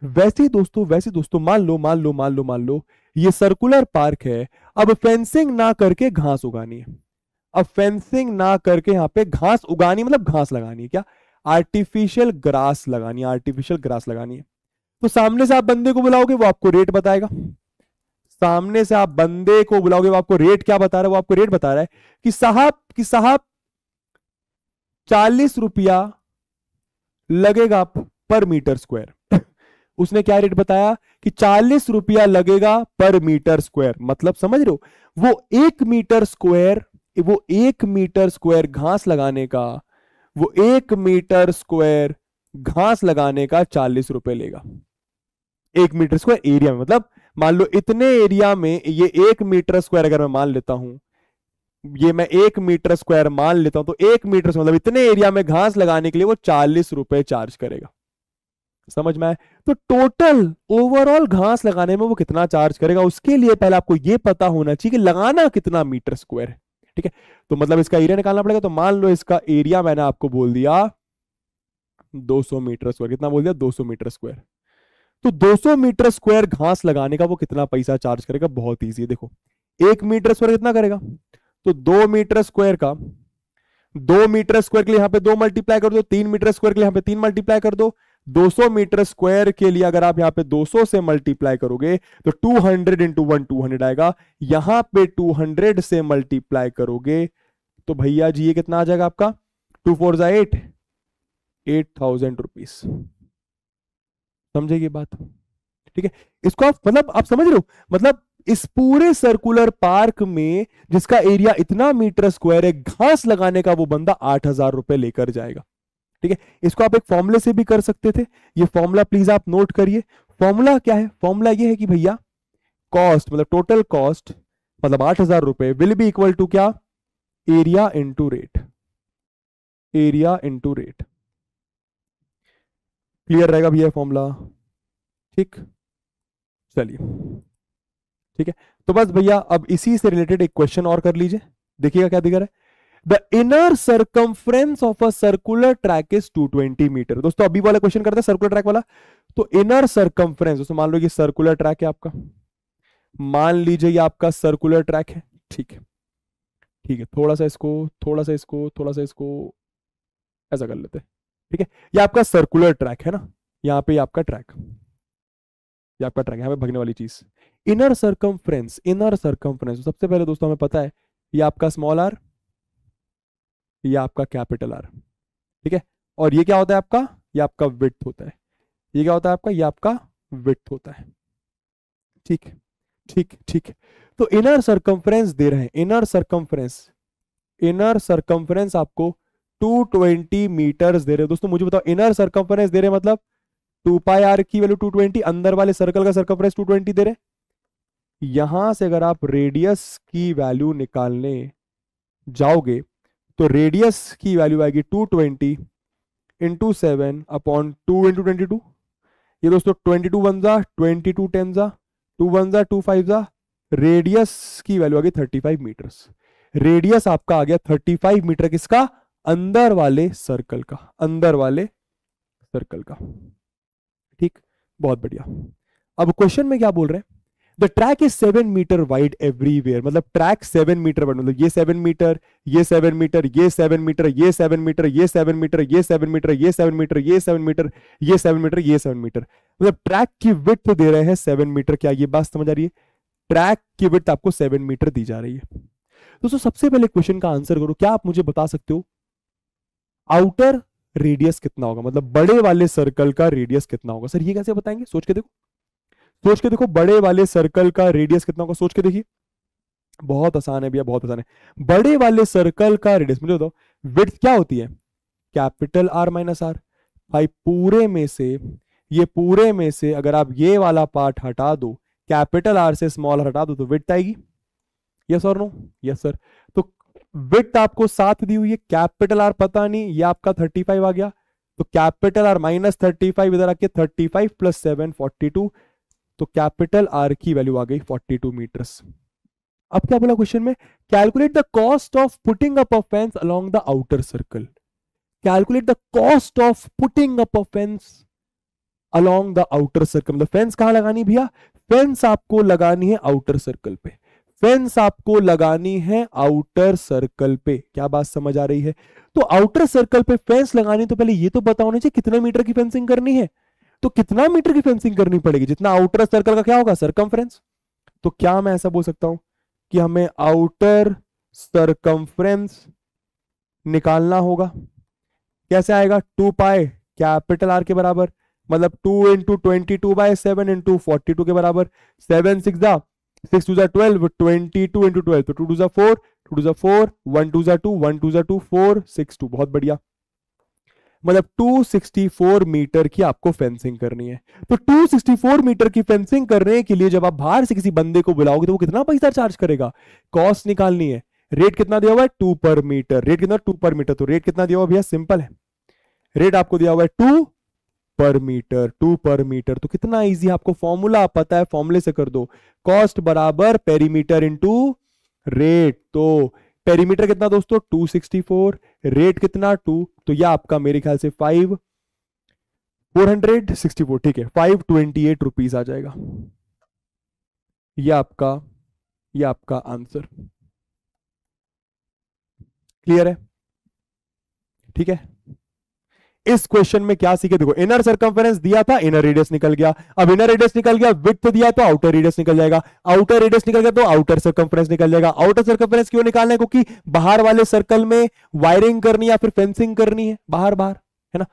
वैसे दोस्तों वैसे दोस्तों मान लो मान लो मान लो मान लो ये सर्कुलर पार्क है अब फेंसिंग ना करके घास उगानी है अब फेंसिंग ना करके यहाँ पे घास उगानी मतलब घास लगानी है क्या आर्टिफिशियल ग्रास लगानी है आर्टिफिशियल ग्रास लगानी है तो सामने से आप बंदे को बुलाओगे वो आपको रेट बताएगा सामने से आप बंदे को बुलाओगे वो आपको रेट क्या बता रहा है वो आपको रेट बता रहा है कि साहब कि साहब चालीस रुपया लगेगा पर मीटर स्क्वायर उसने क्या रेट बताया कि चालीस रुपया लगेगा पर मीटर स्क्वायर मतलब समझ रहे हो वो एक मीटर स्क्वायर वो एक मीटर स्क्वायर घास लगाने का वो एक मीटर स्क्वायर घास लगाने का चालीस रुपए लेगा एक मीटर स्क्वायर एरिया में मतलब मान लो इतने एरिया में ये एक मीटर स्क्वायर अगर मैं मान लेता हूं ये मैं एक मीटर स्क्वायर मान लेता हूं तो एक मीटर मतलब इतने एरिया में घास लगाने के लिए वो चालीस रुपए चार्ज करेगा समझ में आए तो टोटल ओवरऑल घास लगाने में वो कितना चार्ज करेगा उसके लिए पहले आपको ये पता होना चाहिए कि लगाना कितना मीटर स्क्वायर है ठीक है तो मतलब इसका एरिया निकालना पड़ेगा तो मान लो इसका एरिया मैंने आपको बोल दिया 200 मीटर स्क्वायर कितना बोल दिया 200 मीटर स्क्वायर तो 200 मीटर स्क्वायर घास लगाने का वो कितना पैसा चार्ज करेगा बहुत ईजी है देखो एक मीटर स्क्वायर कितना करेगा तो दो मीटर स्क्वायर का दो मीटर स्क्वायर के लिए यहां पे दो मल्टीप्लाई कर दो तीन मीटर स्क्वायर के लिए यहां पे तीन मल्टीप्लाई कर दो 200 मीटर स्क्वायर के लिए अगर आप यहां पे 200 से मल्टीप्लाई करोगे तो 200 हंड्रेड इंटू वन टू आएगा यहां पे 200 से मल्टीप्लाई करोगे तो भैया जी ये कितना आ जाएगा आपका टू फोर जा एट एट थाउजेंड रुपीज समझे ये बात ठीक है इसको आप मतलब आप समझ रहे हो मतलब इस पूरे सर्कुलर पार्क में जिसका एरिया इतना मीटर स्क्वायर है घास लगाने का वो बंदा आठ हजार रुपए लेकर जाएगा ठीक है इसको आप एक फॉर्मूले से भी कर सकते थे ये फॉर्मूला प्लीज आप नोट करिए फॉर्मूला क्या है फॉर्मूला ये है कि भैया कॉस्ट मतलब टोटल कॉस्ट मतलब आठ हजार रुपए विल बी इक्वल टू क्या area into rate area into rate clear रहेगा भैया फॉर्मूला ठीक चलिए ठीक है तो बस भैया अब इसी से रिलेटेड एक क्वेश्चन और कर लीजिए देखिएगा क्या दिख रहा है the inner circumference of a circular track is 220 metre दोस्तों अभी वाला क्वेश्चन करते हैं सर्कुलर ट्रैक वाला तो इनर सर्कम्फ्रेंस दोस्तों मान लो ये सर्कुलर ट्रैक है आपका मान लीजिए ये आपका सर्कुलर ट्रैक है ठीक है ठीक है थोड़ा सा इसको थोड़ा सा इसको थोड़ा सा इसको ऐसा कर लेते ठीक है ये आपका सर्कुलर ट्रैक है ना यहाँ पे ये आपका ट्रैक ये आपका ट्रैक यहाँ पे भगने वाली चीज इनर सर्कम्फ्रेंस इनर सर्कम्फ्रेंस सबसे पहले दोस्तों हमें पता है ये आपका स्मॉल आर ये आपका कैपिटल आर ठीक है और ये क्या होता है आपका ये आपका विथ होता है ये क्या होता है आपका ये आपका विथ होता है ठीक ठीक ठीक तो इनर सरकमफ्रेंस दे रहे हैं इनर सरकमफ्रेंस इनर सरकमफ्रेंस आपको 220 मीटर्स दे रहे हैं दोस्तों मुझे बताओ इनर सरकमफ्रेंस दे रहे हैं मतलब टू पाई आर की वैल्यू 220 अंदर वाले सर्कल का सरकमफ्रेंस 220 दे रहे यहां से अगर आप रेडियस की वैल्यू निकालने जाओगे तो रेडियस की वैल्यू आएगी two twenty into seven upon two into twenty two ये दोस्तों ट्वेंटी टू वन जा ट्वेंटी टू टेन जा टू वन जा टू फाइव जा रेडियस की वैल्यू आ गई थर्टी फाइव मीटर रेडियस आपका आ गया थर्टी फाइव मीटर किसका अंदर वाले सर्कल का अंदर वाले सर्कल का ठीक बहुत बढ़िया अब क्वेश्चन में क्या बोल रहे हैं the track is seven metre wide everywhere मतलब ट्रैक सेवन मीटर वाइड मतलब ये सेवन मीटर ये सेवन मीटर ये सेवन मीटर ये सेवन मीटर ये सेवन मीटर ये सेवन मीटर ये सेवन मीटर ये सेवन मीटर ये सेवन मीटर ये सेवन मीटर मतलब ट्रैक की विथ दे रहे हैं सेवन मीटर क्या ये बात समझ आ रही है ट्रैक की विथ आपको सेवन मीटर दी जा रही है दोस्तों सबसे पहले क्वेश्चन का आंसर करो क्या आप मुझे बता सकते हो आउटर रेडियस कितना होगा मतलब बड़े वाले सर्कल का रेडियस कितना होगा सर ये कैसे बताएंगे सोच के देखो सोच के देखो बड़े वाले सर्कल का रेडियस कितना होगा सोच के देखिए बहुत आसान है भैया बहुत आसान है बड़े वाले सर्कल का रेडियस मुझे बताओ विड्थ क्या होती है कैपिटल आर माइनस आर भाई पूरे में से ये पूरे में से अगर आप ये वाला पार्ट हटा दो कैपिटल आर से स्मॉल हटा दो तो विड्थ आएगी यस और नो यस सर तो विड्थ आपको साथ दी हुई है कैपिटल आर पता नहीं ये आपका थर्टी फाइव आ गया तो capital R minus thirty five इधर आके thirty five plus seven forty two तो कैपिटल आर की वैल्यू आ गई 42 मीटर्स अब क्या बोला क्वेश्चन में calculate the cost of putting up a fence along the outer circle calculate the cost of putting up a fence along the outer circle मतलब fence कहां लगानी भैया फेंस आपको लगानी है आउटर सर्कल पे फेंस आपको लगानी है आउटर सर्कल पे क्या बात समझ आ रही है तो आउटर सर्कल पे फेंस लगानी तो पहले ये तो बताओ होना चाहिए कितने मीटर की फेंसिंग करनी है तो कितना मीटर की फेंसिंग करनी पड़ेगी जितना आउटर सर्कल का क्या होगा सरकम तो क्या मैं ऐसा बोल सकता हूं कि हमें आउटर सरकम निकालना होगा कैसे आएगा टू पाए कैपिटल आर के बराबर मतलब two into twenty two by seven into forty two के बराबर सेवन सिक्स जा सिक्स टू जा twelve twenty two into twelve two two जा फोर टू टू जा फोर वन टू जा टू वन टू जा टू फोर सिक्स टू बहुत बढ़िया मतलब 264 मीटर की आपको फेंसिंग करनी है तो 264 मीटर की फेंसिंग करने के लिए जब आप बाहर से किसी बंदे को बुलाओगे तो वो कितना पैसा चार्ज करेगा कॉस्ट निकालनी है रेट कितना दिया हुआ है टू पर मीटर रेट कितना टू पर मीटर तो रेट कितना दिया हुआ भैया सिंपल है रेट आपको दिया हुआ है two per metre to per metre तो कितना इजी आपको फॉर्मूला पता है फॉर्मूले से कर दो कॉस्ट बराबर पेरीमीटर इनटू रेट तो पेरीमीटर कितना दोस्तों 264 रेट कितना टू तो यह आपका मेरे ख्याल से five four hundred sixty four ठीक है फाइव ट्वेंटी एट रुपीज आ जाएगा यह आपका यह आपका आंसर क्लियर है ठीक है इस क्वेश्चन में क्या सीखे देखो इनर सर्कम्फेरेंस दिया था इनर रेडियस निकल गया अब इनर रेडियस निकल गया विथ दिया तो आउटर रेडियस निकल जाएगा आउटर रेडियस निकल गया तो आउटर सर्कम्फ्रेंस निकल जाएगा आउटर सर्कम्फ्रेंस क्यों निकालना है क्योंकि बाहर वाले सर्कल में वायरिंग करनी या फिर फेंसिंग करनी है बाहर बाहर है ना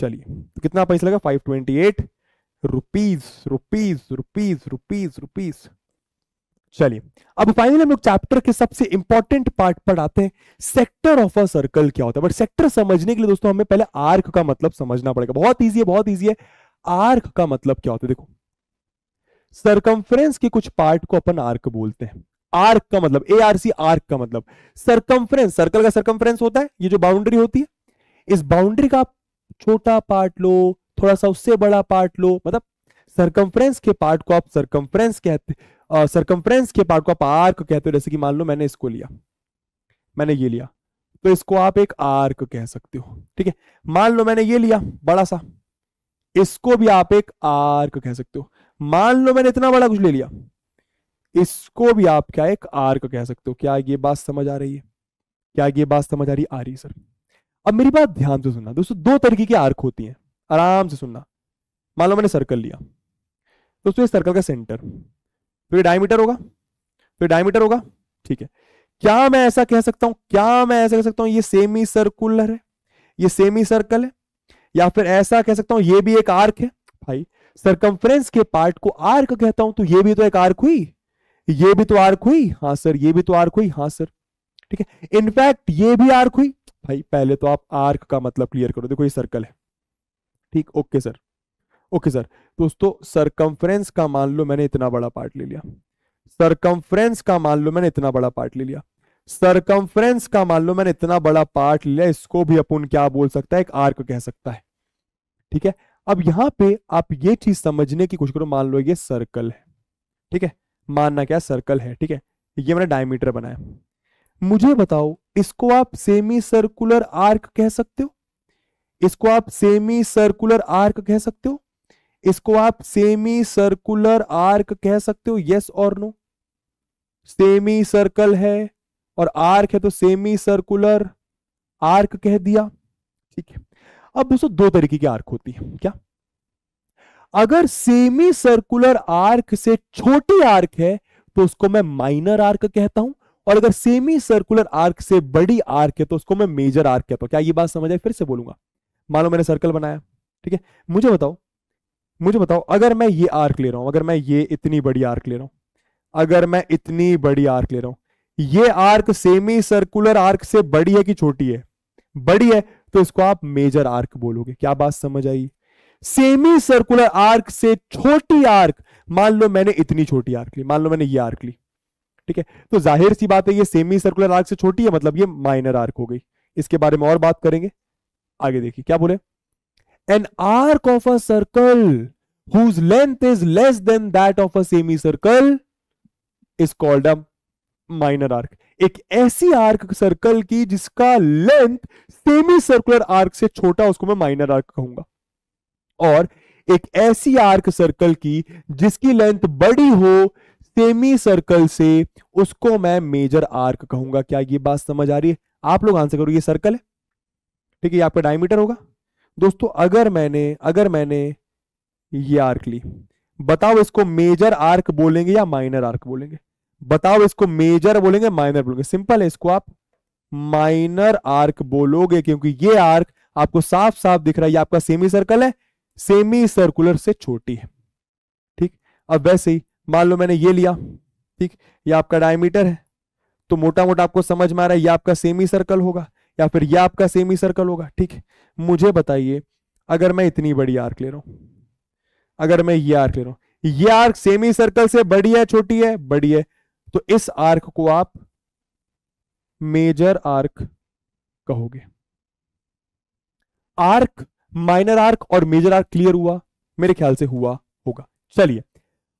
चलिए तो कितना पैसा लगा five twenty eight rupees rupees rupees rupees rupees चलिए अब फाइनली हम लोग चैप्टर के सबसे इंपॉर्टेंट पार्ट पर आते हैं सेक्टर ऑफ अ सर्कल क्या होता है बट सेक्टर समझने के लिए दोस्तों हमें पहले आर्क का मतलब समझना पड़ेगा बहुत ईजी है बहुत ईजी है आर्क का मतलब क्या होता है देखो सरकमफ्रेंस के कुछ पार्ट को अपन आर्क बोलते हैं आर्क का मतलब ए आर सी आर्क का मतलब सरकमफ्रेंस सर्कल का सरकमफ्रेंस होता है ये जो बाउंड्री होती है इस बाउंड्री का छोटा पार्ट लो थोड़ा सा उससे बड़ा पार्ट लो मतलब सरकमफ्रेंस के पार्ट को आप सरकमफ्रेंस कहते हैं सरकमफ्रेंस के पार्ट को आप आर्क कहते हो जैसे कि मान लो मैंने इसको लिया मैंने ये लिया तो इसको आप एक आर्क कह सकते हो ठीक है मान लो मैंने ये लिया बड़ा सा इसको भी आप एक आर्क कह सकते हो मान लो मैंने इतना बड़ा कुछ ले लिया इसको भी आप क्या एक आर्क कह सकते हो क्या ये बात समझ आ रही है क्या ये बात समझ आ रही आ रही सर अब मेरी बात ध्यान से सुनना दोस्तों दो तरीके की आर्क होती है आराम से सुनना मान लो मैंने सर्कल लिया दोस्तों ये सर्कल का सेंटर तो ये डायमीटर होगा तो ये डायमीटर होगा ठीक है क्या मैं ऐसा कह सकता हूं क्या मैं ऐसा कह सकता हूं ये सेमी सर्कुलर है ये सेमी सर्कल है या फिर ऐसा कह सकता हूं ये भी एक आर्क है भाई सरकमफ्रेंस के पार्ट को आर्क कहता हूं तो ये भी तो एक आर्क हुई ये भी तो आर्क हुई हाँ सर ये भी तो आर्क हुई हाँ सर ठीक है इनफैक्ट ये भी आर्क हुई भाई पहले तो आप आर्क का मतलब क्लियर करो देखो ये सर्कल है ठीक ओके सर ओके सर दोस्तों सरकमफ्रेंस का मान लो मैंने इतना बड़ा पार्ट ले लिया सरकमफ्रेंस का मान लो मैंने इतना बड़ा पार्ट ले लिया सरकमफ्रेंस का मान लो मैंने इतना बड़ा पार्ट लिया इसको भी अपन क्या बोल सकता है एक आर्क कह सकता है ठीक है अब यहां पे आप ये चीज समझने की कोशिश करो मान लो ये सर्कल है ठीक है मानना क्या सर्कल है ठीक है ये मैंने डायमीटर बनाया मुझे बताओ इसको आप सेमी सर्कुलर आर्क कह सकते हो इसको आप सेमी सर्कुलर आर्क कह सकते हो इसको आप सेमी सर्कुलर आर्क कह सकते हो यस और नो सेमी सर्कल है और आर्क है तो सेमी सर्कुलर आर्क कह दिया ठीक है अब दोस्तों दो तरीके की आर्क होती है क्या अगर सेमी सर्कुलर आर्क से छोटी आर्क है तो उसको मैं माइनर आर्क कहता हूं और अगर सेमी सर्कुलर आर्क से बड़ी आर्क है तो उसको मैं मेजर आर्क कहता हूं क्या ये बात समझ आई फिर से बोलूंगा मानो मैंने सर्कल बनाया ठीक है मुझे बताओ मुझे बताओ अगर मैं ये आर्क ले रहा हूं अगर मैं ये इतनी बड़ी आर्क ले रहा हूं अगर मैं इतनी बड़ी आर्क ले रहा हूं ये आर्क सेमी सर्कुलर आर्क से बड़ी है कि छोटी है बड़ी है तो इसको आप मेजर आर्क बोलोगे क्या बात समझ आई सेमी सर्कुलर आर्क से छोटी आर्क मान लो मैंने इतनी छोटी आर्क ली मान लो मैंने ये आर्क ली ठीक है तो जाहिर सी बात है ये सेमी सर्कुलर आर्क से छोटी है मतलब ये माइनर आर्क हो गई इसके बारे में और बात करेंगे आगे देखिए क्या बोले an arc of a circle whose length is less than that of a semicircle is called a minor arc. एक ऐसी आर्क सर्कल की जिसका लेंथ सेमी सर्कुलर आर्क से छोटा उसको मैं माइनर आर्क कहूंगा और एक ऐसी आर्क सर्कल की जिसकी लेंथ बड़ी हो सेमी सर्कल से उसको मैं मेजर आर्क कहूंगा क्या ये बात समझ आ रही है आप लोग आंसर करो ये सर्कल है ठीक है ये आपका डायमीटर होगा दोस्तों अगर मैंने अगर मैंने ये आर्क ली बताओ इसको मेजर आर्क बोलेंगे या माइनर आर्क बोलेंगे बताओ इसको मेजर बोलेंगे माइनर बोलेंगे सिंपल है इसको आप माइनर आर्क बोलोगे क्योंकि ये आर्क आपको साफ साफ दिख रहा है ये आपका सेमी सर्कल है सेमी सर्कुलर से छोटी है ठीक अब वैसे ही मान लो मैंने ये लिया ठीक ये आपका डायमीटर है तो मोटा मोटा आपको समझ में आ रहा है ये आपका सेमी सर्कल होगा या फिर यह आपका सेमी सर्कल होगा ठीक है मुझे बताइए अगर मैं इतनी बड़ी आर्क ले रहा हूं अगर मैं ये आर्क ले रहा हूं ये आर्क सेमी सर्कल से बड़ी है छोटी है बड़ी है तो इस आर्क को आप मेजर आर्क कहोगे आर्क माइनर आर्क और मेजर आर्क क्लियर हुआ मेरे ख्याल से हुआ होगा चलिए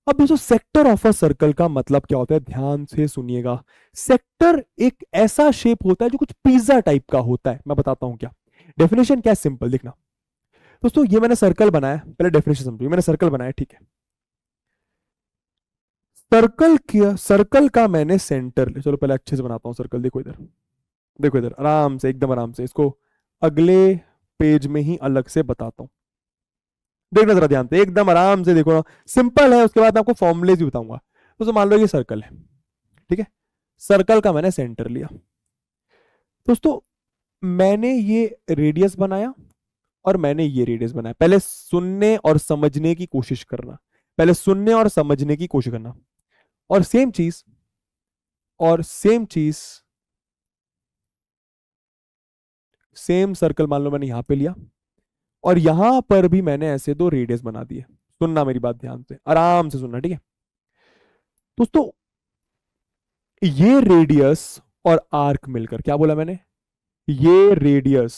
अब दोस्तों सेक्टर ऑफ अ सर्कल का मतलब क्या होता है ध्यान से सुनिएगा सेक्टर एक ऐसा शेप होता है जो कुछ पिज्जा टाइप का होता है मैं बताता हूं क्या डेफिनेशन क्या है सिंपल देखना दोस्तों ये मैंने सर्कल बनाया पहले डेफिनेशन समझो मैंने सर्कल बनाया ठीक है सर्कल किया सर्कल का मैंने सेंटर ले चलो पहले अच्छे से बनाता हूं सर्कल देखो इधर देखो इधर आराम से एकदम आराम से इसको अगले पेज में ही अलग से बताता हूं देखना जरा ध्यान से एकदम आराम से देखो सिंपल है उसके बाद आपको फॉर्मुले भी बताऊंगा तो मान लो ये सर्कल है ठीक है सर्कल का मैंने सेंटर लिया दोस्तों मैंने ये रेडियस बनाया और मैंने ये रेडियस बनाया पहले सुनने और समझने की कोशिश करना पहले सुनने और समझने की कोशिश करना और सेम चीज और सेम चीज सेम सर्कल मान लो मैंने यहां पे लिया और यहां पर भी मैंने ऐसे दो रेडियस बना दिए सुनना मेरी बात ध्यान से आराम से सुनना ठीक है दोस्तों ये रेडियस और आर्क मिलकर क्या बोला मैंने ये रेडियस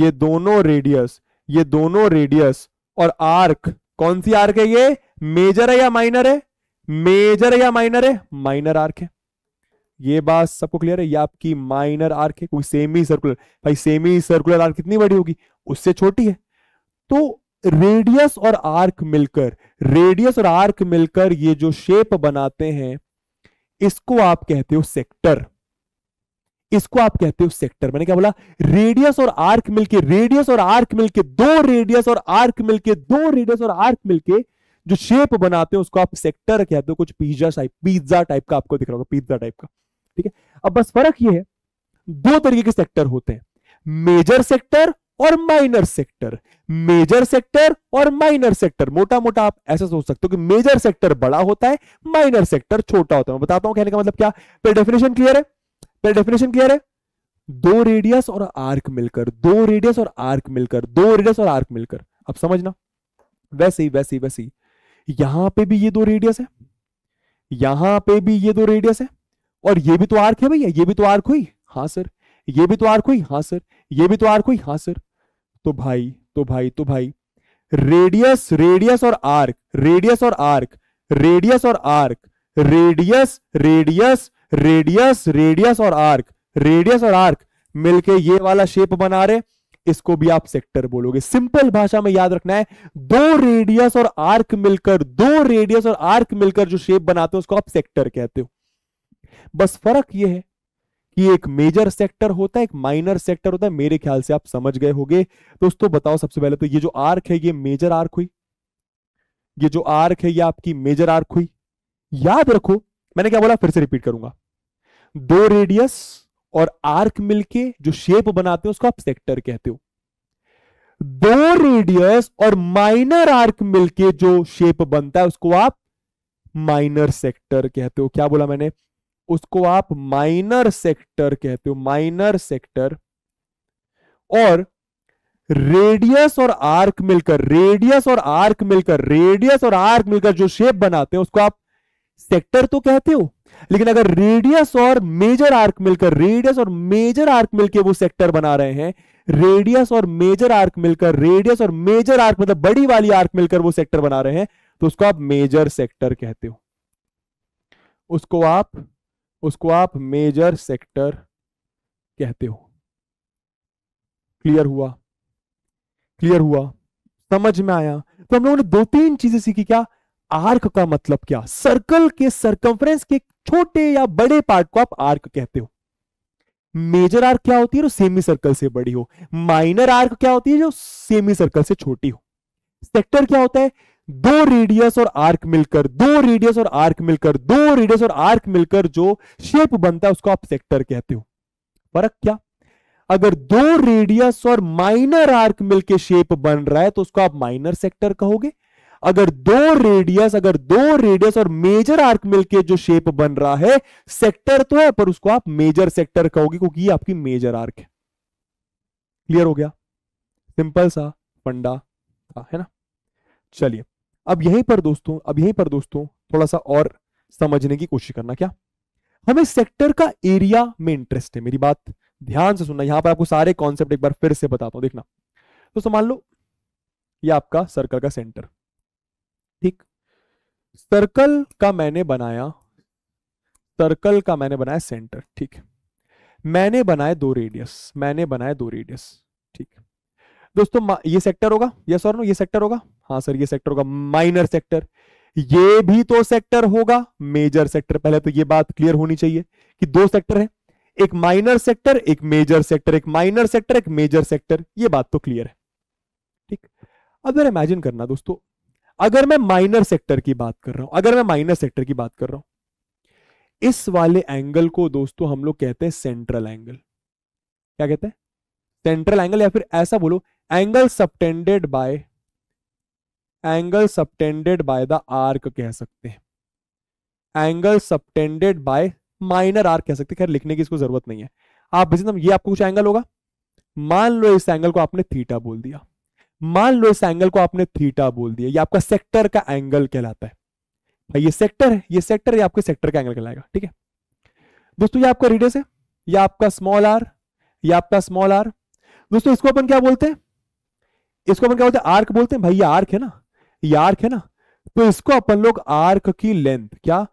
ये दोनों रेडियस ये दोनों रेडियस और आर्क कौन सी आर्क है ये मेजर है या माइनर है मेजर है या माइनर है माइनर आर्क है ये बात सबको क्लियर है ये आपकी माइनर आर्क है कोई सेमी सर्कुलर भाई सेमी सर्कुलर आर्क कितनी बड़ी होगी उससे छोटी है तो रेडियस और आर्क मिलकर रेडियस और आर्क मिलकर ये जो शेप बनाते हैं इसको आप कहते हो सेक्टर इसको आप कहते हो सेक्टर मैंने क्या बोला रेडियस और आर्क मिलके रेडियस और आर्क मिलके दो रेडियस और आर्क मिलके दो रेडियस और आर्क मिलके जो शेप बनाते हैं उसको आप सेक्टर कहते हो कुछ पिज्जा टाइप पिज्जा टाइप का आपको दिख रहा होगा पिज्जा टाइप का ठीक है अब बस फर्क ये है दो तरीके के सेक्टर होते हैं मेजर सेक्टर और माइनर सेक्टर मेजर सेक्टर और माइनर सेक्टर मोटा मोटा आप ऐसा सोच सकते हो कि मेजर सेक्टर बड़ा होता है माइनर सेक्टर छोटा होता है मैं बताता हूं कहने का मतलब क्या पर डेफिनेशन क्लियर है पर डेफिनेशन क्लियर है दो रेडियस और आर्क मिलकर दो रेडियस और आर्क मिलकर दो रेडियस और आर्क मिलकर अब समझना वैसे ही वैसे ही वैसे ही यहां पे भी ये दो रेडियस है यहां पे भी ये दो रेडियस है और ये भी तो आर्क है भैया ये भी तो आर्क हुई हाँ सर ये भी तो आर्क हुई हाँ सर ये भी तो आर्क हुई हाँ सर तो भाई तो भाई तो भाई रेडियस रेडियस और आर्क रेडियस और आर्क रेडियस और arc radius radius radius radius और आर्क रेडियस और आर्क मिलके ये वाला शेप बना रहे इसको भी आप सेक्टर बोलोगे सिंपल भाषा में याद रखना है दो रेडियस और आर्क मिलकर दो रेडियस और आर्क मिलकर जो शेप बनाते हो उसको आप सेक्टर कहते हो बस फर्क ये है कि एक मेजर सेक्टर होता है एक माइनर सेक्टर होता है मेरे ख्याल से आप समझ गए होंगे दोस्तों बताओ सबसे पहले तो ये जो आर्क है ये मेजर आर्क हुई ये जो आर्क है ये आपकी मेजर आर्क हुई याद रखो मैंने क्या बोला फिर से रिपीट करूंगा दो रेडियस और आर्क मिलके जो शेप बनाते हो उसको आप सेक्टर कहते हो दो रेडियस और माइनर आर्क मिलके जो शेप बनता है उसको आप माइनर सेक्टर कहते हो क्या बोला मैंने उसको आप माइनर सेक्टर कहते हो माइनर सेक्टर और रेडियस और आर्क मिलकर रेडियस और आर्क मिलकर रेडियस और आर्क मिलकर जो शेप बनाते हैं उसको आप सेक्टर तो कहते हो लेकिन अगर रेडियस और मेजर आर्क मिलकर रेडियस और मेजर आर्क मिलकर वो सेक्टर बना रहे हैं रेडियस और मेजर आर्क मिलकर रेडियस और मेजर आर्क मतलब बड़ी वाली आर्क मिलकर वो सेक्टर बना रहे हैं तो उसको आप मेजर सेक्टर कहते हो उसको आप उसको आप मेजर सेक्टर कहते हो क्लियर हुआ क्लियर हुआ समझ में आया तो हम लोगों ने दो तीन चीजें सीखी क्या आर्क का मतलब क्या सर्कल के सर्कम्फ्रेंस के छोटे या बड़े पार्ट को आप आर्क कहते हो मेजर आर्क क्या होती है जो सेमी सर्कल से बड़ी हो माइनर आर्क क्या होती है जो सेमी सर्कल से छोटी हो सेक्टर क्या होता है दो रेडियस और आर्क मिलकर दो रेडियस और आर्क मिलकर दो रेडियस और आर्क मिलकर जो शेप बनता है उसको आप सेक्टर कहते हो फर्क क्या अगर दो रेडियस और माइनर आर्क मिलकर शेप बन रहा है तो उसको आप माइनर सेक्टर कहोगे अगर दो रेडियस अगर दो रेडियस और मेजर आर्क मिलके जो शेप बन रहा है सेक्टर तो है पर उसको आप मेजर सेक्टर कहोगे क्योंकि ये आपकी मेजर आर्क है क्लियर हो गया सिंपल सा फंडा था है ना चलिए अब यहीं पर दोस्तों अब यहीं पर दोस्तों थोड़ा सा और समझने की कोशिश करना क्या हमें सेक्टर का एरिया में इंटरेस्ट है मेरी बात ध्यान से सुनना यहां पर आपको सारे कॉन्सेप्ट एक बार फिर से बताता हूं देखना तो समझ लो ये आपका सर्कल का सेंटर ठीक सर्कल का मैंने बनाया सर्कल का मैंने बनाया सेंटर ठीक मैंने बनाए दो रेडियस मैंने बनाए दो रेडियस दोस्तों ये सेक्टर होगा यस और नो ये सेक्टर होगा हाँ सर ये सेक्टर होगा माइनर सेक्टर ये भी तो सेक्टर होगा मेजर सेक्टर पहले तो ये बात क्लियर होनी चाहिए कि दो सेक्टर है एक माइनर सेक्टर एक मेजर सेक्टर एक माइनर सेक्टर एक मेजर सेक्टर ये बात तो क्लियर है ठीक अब जरा इमेजिन करना दोस्तों अगर मैं माइनर सेक्टर की बात कर रहा हूं अगर मैं माइनर सेक्टर की बात कर रहा हूं इस वाले एंगल को दोस्तों हम लोग कहते हैं सेंट्रल एंगल क्या कहते हैं सेंट्रल एंगल या फिर ऐसा बोलो angle subtended by angle subtended by the arc कह सकते हैं angle subtended by minor arc कह सकते हैं खैर लिखने की इसको जरूरत नहीं है आप बिजनेस ये आपको कुछ एंगल होगा मान लो इस एंगल को आपने थीटा बोल दिया मान लो इस एंगल को आपने थीटा बोल दिया ये आपका सेक्टर का एंगल कहलाता है भाई ये सेक्टर है ये सेक्टर ये आपके सेक्टर का एंगल कहलाएगा ठीक है दोस्तों ये आपका रेडियस है ये आपका स्मॉल आर ये आपका स्मॉल आर दोस्तों इसको अपन क्या बोलते हैं इसको अपन क्या बोलते हैं आर्क बोलते हैं भाई ये आर्क है ना ये आर्क है ना तो इसको अपन लोग आर्क की लेंथ क्या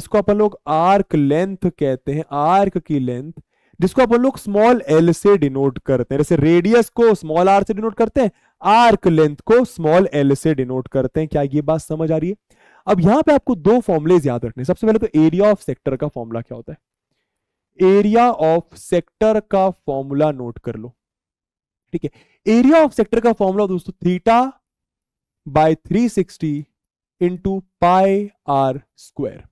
इसको अपन लोग आर्क लेंथ कहते हैं आर्क की लेंथ जिसको अपन लोग स्मॉल एल से डिनोट करते हैं जैसे रेडियस को स्मॉल आर से डिनोट करते हैं आर्क लेंथ को स्मॉल एल से डिनोट करते हैं क्या ये बात समझ आ रही है अब यहां पे आपको दो फॉर्मुलेज याद रखने सबसे पहले तो एरिया ऑफ सेक्टर का फॉर्मूला क्या होता है एरिया ऑफ सेक्टर का फॉर्मूला नोट कर लो ठीक है एरिया ऑफ सेक्टर का फॉर्मूला दोस्तों theta by three sixty into pi are square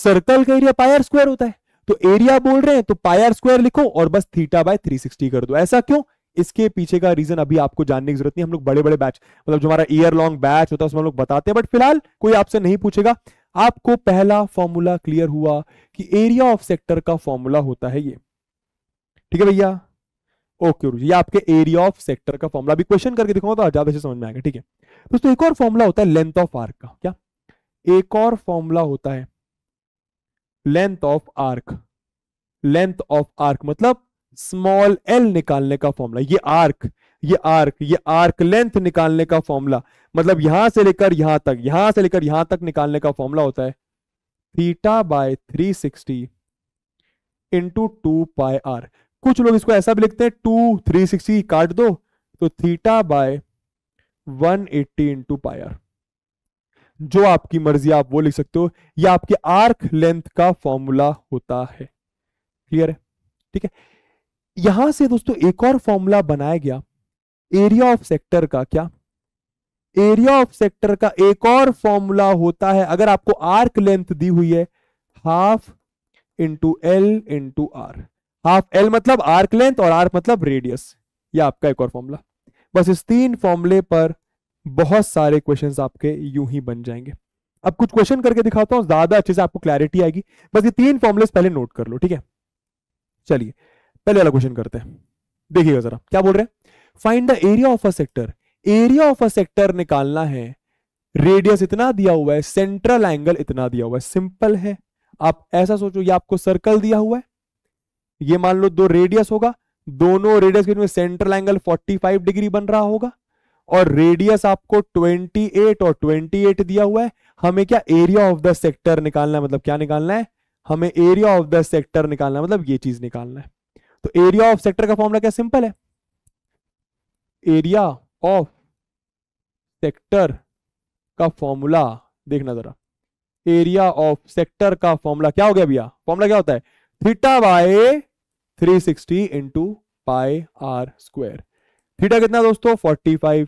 circle का एरिया पाई आर स्क्वायर होता है तो एरिया बोल रहे हैं तो पाई आर स्क्वायर लिखो और बस थीटा बाय थ्री सिक्सटी कर दो ऐसा क्यों इसके पीछे का रीजन अभी आपको जानने की जरूरत नहीं हम लोग बड़े बड़े बैच मतलब जो हमारा ईयर लॉन्ग बैच होता है उसमें हम लोग बताते हैं बट फिलहाल कोई आपसे नहीं पूछेगा आपको पहला फॉर्मूला क्लियर हुआ कि एरिया ऑफ सेक्टर का फॉर्मूला होता है ये ठीक है भैया ओके ये आपके एरिया ऑफ सेक्टर का फॉर्मुला अभी क्वेश्चन करके दिखाऊंगा तो ज्यादा से समझ में आएगा ठीक है दोस्तों एक और फॉर्मुला होता है लेंथ ऑफ आर्क का क्या एक और फॉर्मूला होता है length of arc length of arc मतलब स्मॉल एल निकालने का फॉर्मूला ये आर्क ये आर्क ये आर्क लेंथ निकालने का फॉर्मूला मतलब यहां से लेकर यहां तक यहां से लेकर यहां तक निकालने का फॉर्मूला होता है theta by three sixty into two pi R कुछ लोग इसको ऐसा भी लिखते हैं टू थ्री सिक्सटी काट दो तो theta by one eighty into pi R जो आपकी मर्जी आप वो लिख सकते हो या आपके आर्क लेंथ का फॉर्मूला होता है क्लियर है ठीक है यहां से दोस्तों एक और फॉर्मूला बनाया गया एरिया ऑफ सेक्टर का क्या एरिया ऑफ सेक्टर का एक और फॉर्मूला होता है अगर आपको आर्क लेंथ दी हुई है half into L into R half L मतलब आर्क लेंथ और आर्क मतलब रेडियस ये आपका एक और फॉर्मूला बस इस तीन फॉर्मूले पर बहुत सारे क्वेश्चंस आपके यूं ही बन जाएंगे अब कुछ क्वेश्चन करके दिखाता हूं ज्यादा अच्छे से आपको क्लैरिटी आएगी बस ये तीन फॉर्मुले पहले नोट कर लो ठीक है चलिए पहले वाला क्वेश्चन करते हैं देखिएगा जरा क्या बोल रहे हैं find the area of a sector area of a sector निकालना है रेडियस इतना दिया हुआ है सेंट्रल एंगल इतना दिया हुआ है सिंपल है आप ऐसा सोचो ये आपको सर्कल दिया हुआ है ये मान लो दो रेडियस होगा दोनों रेडियस के सेंट्रल एंगल 45 डिग्री बन रहा होगा और रेडियस आपको 28 और 28 दिया हुआ है हमें क्या एरिया ऑफ द सेक्टर निकालना है मतलब क्या निकालना है हमें एरिया ऑफ द सेक्टर निकालना है मतलब ये चीज निकालना है तो एरिया ऑफ सेक्टर का फॉर्मूला क्या सिंपल है एरिया ऑफ सेक्टर का फॉर्मूला देखना जरा एरिया ऑफ सेक्टर का फॉर्मूला क्या हो गया भैया फॉर्मूला क्या होता है theta by 360 sixty into pi are square theta कितना दोस्तों 45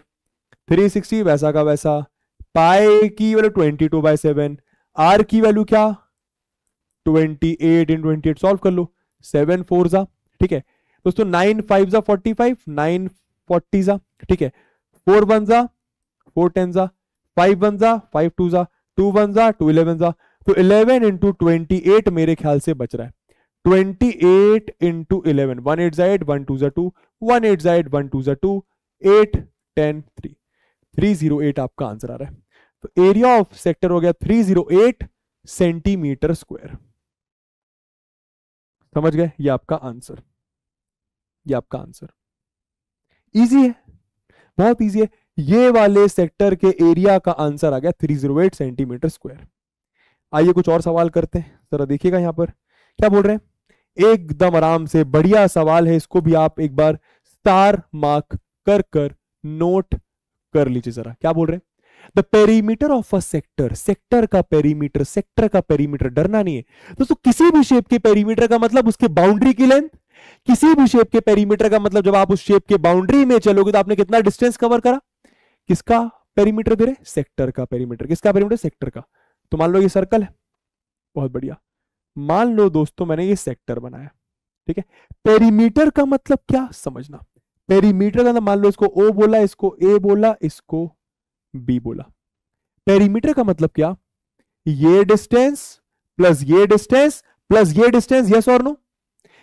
360 वैसा का वैसा पाई की value 22 two by seven R की वैल्यू क्या 28 एट इन ट्वेंटी सॉल्व कर लो सेवन फोर जा ठीक है दोस्तों नाइन फाइव जा फोर्टी फाइव नाइन फोर्टी जा ठीक है फोर वन जा फोर टेन जा फाइव वन जा फाइव टू जा टू वन जा टू इलेवन जा तो इलेवन इंटू ट्वेंटी एट मेरे ख्याल से बच रहा है twenty eight into eleven one eight जा वन टू जा टू वन एट जा एट वन टू जा two eight ten three three zero eight आपका आंसर आ रहा है तो एरिया ऑफ सेक्टर हो गया three zero eight centimetre square समझ गए ये आपका आंसर ये आपका आंसर इजी है बहुत इजी है ये वाले सेक्टर के एरिया का आंसर आ गया 308 सेंटीमीटर स्क्वायर आइए कुछ और सवाल करते हैं जरा देखिएगा यहां पर क्या बोल रहे हैं एकदम आराम से बढ़िया सवाल है इसको भी आप एक बार स्टार मार्क कर कर नोट कर लीजिए जरा क्या बोल रहे हैं the perimeter of a sector sector का पेरीमीटर सेक्टर का पेरीमीटर डरना नहीं है दोस्तों तो किसी भी शेप के पेरीमीटर का मतलब उसके बाउंड्री की लेंथ किसी भी शेप के पेरीमीटर का मतलब जब आप उस शेप के बाउंड्री में चलोगे तो आपने कितना डिस्टेंस कवर करा किसका पेरीमीटर दे रहे सेक्टर का पेरीमीटर किसका पेरीमीटर सेक्टर का तो मान लो ये सर्कल है बहुत बढ़िया मान लो दोस्तों मैंने ये सेक्टर बनाया ठीक है पेरीमीटर का मतलब क्या समझना पेरीमीटर का मतलब मान लो इसको ओ बोला इसको ए बोला इसको बी बोला पेरीमीटर का मतलब क्या ये डिस्टेंस प्लस ये डिस्टेंस प्लस ये डिस्टेंस यस और नो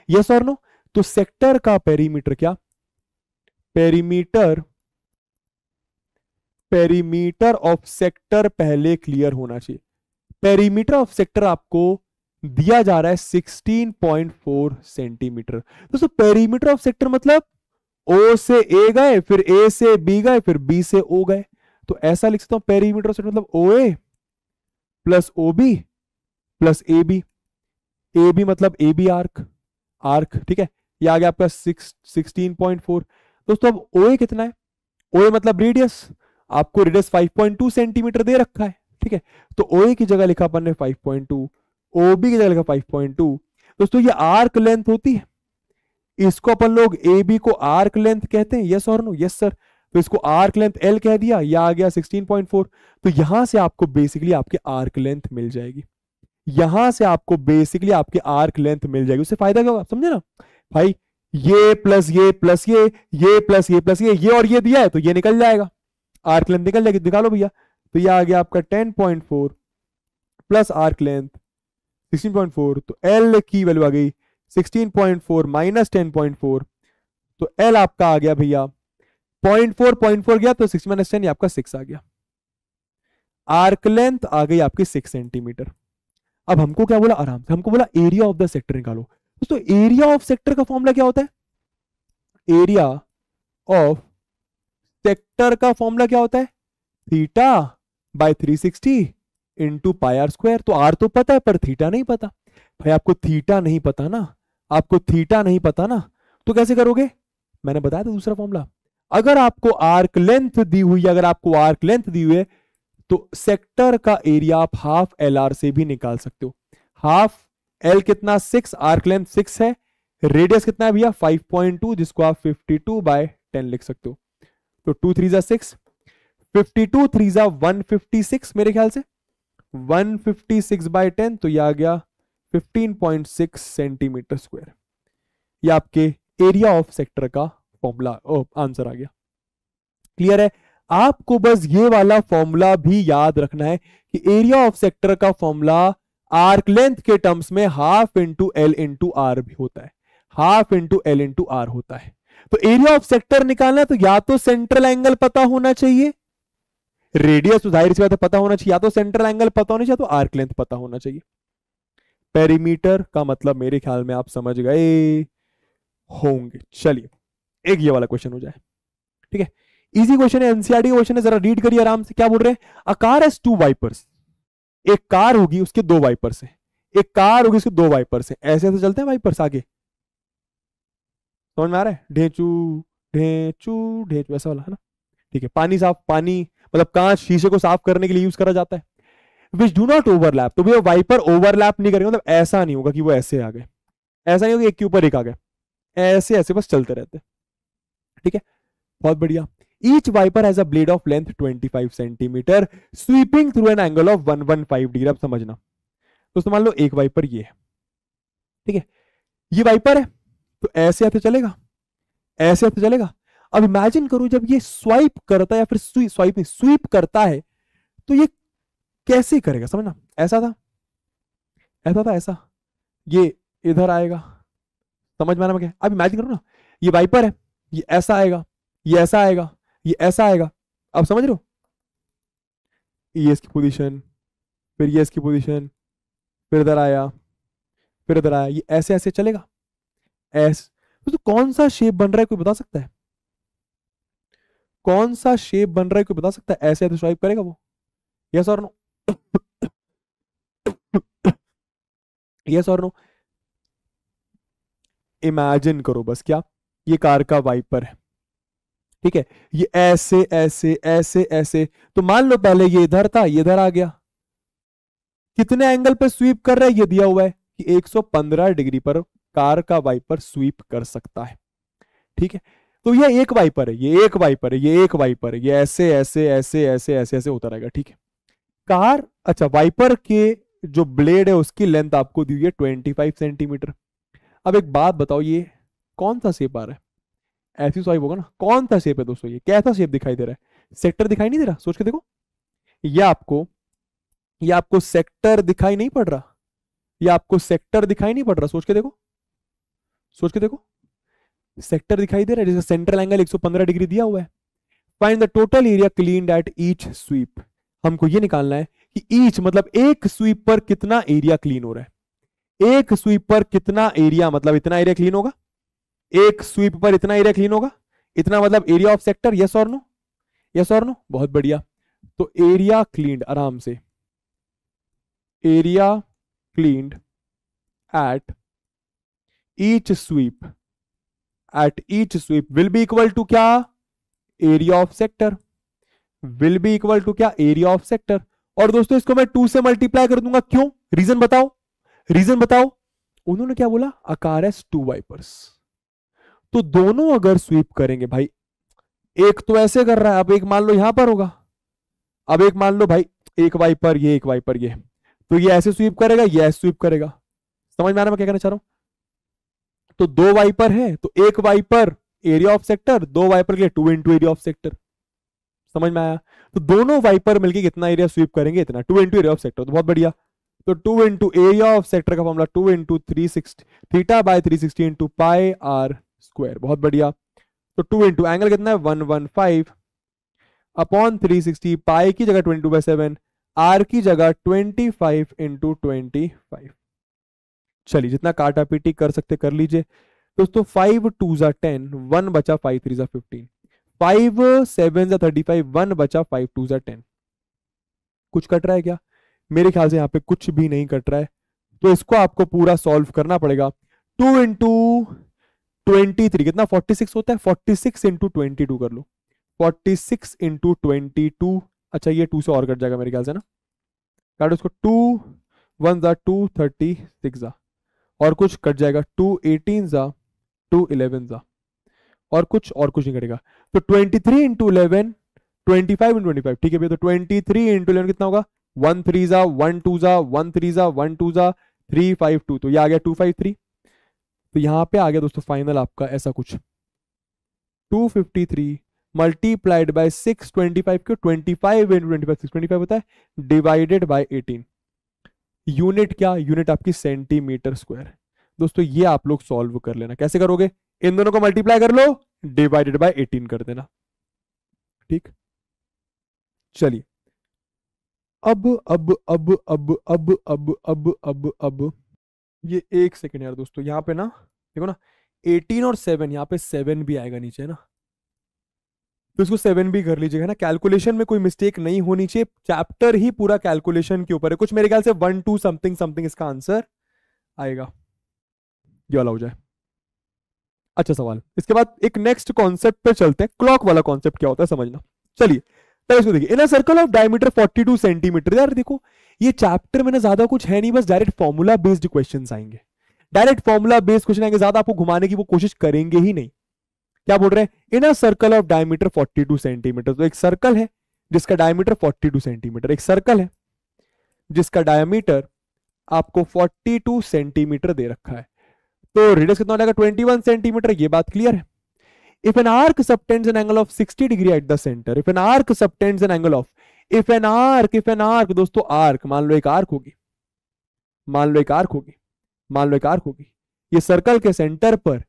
यस और नो तो सेक्टर का पेरीमीटर क्या पेरीमीटर पेरीमीटर ऑफ सेक्टर पहले क्लियर होना चाहिए पेरीमीटर ऑफ सेक्टर आपको दिया जा रहा है 16.4 सेंटीमीटर दोस्तों पेरीमीटर ऑफ सेक्टर मतलब ओ से ए गए फिर ए से बी गए फिर बी से ओ गए तो ऐसा लिख सकता हूं पेरीमीटर ऑफ सेक्टर मतलब O A plus O B plus A B A B मतलब ए बी आर्क आर्क ठीक है ये आ गया आपका सिक्स सिक्सटीन पॉइंट फोर दोस्तों अब ओ ए कितना है ओ ए मतलब रेडियस आपको radius five point two centimetre दे रखा है ठीक है तो ओ ए की जगह लिखा अपन ने फाइव पॉइंट टू ओबी की जगह लगा 5.2 दोस्तों ये आर्क लेंथ होती है इसको अपन लोग ए बी को आर्क लेंथ कहते हैं यस और नो यस सर तो इसको आर्क लेंथ एल कह दिया या आ गया 16.4 तो यहां से आपको बेसिकली आपके आर्क लेंथ मिल जाएगी यहां से आपको बेसिकली आपके आर्क लेंथ मिल जाएगी उससे फायदा क्या होगा समझे ना भाई ये प्लस ये प्लस ये ये प्लस ये प्लस ये ये और ये दिया है तो ये निकल जाएगा आर्क लेंथ निकल जाएगी निकालो भैया तो ये आ गया आपका 10.4 प्लस आर्क लेंथ 16.4 तो L की वैल्यू आ गई 16.4 पॉइंट माइनस 10.4 तो एल आपका आ गया भैया 0.4 0.4 गया तो 6 माइनस टेन आपका 6 आ गया आर्क लेंथ आ गई आपकी 6 सेंटीमीटर अब हमको क्या बोला आराम से हमको बोला एरिया ऑफ द सेक्टर निकालो दोस्तों एरिया ऑफ सेक्टर का फॉर्मूला क्या होता है एरिया ऑफ सेक्टर का फॉर्मूला क्या होता है theta by 360 into pi R square तो आर तो पता है पर थीटा नहीं पता भाई आपको थीटा नहीं पता ना आपको थीटा नहीं पता ना तो कैसे करोगे मैंने बताया था दूसरा फॉर्मूला अगर आपको आर्क लेंथ दी हुई अगर आपको आर्क लेंथ दी हुई है तो सेक्टर का एरिया आप हाफ एल आर से भी निकाल सकते हो हाफ एल कितना सिक्स आर्क लेंथ सिक्स है रेडियस कितना है भैया फाइव पॉइंट टू जिसको आप फिफ्टी टू बाय टेन लिख सकते हो तो टू थ्री जा सिक्स फिफ्टी टू थ्री जा वन फिफ्टी सिक्स मेरे ख्याल से 156 बाय 10 तो यह आ गया 15.6 सेंटीमीटर स्क्वायर ये आपके एरिया ऑफ सेक्टर का फॉर्मूला आंसर आ गया क्लियर है आपको बस ये वाला फॉर्मूला भी याद रखना है कि एरिया ऑफ सेक्टर का फॉर्मूला आर्क लेंथ के टर्म्स में half into L into R भी होता है half into L into R होता है तो एरिया ऑफ सेक्टर निकालना तो या तो सेंट्रल एंगल पता होना चाहिए रेडियस तो जाहिर सी बात है पता होना चाहिए या तो सेंट्रल एंगल पता होना चाहिए या तो आर्क लेंथ पता होना चाहिए पेरीमीटर का मतलब मेरे ख्याल में आप समझ गए होंगे चलिए एक ये वाला क्वेश्चन हो जाए ठीक है इजी क्वेश्चन है एनसीआरटी e क्वेश्चन है जरा रीड करिए आराम से क्या बोल रहे हैं a car has two wipers एक कार होगी उसके दो वाइपर्स हैं एक कार होगी उसके दो वाइपर्स हैं ऐसे ऐसे चलते हैं वाइपर्स आगे समझ में आ रहा है ढेंचू ढेंचू ढेंचू ऐसा वाला है ना ठीक है पानी साफ पानी मतलब कांच शीशे को साफ करने के लिए यूज करा जाता है विच डू नॉट ओवरलैप तो भैया वाइपर ओवरलैप नहीं करेंगे मतलब ऐसा नहीं होगा कि वो ऐसे आ गए ऐसा नहीं होगा एक के ऊपर एक आ गए ऐसे ऐसे बस चलते रहते ठीक है बहुत बढ़िया each wiper has a blade of length 25 centimetre sweeping through an angle of 115 degree अब समझना तो मान लो एक वाइपर ये है ठीक है ये वाइपर है तो ऐसे हाथ चलेगा ऐसे हाथ चलेगा अब इमेजिन करो जब ये स्वाइप करता है या फिर स्वाइप नहीं स्वीप करता है तो ये कैसे करेगा समझना ऐसा था ऐसा था ऐसा ये इधर आएगा समझ में मैं क्या अब इमेजिन करो ना ये वाइपर है ये ऐसा आएगा ये ऐसा आएगा ये ऐसा आएगा अब समझ रहे हो ये इसकी पोजीशन फिर ये इसकी पोजीशन फिर इधर आया फिर इधर आया ये ऐसे ऐसे चलेगा ऐस तो कौन सा शेप बन रहा है कोई बता सकता है कौन सा शेप बन रहा है कोई बता सकता है ऐसे ऐसे स्वाइप करेगा वो यस और नो यस और नो इमेजिन करो बस क्या ये कार का वाइपर है ठीक है ये ऐसे ऐसे ऐसे ऐसे तो मान लो पहले ये इधर था ये इधर आ गया कितने एंगल पर स्वीप कर रहा है ये दिया हुआ है कि 115 डिग्री पर कार का वाइपर स्वीप कर सकता है ठीक है तो ये एक वाइपर है ये एक वाइपर है ये एक वाइपर है ये ऐसे ऐसे ऐसे ऐसे ऐसे ऐसे होता रहेगा ठीक है कार अच्छा वाइपर के जो ब्लेड है उसकी लेंथ आपको दी हुई है ट्वेंटी फाइव सेंटीमीटर अब एक बात बताओ ये कौन सा शेप आ रहा है ऐसी स्वाइप होगा ना कौन सा शेप है दोस्तों ये कैसा शेप दिखाई दे रहा है सेक्टर दिखाई नहीं दे रहा सोच के देखो ये आपको ये आपको सेक्टर दिखाई नहीं पड़ रहा ये आपको सेक्टर दिखाई नहीं पड़ रहा सोच के देखो सोच के देखो सेक्टर दिखाई दे रहा है जिसका सेंट्रल एंगल 115 डिग्री दिया हुआ है find the total area clean at each sweep हमको ये निकालना है कि ईच मतलब एक स्वीप पर कितना एरिया क्लीन हो रहा है एक स्वीप पर कितना एरिया मतलब इतना एरिया क्लीन होगा एक स्वीप पर इतना एरिया क्लीन होगा इतना मतलब एरिया ऑफ सेक्टर यस और नो यस और नो बहुत बढ़िया तो एरिया क्लीन आराम से area clean at each sweep at each sweep will be equal to क्या area of sector will be equal to क्या एरिया ऑफ सेक्टर और दोस्तों इसको मैं टू से मल्टीप्लाई कर दूंगा क्यों रीजन बताओ रीजन बताओ उन्होंने क्या बोला अकार एस टू वाइपर्स तो दोनों अगर स्वीप करेंगे भाई एक तो ऐसे कर रहा है अब एक मान लो यहां पर होगा अब एक मान लो भाई एक वाइपर ये एक वाइपर ये तो ये ऐसे स्वीप करेगा ये ऐसे स्वीप करेगा समझ में आ रहा है मैं क्या कहना चाह रहा हूं तो दो वाइपर है तो एक वाइपर एरिया ऑफ सेक्टर दो वाइपर के लिए two into area of sector समझ में आया तो दोनों वाइपर मिलकर कितना एरिया स्वीप करेंगे इतना two into area of sector तो बहुत बढ़िया तो two into area of sector का formula two into three sixty theta by three sixty into pi are square बहुत बढ़िया तो टू इंटू एंगल कितना है one one five upon three sixty pi की जगह twenty two by seven R की जगह twenty five into twenty five चलिए जितना काटा पीटी कर सकते कर लीजिए दोस्तों फाइव टू जा टेन वन बचा फाइव थ्री जा फिफ्टीन फाइव सेवन जा थर्टी फाइव वन बचा फाइव टू जा टेन कुछ कट रहा है क्या मेरे ख्याल से यहाँ पे कुछ भी नहीं कट रहा है तो इसको आपको पूरा सॉल्व करना पड़ेगा टू इंटू ट्वेंटी थ्री कितना फोर्टी सिक्स होता है forty six into twenty two कर लो forty six into twenty two अच्छा ये टू से और कट जाएगा मेरे ख्याल से ना काटो उसको टू वन जा टू थर्टी सिक्स जा और कुछ कट जाएगा टू एटीन जा टू इलेवन जा और कुछ और कुछ नहीं कटेगा तो twenty three into eleven twenty five into twenty five ठीक है भैया तो ट्वेंटी थ्री इंटू इलेवन कितना होगा वन थ्री जा वन टू जा वन थ्री जा वन टू जा थ्री फाइव टू तो ये आ गया टू फाइव थ्री तो यहाँ पे आ गया दोस्तों फाइनल आपका ऐसा कुछ two fifty three multiplied by six twenty five क्यों twenty five into twenty five six twenty five होता है डिवाइडेड बाई एटीन यूनिट क्या यूनिट आपकी सेंटीमीटर स्क्वायर दोस्तों ये आप लोग सॉल्व कर लेना कैसे करोगे इन दोनों को मल्टीप्लाई कर लो डिवाइडेड बाय 18 कर देना ठीक चलिए अब अब अब अब अब अब अब अब अब ये एक सेकेंड यार दोस्तों यहां पे ना देखो ना 18 और 7 यहाँ पे 7 भी आएगा नीचे ना तो इसको सेवन भी कर लीजिएगा ना कैलकुलेशन में कोई मिस्टेक नहीं होनी चाहिए चैप्टर ही पूरा कैलकुलेशन के ऊपर है कुछ मेरे ख्याल से वन टू समथिंग समथिंग इसका आंसर आएगा ये वाला हो जाए अच्छा सवाल इसके बाद एक नेक्स्ट कॉन्सेप्ट पे चलते हैं क्लॉक वाला कॉन्सेप्ट क्या होता है समझना चलिए पहले इसको देखिए in circle of diameter 42 centimetre यार देखो ये चैप्टर में ना ज्यादा कुछ है नहीं बस डायरेक्ट फॉर्मूला बेस्ड क्वेश्चन आएंगे डायरेक्ट फॉर्मूला बेस्ड क्वेश्चन आएंगे ज्यादा आपको घुमाने की वो कोशिश करेंगे ही नहीं क्या बोल रहे हैं in circle of diameter 42 centimetre तो एक सर्कल है जिसका डायमीटर 42 सेंटीमीटर एक सर्कल है जिसका डायमीटर आपको 42 सेंटीमीटर दे रखा है तो रेडियस कितना हो जाएगा 21 सेंटीमीटर ये बात क्लियर है if an arc subtends an angle of 60 degree at the center if an arc subtends an angle of if an arc if an arc दोस्तों arc मान लो एक arc होगी मान लो एक arc होगी मान लो एक arc होगी ये सर्कल के सेंटर पर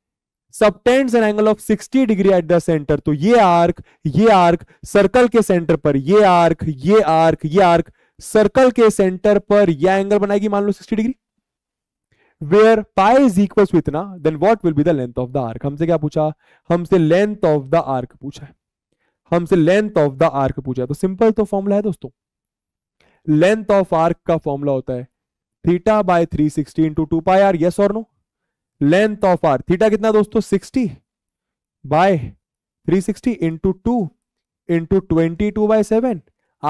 subtends an angle of 60 degree at the centre तो ये आर्क ये आर्क सर्कल के सेंटर पर ये आर्क ये आर्क ये आर्क सर्कल के सेंटर पर यह एंगल बनाएगी मान लो 60 degree where pi is equals इतना then what will be the length of the arc हमसे क्या पूछा हमसे लेंथ ऑफ द आर्क पूछा है हमसे लेंथ ऑफ द आर्क पूछा है तो सिंपल तो फॉर्मूला है दोस्तों लेंथ ऑफ आर्क का फॉर्मूला होता है theta by three sixty into two pi R yes और no length of R theta कितना दोस्तों 60 by 360 sixty into two into twenty two by seven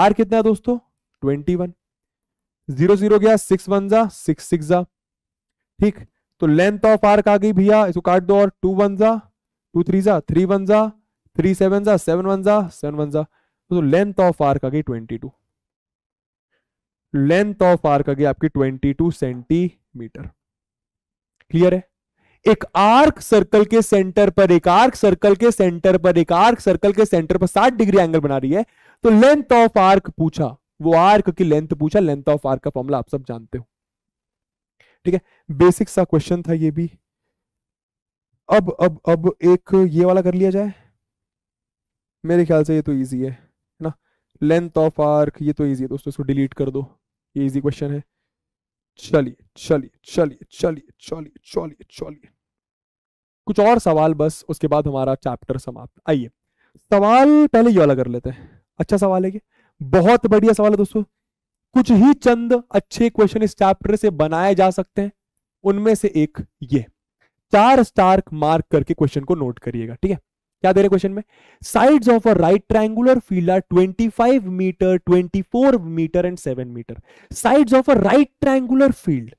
R कितना दोस्तों ट्वेंटी वन जीरो जीरो गया six one जा six six जा ठीक तो लेंथ ऑफ आर्क आ गई भैया इसको काट दो और टू वन जा टू थ्री जा थ्री वन जा थ्री सेवन जा सेवन वन जा सेवन वन जा तो लेंथ ऑफ आर्क आ गई twenty two length of arc आ गई आपकी ट्वेंटी टू सेंटीमीटर क्लियर है एक आर्क सर्कल के सेंटर पर एक आर्क सर्कल के सेंटर पर एक आर्क सर्कल के सेंटर पर 60 डिग्री एंगल बना रही है तो लेंथ ऑफ आर्क पूछा वो आर्क की लेंथ पूछा लेंथ ऑफ आर्क का फॉर्मूला आप सब जानते हो ठीक है बेसिक सा क्वेश्चन था ये भी अब अब अब एक ये वाला कर लिया जाए मेरे ख्याल से ये तो इजी है ना लेंथ ऑफ आर्क ये तो इजी है दोस्तों इसको डिलीट कर दो ये इजी क्वेश्चन है चलिए चलिए चलिए चलिए चलिए चलिए चलिए कुछ और सवाल बस उसके बाद हमारा चैप्टर समाप्त आइए सवाल पहले ये वाला कर लेते हैं अच्छा सवाल है ये बहुत बढ़िया सवाल है दोस्तों कुछ ही चंद अच्छे क्वेश्चन इस चैप्टर से बनाए जा सकते हैं उनमें से एक ये चार स्टार मार्क करके क्वेश्चन को नोट करिएगा ठीक है क्या दे रहे क्वेश्चन में sides of a right triangular field are 25 metre 24 metre and 7 metre sides of a right triangular field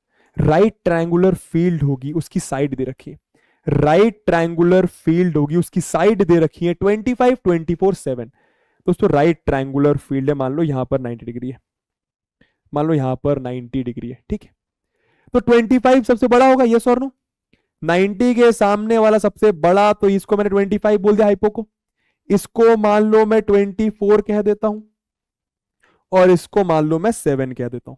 right triangular field होगी उसकी साइड दे रखी है राइट ट्रायंगुलर फील्ड होगी उसकी साइड दे रखी है 25 24 7 दोस्तों राइट ट्रायंगुलर फील्ड है मान लो यहां पर 90 डिग्री है मान लो यहां पर 90 डिग्री है ठीक है तो 25 सबसे बड़ा होगा यस और नो 90 के सामने वाला सबसे बड़ा तो इसको मैंने 25 बोल दिया हाइपो को इसको मान लो मैं 24 कह देता हूं और इसको मान लो मैं 7 कह देता हूं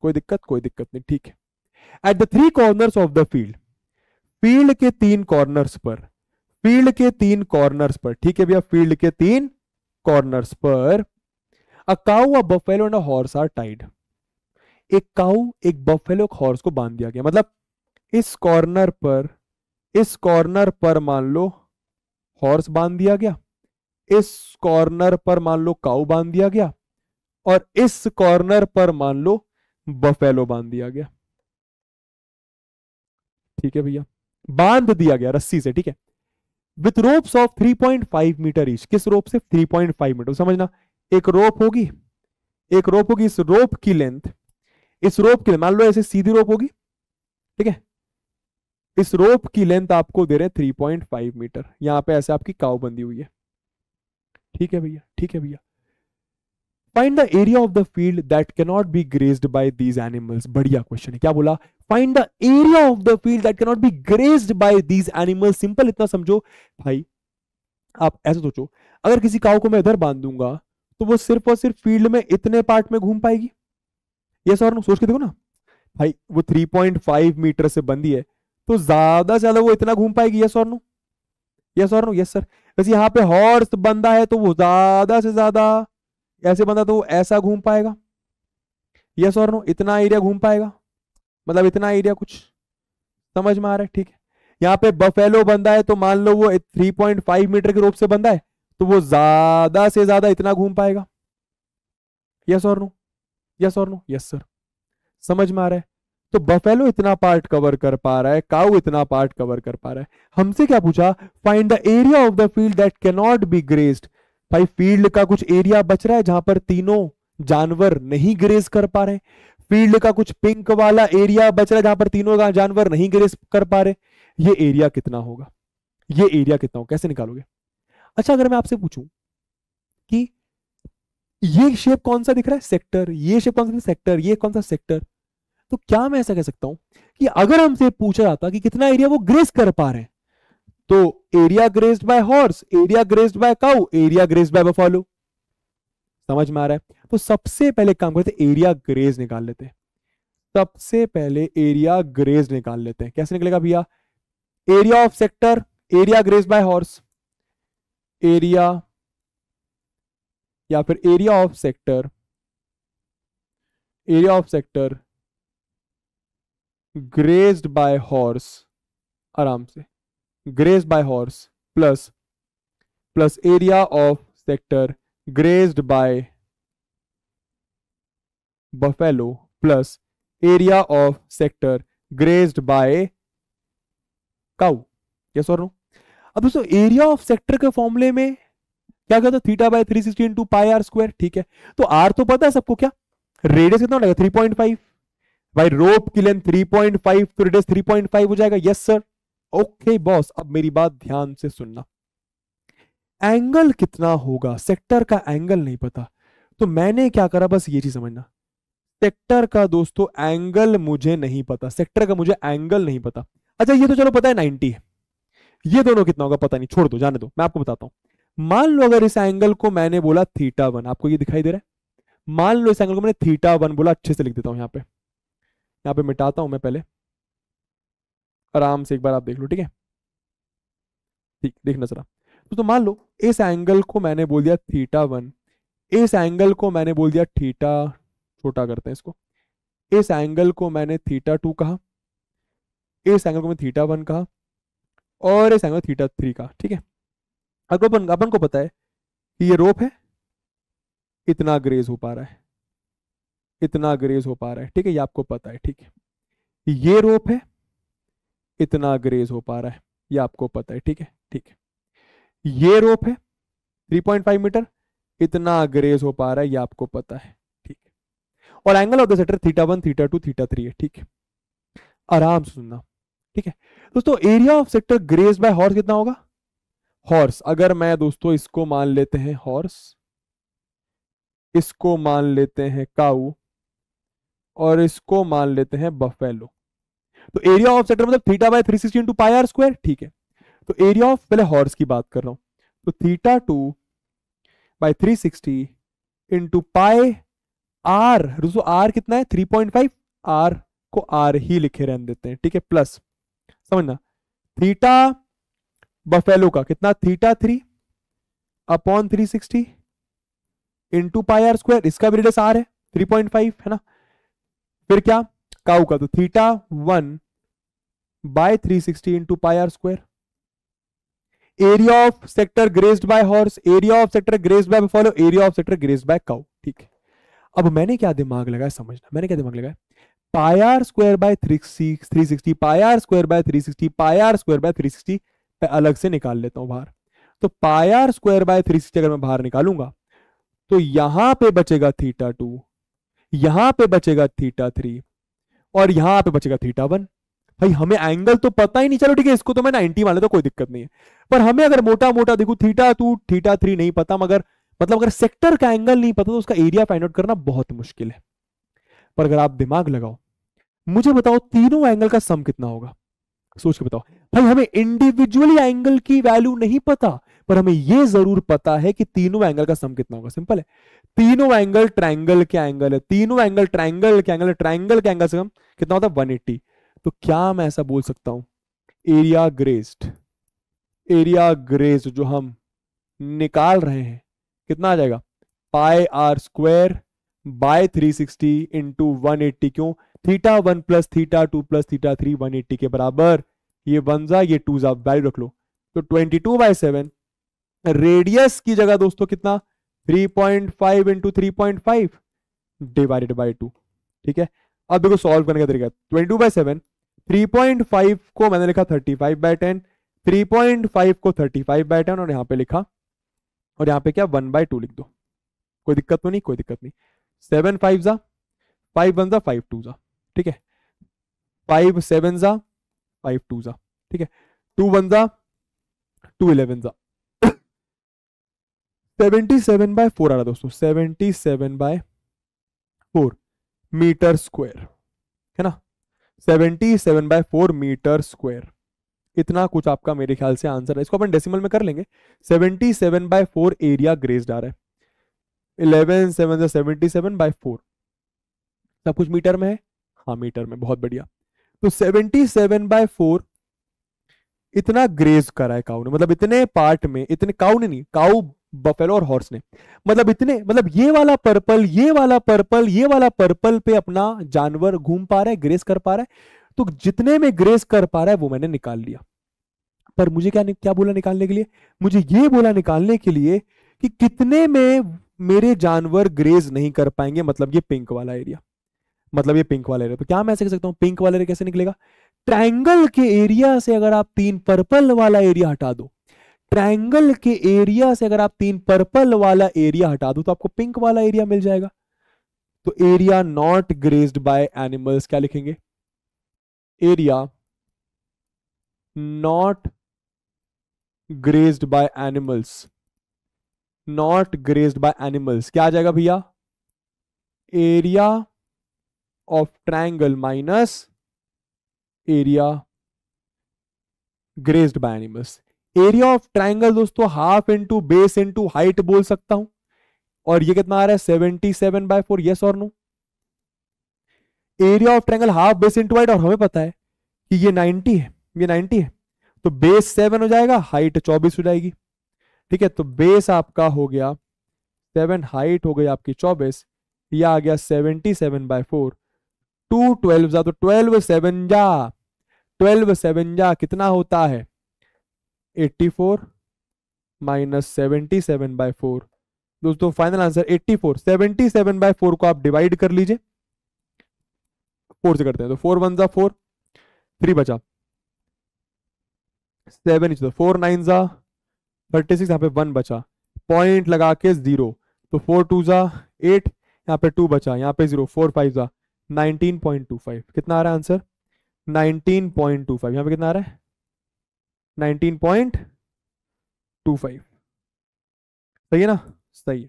कोई दिक्कत कोई दिक्कत नहीं ठीक है at the three corners of the field field के तीन कॉर्नर्स पर फील्ड के तीन कॉर्नर्स पर ठीक है भैया फील्ड के तीन कॉर्नर्स पर a cow a buffalo and a horse are tied एक काउ एक बफेलो हॉर्स को बांध दिया गया मतलब इस कॉर्नर पर इस कॉर्नर पर मान लो हॉर्स बांध दिया गया इस कॉर्नर पर मान लो काऊ बांध दिया गया और इस कॉर्नर पर मान लो बफेलो बांध दिया गया ठीक है भैया बांध दिया गया रस्सी से ठीक है with ropes of 3.5 metre each किस रोप से 3.5 मीटर समझना एक रोप होगी एक रोप होगी इस रोप की लेंथ इस रोप की मान लो ऐसे सीधी रोप होगी ठीक है इस रोप की लेंथ आपको दे रहे थ्री पॉइंट फाइव मीटर यहां पे ऐसे आपकी काव बंदी हुई है ठीक है भैया ठीक है भैया find the area of the field that cannot be grazed by these animals बढ़िया क्वेश्चन है क्या बोला find the area of the field that cannot be grazed by these animals simple इतना समझो भाई आप ऐसे सोचो अगर किसी काव को मैं इधर बांध दूंगा तो वो सिर्फ और सिर्फ फील्ड में इतने पार्ट में घूम पाएगी ये सर सोच के देखो ना भाई वो 3.5 मीटर से बंदी है तो ज्यादा से ज्यादा वो इतना घूम पाएगी यस और नो यस और नो यस सर वैसे यहाँ पे हॉर्स बंदा है तो वो ज्यादा से ज्यादा ऐसे बंदा तो ऐसा घूम पाएगा यस और नो इतना एरिया घूम पाएगा मतलब इतना एरिया कुछ समझ में आ रहा है ठीक है यहाँ पे बफेलो बंदा है तो मान लो वो 3.5 मीटर के रूप से बंदा है तो वो ज्यादा से ज्यादा इतना घूम पाएगा यस और नो यस और नो यस सर समझ में आ रहा है तो बफेलो इतना पार्ट कवर कर पा रहा है काउ इतना पार्ट कवर कर पा रहा है हमसे क्या पूछा find the area of the field that cannot be grazed भाई फील्ड का कुछ एरिया बच रहा है जहां पर तीनों जानवर नहीं ग्रेज कर पा रहे फील्ड का कुछ पिंक वाला एरिया बच रहा है जहां पर तीनों जानवर नहीं ग्रेज कर पा रहे ये एरिया कितना होगा ये एरिया कितना होगा कैसे निकालोगे अच्छा अगर मैं आपसे पूछूं कि ये शेप कौन सा दिख रहा है सेक्टर ये शेप कौन सा सेक्टर ये कौन सा सेक्टर तो क्या मैं ऐसा कह सकता हूं कि अगर हमसे पूछा जाता कि कितना एरिया वो ग्रेस कर पा रहे हैं तो area grazed by horse area grazed by cow area grazed by buffalo समझ में आ रहा है तो सबसे पहले काम करते एरिया ग्रेज निकाल लेते हैं सबसे पहले एरिया ग्रेज निकाल लेते हैं कैसे निकलेगा भैया area of sector area graze by horse area या फिर area of sector area of sector grazed by horse आराम से graze by horse plus plus area of sector grazed by buffalo plus area of sector grazed by cow yes और no अब दोस्तों area of sector के फॉर्मूले में क्या कहता theta by three sixty into pi are square ठीक है तो आर तो पता है सबको क्या रेडियस कितना थ्री पॉइंट फाइव भाई रोप की लेंथ 3.5 तो रेडियस 3.5 हो जाएगा यस सर ओके बॉस अब मेरी बात ध्यान से सुनना एंगल कितना होगा सेक्टर का एंगल नहीं पता तो मैंने क्या करा बस ये चीज समझना सेक्टर का दोस्तों एंगल मुझे नहीं पता सेक्टर का मुझे एंगल नहीं पता अच्छा ये तो चलो पता है नाइनटी ये दोनों कितना होगा पता नहीं छोड़ दो जाने दो मैं आपको बताता हूं मान लो अगर इस एंगल को मैंने बोला थीटा वन आपको ये दिखाई दे रहा है मान लो इस एंगल को मैंने थीटा वन बोला अच्छे से लिख देता हूं यहां पे यहाँ पे मिटाता हूँ मैं पहले आराम से एक बार आप देख लो ठीक है ठीक देखना जरा तो, तो मान लो इस एंगल को मैंने बोल दिया थीटा वन इस एंगल को मैंने बोल दिया थीटा छोटा करते हैं इसको इस एंगल को मैंने थीटा टू कहा इस एंगल को मैंने थीटा वन कहा और इस एंगल थीटा थ्री कहा ठीक है अगर अपन अपन को पता है कि ये रोप है इतना ग्रेज हो पा रहा है इतना ग्रेज हो पा रहा है ठीक है ये आपको पता है ठीक है ये रोप है इतना ग्रेज हो पा रहा है ये आपको पता है ठीक है ठीक है ये रोप है 3.5 मीटर इतना ग्रेज हो पा रहा है ये आपको पता है ठीक है और angle of the sector theta one theta two theta three है ठीक है आराम से सुनना ठीक है दोस्तों area of sector graze by horse कितना होगा हॉर्स अगर मैं दोस्तों इसको मान लेते हैं हॉर्स इसको मान लेते हैं काऊ और इसको मान लेते हैं बफेलो तो एरिया ऑफ सेक्टर मतलब theta by three sixty into pi are square ठीक है तो एरिया ऑफ पहले हॉर्स की बात कर रहा हूं तो theta two by three sixty into pi r रुसो आर कितना है थ्री पॉइंट फाइव आर को आर ही लिखे रहने देते हैं ठीक है प्लस समझना थीटा बफेलो का कितना theta three upon three sixty into pi are square इसका भी रेडियस आर है थ्री पॉइंट फाइव है ना फिर क्या काउ का तो theta one by three sixty into pi are square area of sector grazed by horse area of sector grazed by buffalo area of sector grazed by cow ठीक है अब मैंने क्या दिमाग लगाया समझना मैंने क्या दिमाग लगाया pi are square by three sixty pi are square by three sixty pi are square by three sixty अलग से निकाल लेता हूं बाहर तो pi are square by three sixty अगर मैं बाहर निकालूंगा तो यहां पे बचेगा थीटा टू यहां पे बचेगा थीटा थ्री और यहां पे बचेगा थीटा वन भाई हमें एंगल तो पता ही नहीं चलो ठीक है इसको तो मैं नाइनटी मान तो कोई दिक्कत नहीं है पर हमें अगर मोटा मोटा देखो थीटा टू थीटा थ्री नहीं पता मगर मतलब अगर सेक्टर का एंगल नहीं पता तो उसका एरिया फाइंड आउट करना बहुत मुश्किल है पर अगर आप दिमाग लगाओ मुझे बताओ तीनों एंगल का सम कितना होगा सोच के बताओ भाई हमें इंडिविजुअली एंगल की वैल्यू नहीं पता पर हमें यह जरूर पता है कि तीनों एंगल का सम कितना होगा सिंपल है तीनों एंगल ट्राइंगल के एंगल है तीनों एंगल ट्राइंगल के एंगल ट्राइंगल के एंगल से कम कितना होता है वन तो क्या मैं ऐसा बोल सकता हूं एरिया ग्रेस्ड एरिया ग्रेस्ड जो हम निकाल रहे हैं कितना आ जाएगा pi are square by 360 sixty into one क्यों theta one plus theta two plus theta three one के बराबर ये वन जा ये टू जा वैल्यू रख लो तो twenty two by seven radius की जगह दोस्तों कितना 3.5 point five into three point five divided by two ठीक है अब देखो सॉल्व करने का तरीका twenty two by seven three point five को मैंने लिखा thirty five by ten three point five को थर्टी फाइव बाई टेन और यहाँ पे लिखा और यहाँ पे क्या वन बाय टू लिख दो कोई दिक्कत तो नहीं कोई दिक्कत नहीं सेवन फाइव जा फाइव वन जा फाइव टू जा ठीक है फाइव सेवन जा फाइव टू जा ठीक है टू वन जा टू इलेवन जा सेवेंटी सेवन बाय फोर आ रहा दोस्तों seventy seven by four metre square है ना seventy seven by four metre square इतना कुछ आपका मेरे ख्याल से आंसर है इसको अपन डेसिमल में कर लेंगे seventy seven by four area grazed आ रहा है eleven seven seventy seven by four सब कुछ मीटर में है हाँ मीटर में बहुत बढ़िया तो सेवेंटी सेवन बाय फोर इतना ग्रेज करा है काउ ने मतलब इतने पार्ट में इतने काउ ने नहीं काउ बफेलो और हॉर्स ने मतलब इतने मतलब ये वाला पर्पल ये वाला पर्पल ये वाला पर्पल पे अपना जानवर घूम पा रहा है ग्रेस कर पा रहा है तो जितने में ग्रेस कर पा रहा है वो मैंने निकाल लिया पर मुझे क्या क्या बोला निकालने के लिए मुझे ये बोला निकालने के लिए कि कितने में मेरे जानवर ग्रेज नहीं कर पाएंगे मतलब ये पिंक वाला एरिया मतलब ये पिंक वाला एरिया तो क्या मैं ऐसे कह सकता हूं पिंक वाला एरिया कैसे निकलेगा ट्रायंगल के एरिया से अगर आप तीन पर्पल वाला एरिया हटा दो ट्रायंगल के एरिया से अगर आप तीन पर्पल वाला एरिया हटा दो तो आपको पिंक वाला एरिया मिल जाएगा तो area not grazed by animals क्या लिखेंगे area not grazed by animals not grazed by animals क्या आ जाएगा भैया area of triangle minus area grazed by animals area of triangle दोस्तों half into base into height बोल सकता हूं और ये कितना आ रहा है seventy seven by four yes और no area of triangle half base into height और हमें पता है कि ये नाइनटी है ये नाइनटी है तो बेस सेवन हो जाएगा हाइट चौबीस हो जाएगी ठीक है तो बेस आपका हो गया सेवन हाइट हो गई आपकी चौबीस यह आ गया seventy seven by four two twelve जा तो ट्वेल्व सेवन जा ट्वेल्व सेवन जा कितना होता है eighty four minus seventy seven by four दोस्तों final answer eighty four seventy seven by four को आप डिवाइड कर लीजिए फोर से करते हैं तो फोर वन जा फोर थ्री बचा सेवन इज फोर नाइन जा थर्टी सिक्स यहाँ पे वन बचा पॉइंट लगा के जीरो तो फोर टू जा एट यहाँ पे टू बचा यहाँ पे जीरो फोर फाइव जा नाइनटीन पॉइंट टू फाइव कितना आ रहा है answer nineteen point two five यहाँ पे कितना आ रहा है नाइनटीन पॉइंट टू फाइव सही है ना सही है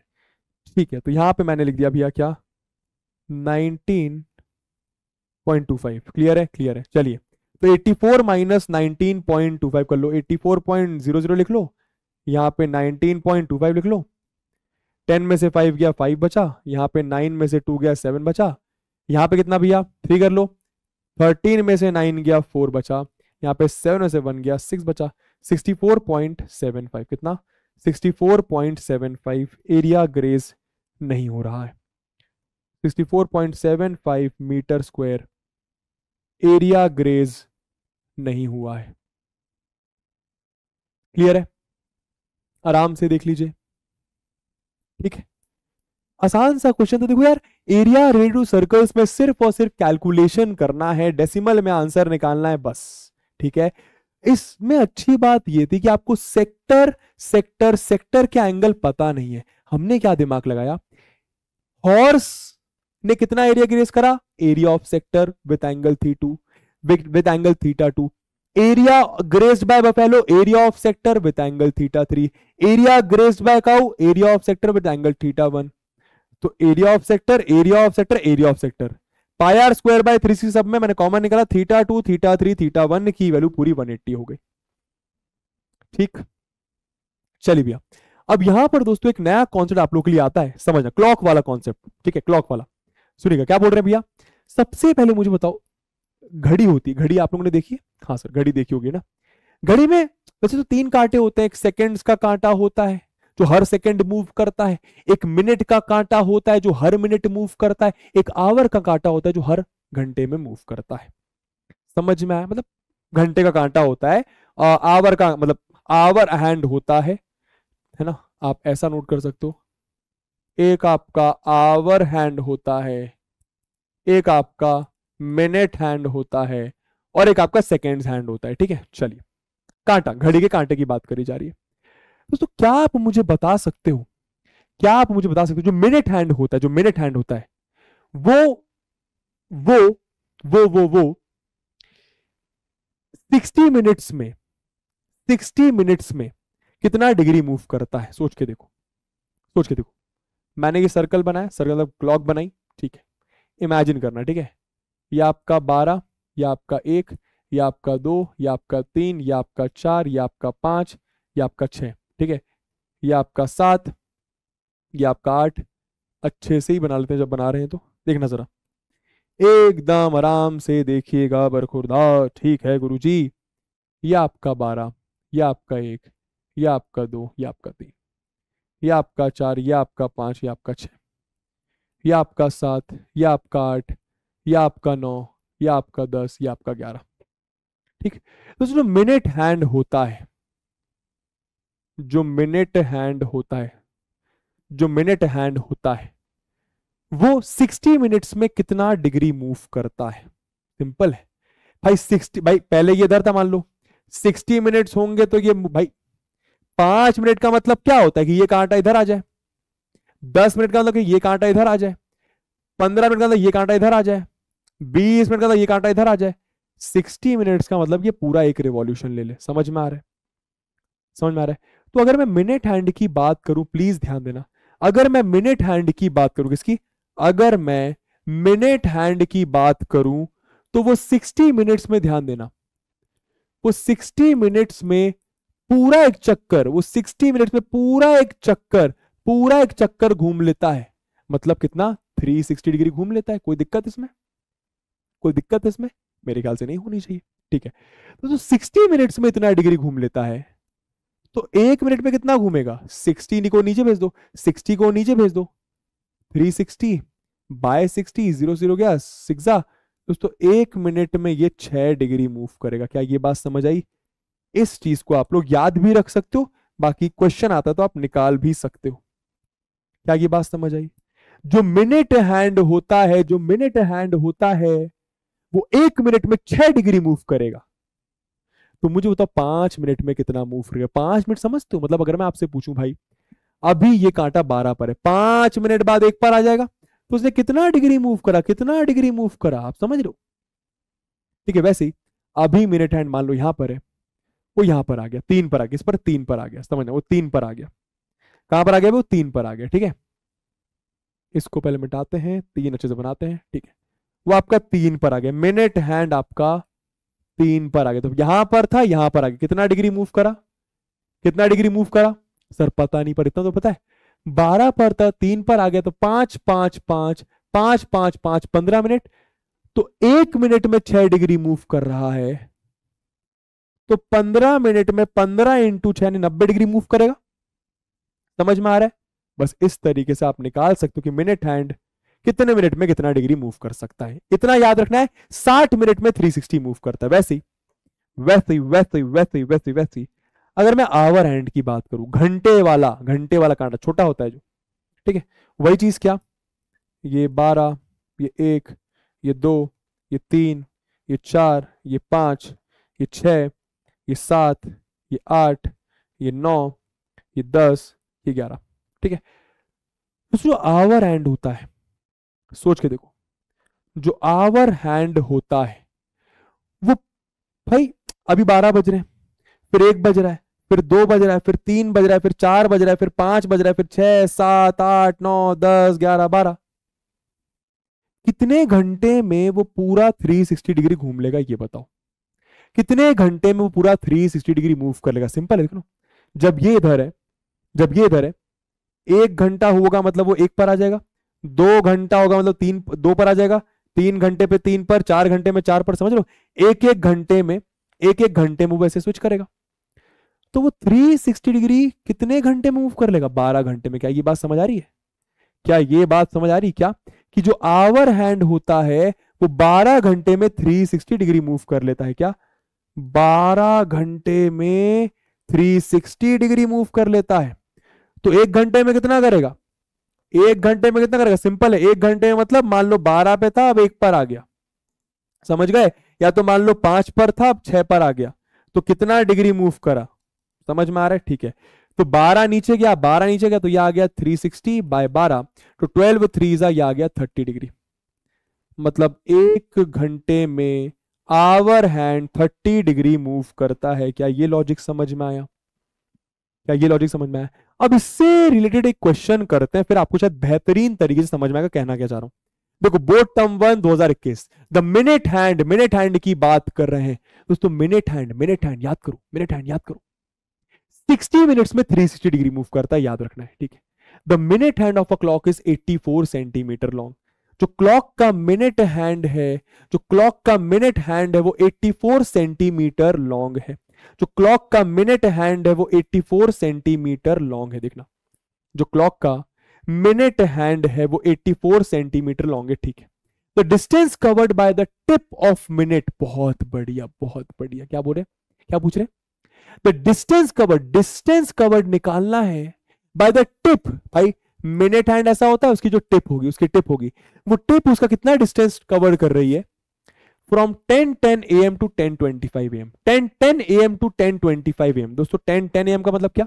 ठीक है तो यहां पे मैंने लिख दिया भैया क्या nineteen point two five clear है क्लियर है चलिए तो eighty four minus nineteen point two five कर लो eighty four point zero zero लिख लो यहाँ पे नाइनटीन पॉइंट टू फाइव लिख लो टेन में से फाइव गया फाइव बचा यहाँ पे नाइन में से टू गया सेवन बचा यहां पे कितना भैया थ्री कर लो थर्टीन में से नाइन गया फोर बचा यहाँ पे सेवन में से वन गया सिक्स बचा sixty four point seven five कितना sixty four point seven five area graze नहीं हो रहा है sixty four point seven five metre square area graze नहीं हुआ है क्लियर है आराम से देख लीजिए ठीक है आसान सा क्वेश्चन तो देखो यार एरिया रेडू सर्कल्स में सिर्फ और सिर्फ कैलकुलेशन करना है डेसिमल में आंसर निकालना है बस ठीक है इसमें अच्छी बात यह थी कि आपको सेक्टर सेक्टर सेक्टर क्या एंगल पता नहीं है हमने क्या दिमाग लगाया हॉर्स ने कितना एरिया ग्रेस करा area of sector with angle theta two with angle theta two area grazed by buffalo area of sector with angle theta three area grazed by cow area of sector with angle theta one तो area of sector area of sector area of sector pi r square by three C सब में मैंने common निकाला theta two theta three theta one की value पूरी one eighty हो गई ठीक चलिए भैया अब यहां पर दोस्तों एक नया कॉन्सेप्ट आप लोग के लिए आता है समझना क्लॉक वाला कॉन्सेप्ट ठीक है क्लॉक वाला सुनिएगा क्या बोल रहे हैं भैया सबसे पहले मुझे बताओ घड़ी होती घड़ी आप लोगों ने देखी हाँ सर घड़ी देखी होगी ना घड़ी में वैसे तो तीन कांटे होते हैं एक सेकेंड्स का कांटा होता है जो हर सेकंड मूव करता है एक मिनट का कांटा होता है जो हर मिनट मूव करता है एक आवर का कांटा होता है जो हर घंटे में मूव करता है समझ में आया मतलब घंटे का कांटा होता है आवर का मतलब आवर हैंड होता है है ना आप ऐसा नोट कर सकते हो एक आपका आवर हैंड होता है एक आपका मिनट हैंड होता है और एक आपका सेकेंड हैंड होता है ठीक है चलिए कांटा घड़ी के कांटे की बात करी जा रही है दोस्तों क्या आप मुझे बता सकते हो क्या आप मुझे बता सकते हो जो मिनट हैंड होता है जो मिनट हैंड होता है वो वो वो वो वो सिक्सटी मिनट्स में सिक्सटी मिनट्स में कितना डिग्री मूव करता है सोच के देखो सोच के देखो मैंने ये सर्कल बनाया सर्कल क्लॉक बनाई ठीक है इमेजिन करना ठीक है ये आपका बारह या आपका एक या आपका दो या आपका तीन या आपका चार या आपका पांच या आपका छह ठीक है ये आपका सात ये आपका आठ अच्छे से ही बना लेते हैं जब बना रहे हैं तो देखना जरा एकदम आराम से देखिएगा बरखुरदार ठीक है गुरु जी ये आपका बारह ये आपका एक ये आपका दो ये आपका तीन ये आपका चार ये आपका पांच ये आपका छ ये आपका सात ये आपका आठ ये आपका नौ ये आपका दस ये आपका ग्यारह ठीक तो जो मिनट हैंड होता है जो मिनट हैंड होता है जो मिनट हैंड होता है वो 60 मिनट्स में कितना डिग्री मूव करता है सिंपल है भाई 60 भाई पहले ये दर था मान लो 60 मिनट्स होंगे तो ये भाई पांच मिनट का मतलब क्या होता है कि ये कांटा इधर आ जाए दस मिनट का मतलब ये कांटा इधर आ जाए पंद्रह मिनट का मतलब ये कांटा इधर आ जाए बीस मिनट का मतलब ये कांटा इधर आ जाए सिक्सटी मिनट्स का मतलब ये पूरा एक रिवॉल्यूशन ले ले समझ में आ रहा है समझ में आ रहा है तो अगर मैं मिनट हैंड की बात करूं प्लीज ध्यान देना अगर मैं मिनट हैंड की बात करूं किसकी अगर मैं मिनट हैंड की बात करूं तो वो 60 मिनट्स में ध्यान देना वो 60 मिनट्स में पूरा एक चक्कर वो 60 मिनट्स में पूरा एक चक्कर पूरा एक चक्कर घूम लेता है मतलब कितना 360 डिग्री घूम लेता है कोई दिक्कत इसमें कोई दिक्कत इसमें मेरे ख्याल से नहीं होनी चाहिए ठीक है तो, तो 60 मिनट्स में इतना डिग्री घूम लेता है तो एक मिनट में कितना घूमेगा सिक्सटी को नीचे भेज दो सिक्सटी को नीचे भेज दो three sixty by sixty zero zero गया सिक्सा दोस्तों एक मिनट में ये छह डिग्री मूव करेगा क्या ये बात समझ आई इस चीज को आप लोग याद भी रख सकते हो बाकी क्वेश्चन आता है तो आप निकाल भी सकते हो क्या ये बात समझ आई जो मिनट हैंड होता है जो मिनट हैंड होता है वो एक मिनट में छह डिग्री मूव करेगा तो मुझे बताओ पांच मिनट में कितना मूव फ्री है पांच मिनट समझते हो मतलब अगर मैं आपसे पूछूं भाई अभी ये कांटा बारह पर है पांच मिनट बाद एक पर आ जाएगा तो उसने कितना डिग्री मूव करा कितना डिग्री मूव करा आप समझ लो ठीक है वैसे ही अभी मिनट हैंड मान लो यहां पर है वो यहां पर आ गया तीन पर आ गया इस पर तीन पर आ गया समझना वो तीन पर आ गया कहां पर आ गया वो तीन पर आ गया ठीक है इसको पहले मिटाते हैं तीन अच्छे से बनाते हैं ठीक है वो आपका तीन पर आ गया मिनट हैंड आपका तीन पर आ गया तो यहां पर था यहां पर आ गया कितना डिग्री मूव करा कितना डिग्री मूव करा सर पता नहीं पर इतना तो पता है बारह पर था तीन पर आ गया तो पांच पांच पांच पांच पांच पांच पंद्रह मिनट तो एक मिनट में छह डिग्री मूव कर रहा है तो पंद्रह मिनट में पंद्रह इंटू छह नब्बे डिग्री मूव करेगा समझ में आ रहा है बस इस तरीके से आप निकाल सकते हो कि मिनट हैंड कितने मिनट में कितना डिग्री मूव कर सकता है इतना याद रखना है साठ मिनट में थ्री सिक्सटी मूव करता है वैसे वैसे वैसे वैसे वैसे वैसे अगर मैं आवर एंड की बात करूं घंटे वाला घंटे वाला कांटा छोटा होता है जो ठीक है वही चीज क्या ये बारह ये एक ये दो ये तीन ये चार ये पांच ये छ ये सात ये आठ ये नौ ये दस ये ग्यारह ठीक है तो जो आवर एंड होता है सोच के देखो जो आवर हैंड होता है वो भाई अभी बारह बज रहे हैं फिर एक बज रहा है फिर दो बज रहा है फिर तीन बज रहा है फिर चार बज रहा है फिर पांच बज रहा है फिर छह सात आठ नौ दस ग्यारह बारह कितने घंटे में वो पूरा 360 डिग्री घूम लेगा ये बताओ कितने घंटे में वो पूरा 360 डिग्री मूव कर लेगा सिंपल है देखो जब ये इधर है जब ये इधर है एक घंटा होगा मतलब वो एक पर आ जाएगा दो घंटा होगा मतलब तीन दो पर आ जाएगा तीन घंटे पे तीन पर चार घंटे में चार पर समझ लो एक एक घंटे में एक एक घंटे में वो ऐसे स्विच करेगा तो वो 360 डिग्री कितने घंटे में मूव कर लेगा 12 घंटे में क्या ये बात समझ आ रही है क्या ये बात समझ आ रही है क्या कि जो आवर हैंड होता है वो 12 घंटे में 360 डिग्री मूव कर लेता है क्या 12 घंटे में 360 डिग्री मूव कर लेता है तो एक घंटे में कितना करेगा एक घंटे में कितना करेगा सिंपल है एक घंटे में मतलब मान लो बारह पे था अब एक पर आ गया समझ गए या तो मान लो पांच पर था अब छह पर आ गया तो कितना डिग्री मूव करा समझ में आ रहा है ठीक है तो बारह नीचे गया बारह नीचे गया तो यह आ गया थ्री सिक्सटी बाय बारह तो ट्वेल्व थ्री यह आ गया थर्टी डिग्री मतलब एक घंटे में hour hand thirty degree move करता है क्या ये लॉजिक समझ में आया क्या ये लॉजिक समझ में आया अब इससे रिलेटेड एक क्वेश्चन करते हैं फिर आपको शायद बेहतरीन तरीके से समझ में आएगा कहना क्या चाह रहा हूं देखो बोर्ड टर्म वन इक्कीस the minute hand minute hand की बात कर रहे हैं दोस्तों मिनट हैंड मिनट हैंड याद करो मिनट हैंड याद करो 60 मिनट्स में 360 डिग्री मूव करता है याद रखना है ठीक है the minute hand of a clock is 84 centimetre long जो क्लॉक का मिनट हैंड है जो क्लॉक का मिनट हैंड है वो 84 सेंटीमीटर लॉन्ग है जो क्लॉक का मिनट हैंड है वो 84 सेंटीमीटर लॉन्ग है देखना जो क्लॉक का मिनट हैंड है वो 84 सेंटीमीटर लॉन्ग है ठीक है the distance covered by the tip of minute बहुत बढ़िया बहुत बढ़िया क्या बोल रहे क्या पूछ रहे the distance covered distance covered निकालना है बाय द टिप भाई मिनट हैंड ऐसा होता है उसकी जो टिप होगी उसकी टिप होगी वो टिप उसका कितना डिस्टेंस कवर कर रही है from 10 10 M to 10 five M ten ten A M to 10 five M दोस्तों 10 ए एम का मतलब क्या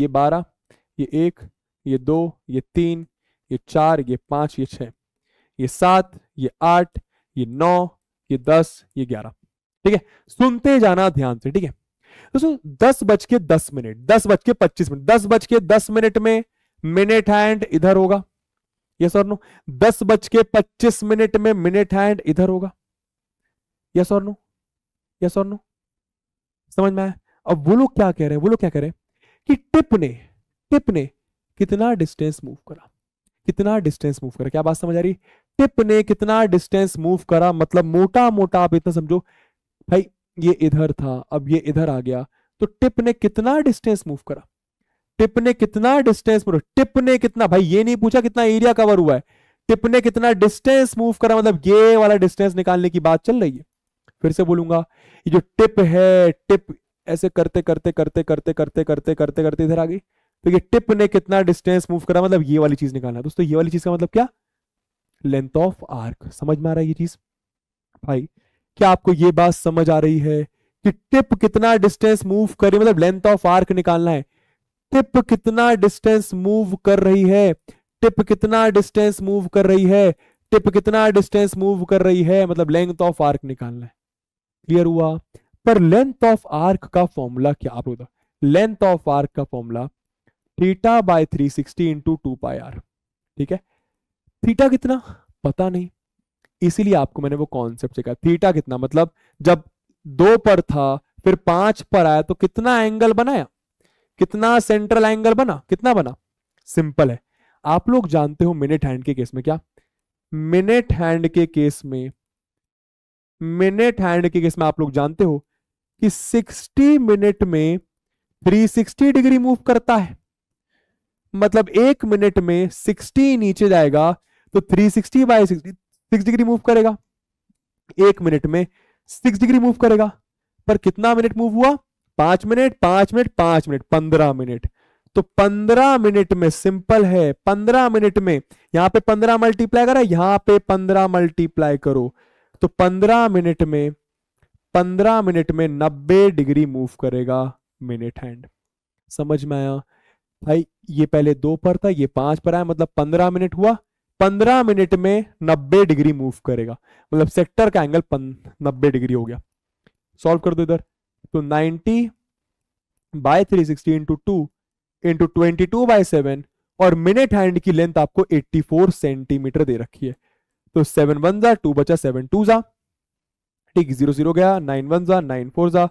ये 12 ये एक ये दो ये तीन ये चार ये पांच ये छह ये सात ये आठ ये नौ ये दस ये ग्यारह ठीक है सुनते जाना ध्यान से ठीक है दोस्तों दस बज के दस मिनट दस बज के पच्चीस मिनट दस बज के दस मिनट में मिनट हैंड इधर होगा यस और नो दस बज के पच्चीस मिनट में मिनट हैंड इधर होगा यस और नो यस और नो समझ में आया अब वो लोग क्या कह रहे हैं वो लोग क्या कह रहे हैं कि टिप ने टिप ने कितना डिस्टेंस मूव करा कितना डिस्टेंस मूव करा क्या बात समझ आ रही टिप ने कितना डिस्टेंस मूव करा मतलब मोटा मोटा आप इतना समझो भाई ये इधर था अब ये इधर आ गया तो टिप ने कितना डिस्टेंस मूव करा टिप ने कितना डिस्टेंस मूव टिप ने कितना भाई ये नहीं पूछा कितना एरिया कवर हुआ है टिप ने कितना डिस्टेंस मूव करा मतलब ये वाला डिस्टेंस निकालने की बात चल रही है फिर से बोलूंगा ये जो टिप है टिप ऐसे करते करते करते करते करते करते करते करते इधर आ गई तो ये टिप ने कितना डिस्टेंस मूव करा मतलब ये वाली चीज निकालना दोस्तों ये वाली चीज का मतलब क्या लेंथ ऑफ आर्क समझ में आ रहा है ये चीज भाई क्या आपको ये बात समझ आ रही है कि टिप कितना डिस्टेंस मूव कर रही मतलब लेंथ ऑफ आर्क निकालना है टिप कितना डिस्टेंस मूव कर रही है टिप कितना डिस्टेंस मूव कर रही है टिप कितना डिस्टेंस मूव कर रही है मतलब लेंथ ऑफ आर्क निकालना है क्लियर हुआ पर लेंथ ऑफ आर्क का फॉर्मूला क्या आप लोग लेंथ ऑफ आर्क का formula theta by three sixty into two pi r ठीक है थीटा कितना पता नहीं इसीलिए आपको मैंने वो कॉन्सेप्ट सिखाया थीटा कितना मतलब जब दो पर था फिर पांच पर आया तो कितना एंगल बनाया कितना सेंट्रल एंगल बना कितना बना सिंपल है आप लोग जानते हो मिनट हैंड के केस में क्या मिनट हैंड के केस में मिनट हैंड की किस्म आप लोग जानते हो कि 60 मिनट में 360 डिग्री मूव करता है मतलब एक मिनट में 60 नीचे जाएगा तो 360 sixty by six degree move करेगा एक मिनट में सिक्स डिग्री मूव करेगा पर कितना मिनट मूव हुआ पांच मिनट पांच मिनट पांच मिनट पंद्रह मिनट तो पंद्रह मिनट में सिंपल है पंद्रह मिनट में यहां पे पंद्रह मल्टीप्लाई करा यहां पे पंद्रह मल्टीप्लाई करो तो 15 मिनट में 15 मिनट में 90 डिग्री मूव करेगा मिनट हैंड समझ में आया भाई ये पहले दो पर था ये पांच पर आया मतलब 15 मिनट हुआ 15 मिनट में 90 डिग्री मूव करेगा मतलब सेक्टर का एंगल नब्बे डिग्री हो गया सॉल्व कर दो इधर तो 90 by 360 sixty into two into twenty two by seven और मिनट हैंड की लेंथ आपको 84 सेंटीमीटर दे रखी है तो सेवन वन जा टू बचा सेवन टू जा ठीक जीरो जीरो गया नाइन वन जा नाइन फोर जा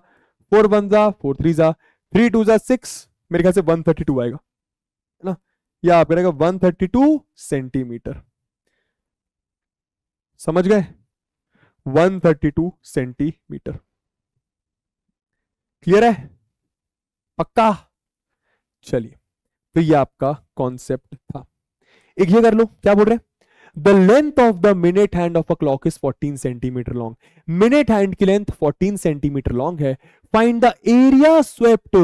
फोर वन जा फोर थ्री जा थ्री टू जा सिक्स मेरे ख्याल से वन थर्टी टू आएगा है ना या आपका रहेगा वन थर्टी टू सेंटीमीटर समझ गए one thirty two centimetre clear है पक्का चलिए तो ये आपका कॉन्सेप्ट था एक ये कर लो क्या बोल रहे हैं the length of the minute hand of a clock is 14 centimetre long minute hand की लेंथ 14 सेंटीमीटर लॉन्ग है find the area swept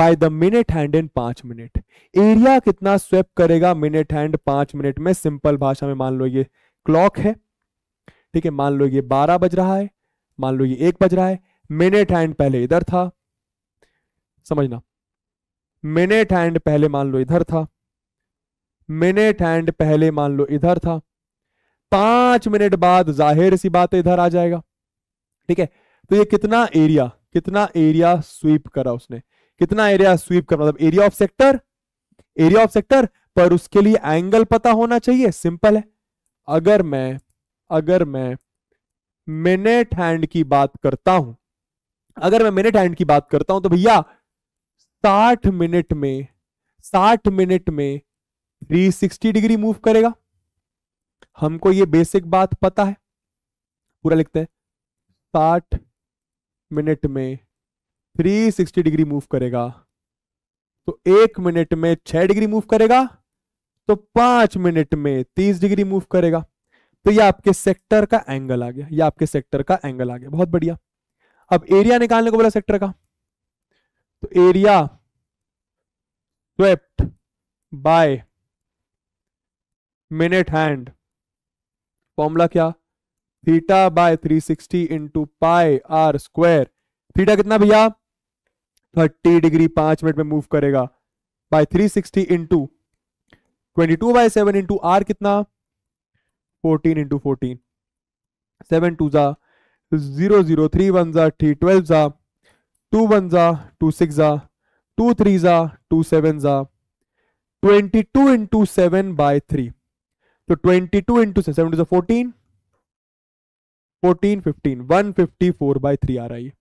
by the minute hand in पांच मिनट एरिया कितना स्वेप करेगा मिनट हैंड पांच मिनट में simple भाषा में मान लो ये क्लॉक है ठीक है मान लो ये बारह बज रहा है मान लो ये एक बज रहा है मिनट हैंड पहले इधर था समझना मिनट हैंड पहले मान लो इधर था मिनट एंड पहले मान लो इधर था पांच मिनट बाद जाहिर सी बात इधर आ जाएगा ठीक है तो ये कितना एरिया कितना एरिया स्वीप करा उसने कितना एरिया स्वीप करा मतलब area of sector area of sector पर उसके लिए एंगल पता होना चाहिए सिंपल है अगर मैं अगर मैं मिनट हैंड की बात करता हूं अगर मैं मिनट हैंड की बात करता हूं तो भैया साठ मिनट में साठ मिनट में 360 डिग्री मूव करेगा हमको ये बेसिक बात पता है पूरा लिखते हैं साठ मिनट में 360 डिग्री मूव करेगा तो एक मिनट में छह डिग्री मूव करेगा तो पांच मिनट में तीस डिग्री मूव करेगा तो ये आपके सेक्टर का एंगल आ गया ये आपके सेक्टर का एंगल आ गया बहुत बढ़िया अब एरिया निकालने को बोला सेक्टर का तो area swept by minute hand formula क्या theta by 360 sixty into pi are square theta कितना भैया थर्टी डिग्री पांच मिनट में मूव करेगा by 360 sixty into twenty two by seven into r कितना fourteen into fourteen seven two जा zero zero three one जा three twelve जा two one जा टू सिक्स जा टू थ्री जा टू सेवन जा twenty two into seven bye three तो 22 two into seven fourteen fourteen fifteen one fifty four by three आ रहा है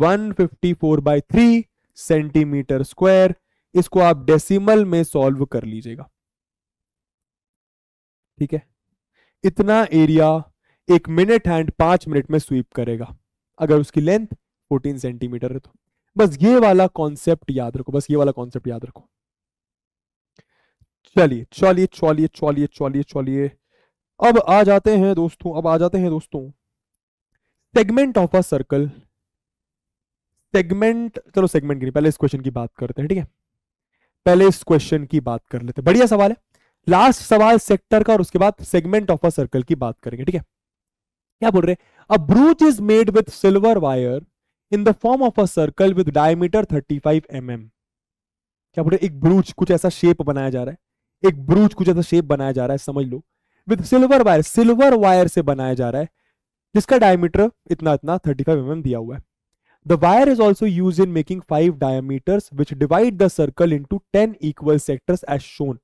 one fifty four by three centimetre square इसको आप डेसिमल में सॉल्व कर लीजिएगा ठीक है इतना एरिया एक मिनट एंड पांच मिनट में स्वीप करेगा अगर उसकी लेंथ 14 सेंटीमीटर है तो बस ये वाला कॉन्सेप्ट याद रखो बस ये वाला कॉन्सेप्ट याद रखो चलिए चलिए चलिए चलिए चलिए चलिए अब आ जाते हैं दोस्तों अब आ जाते हैं दोस्तों segment of a circle segment चलो सेगमेंट की पहले इस क्वेश्चन की बात करते हैं ठीक है पहले इस क्वेश्चन की बात कर लेते हैं बढ़िया सवाल है लास्ट सवाल सेक्टर का और उसके बाद सेगमेंट ऑफ अ सर्कल की बात करेंगे ठीक है क्या बोल रहे a brooch is made with silver wire in the form of a circle with diameter five M M क्या बोल रहे एक ब्रूच कुछ ऐसा शेप बनाया जा रहा है एक ब्रूज कुछ ऐसा शेप बनाया जा रहा है समझ लो with silver wire silver wire से बनाया जा रहा है जिसका डायमीटर इतना इतना 35 फाइव mm दिया हुआ है the wire is also use in making five diameters which divide the circle into ten equal sectors as shown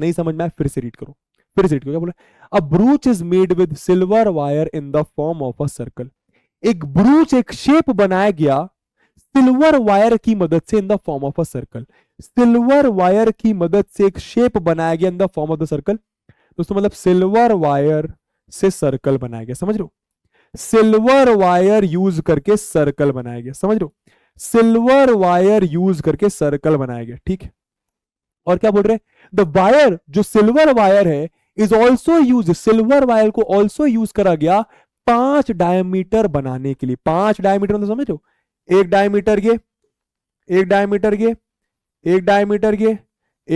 नहीं समझ में फिर से रीड करो फिर से रीड करो क्या बोला a brooch is made with silver wire in the form of a circle एक ब्रूच एक शेप बनाया गया सिल्वर वायर की मदद से in the form of a circle silver wire की मदद से एक शेप बनाया गया in the form of the circle दोस्तों मतलब सिल्वर वायर से सर्कल बनाया गया समझ लो सिल्वर वायर यूज करके सर्कल बनाया गया समझ लो सिल्वर वायर यूज करके सर्कल बनाया गया ठीक है और क्या बोल रहे हैं द वायर जो सिल्वर वायर है is also use silver wire को ऑल्सो यूज करा गया पांच डायमीटर बनाने के लिए पांच डायमीटर मतलब समझ लो एक डायमीटर ये एक डायमीटर ये एक डायमीटर ये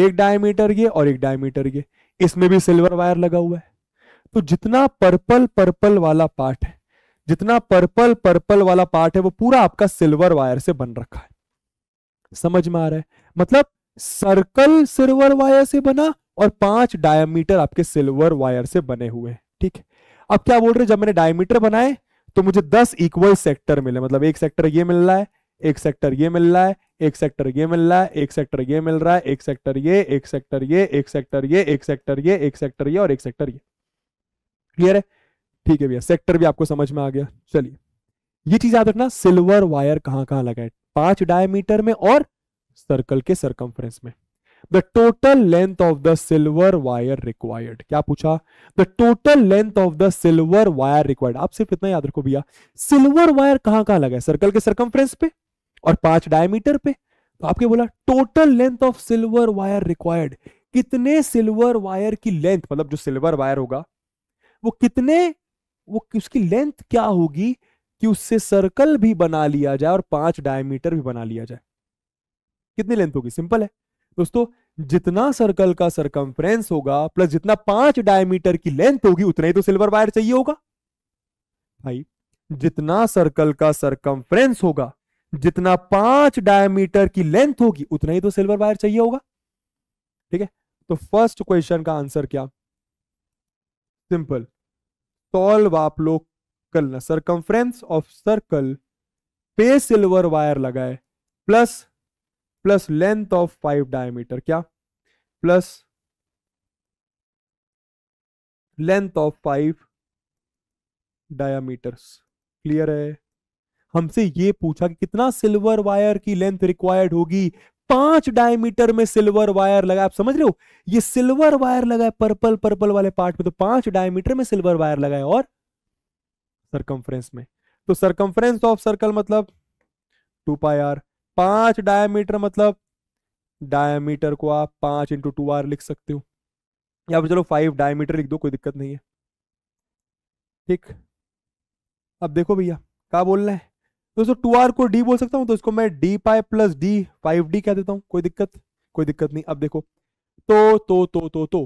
एक डायमीटर ये और एक डायमीटर ये इसमें भी सिल्वर वायर लगा हुआ है तो जितना पर्पल पर्पल वाला पार्ट है जितना पर्पल पर्पल वाला पार्ट है वो पूरा आपका सिल्वर वायर से बन रखा है समझ में आ रहा है मतलब सर्कल सिल्वर वायर से बना और पांच डायमीटर आपके सिल्वर वायर से बने हुए हैं ठीक है अब क्या बोल रहे जब मैंने डायमीटर बनाए तो मुझे दस इक्वल सेक्टर मिले मतलब एक सेक्टर ये मिल रहा है एक सेक्टर ये मिल रहा है एक सेक्टर ये मिल रहा है एक सेक्टर ये मिल रहा है एक सेक्टर ये एक सेक्टर ये एक सेक्टर ये एक सेक्टर ये एक सेक्टर ये और एक सेक्टर ये क्लियर है ठीक है भैया सेक्टर भी आपको समझ में आ गया चलिए ये चीज याद रखना सिल्वर वायर कहां कहां लगा है पांच डायमीटर में और सर्कल के सर्कम्फ्रेंस में the total length of the silver wire required क्या पूछा the total length of the silver wire required आप सिर्फ इतना याद रखो भैया सिल्वर वायर कहां कहां लगा है सर्कल के सर्कम्फ्रेंस पे और पांच डायमीटर पे तो आपके बोला total length of silver wire required कितने सिल्वर वायर की लेंथ मतलब जो सिल्वर वायर होगा वो कितने वो उसकी लेंथ क्या होगी कि उससे सर्कल भी बना लिया जाए और पांच डायमीटर भी बना लिया जाए कितनी लेंथ होगी सिंपल है दोस्तों जितना सर्कल का सरकमफ्रेंस होगा प्लस जितना पांच डायमीटर की लेंथ होगी उतना ही तो सिल्वर वायर चाहिए होगा भाई जितना सर्कल का सरकमफ्रेंस होगा जितना पांच डायमीटर की लेंथ होगी उतना ही तो सिल्वर वायर चाहिए होगा ठीक है तो फर्स्ट क्वेश्चन का आंसर क्या सिंपल टॉल वाप लोग कल ना सरकमफ्रेंस ऑफ सर्कल पे सिल्वर वायर लगाए plus plus length of five diameter क्या plus length of five diameters clear है हमसे ये पूछा कि कितना सिल्वर वायर की लेंथ रिक्वायर्ड होगी पांच डायमीटर में सिल्वर वायर लगा आप समझ रहे हो ये सिल्वर वायर लगा है पर्पल पर्पल वाले पार्ट में तो पांच डायमीटर में सिल्वर वायर लगा है और सरकमफ्रेंस में तो सरकमफ्रेंस ऑफ सर्कल मतलब टू पाई आर पांच डायमीटर मतलब डायमीटर को आप पांच इंटू टू आर लिख सकते हो या फिर चलो फाइव डायमीटर लिख दो कोई दिक्कत नहीं है ठीक अब देखो भैया क्या बोल रहे हैं दोस्तों टू आर को डी बोल सकता हूं तो इसको मैं D pi plus D five D कह देता हूं कोई दिक्कत कोई दिक्कत नहीं अब देखो तो तो तो तो तो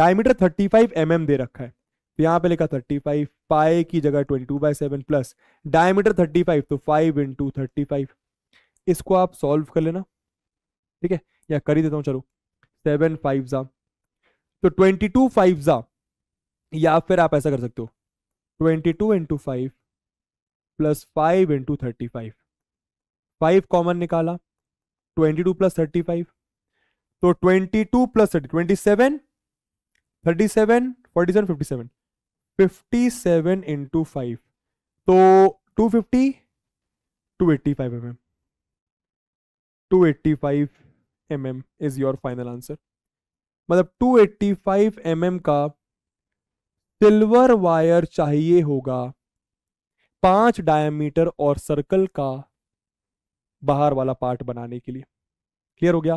diameter thirty five M M दे रखा है तो यहाँ पे लिखा थर्टी फाइव पाई की जगह twenty two by seven plus diameter thirty five तो फाइव इंटू थर्टी फाइव इसको आप सॉल्व कर लेना ठीक है या कर ही देता हूँ चलो सेवन फाइव जा तो ट्वेंटी टू फाइव जा या फिर आप ऐसा कर सकते हो twenty two into five plus five into thirty five five common निकाला twenty two plus thirty five तो twenty two plus thirty twenty seven thirty seven forty seven fifty seven fifty seven into five तो two fifty two eighty five M M two eighty five M M is your final answer मतलब two eighty five M M का silver wire चाहिए होगा पांच diameter और circle का बाहर वाला पार्ट बनाने के लिए क्लियर हो गया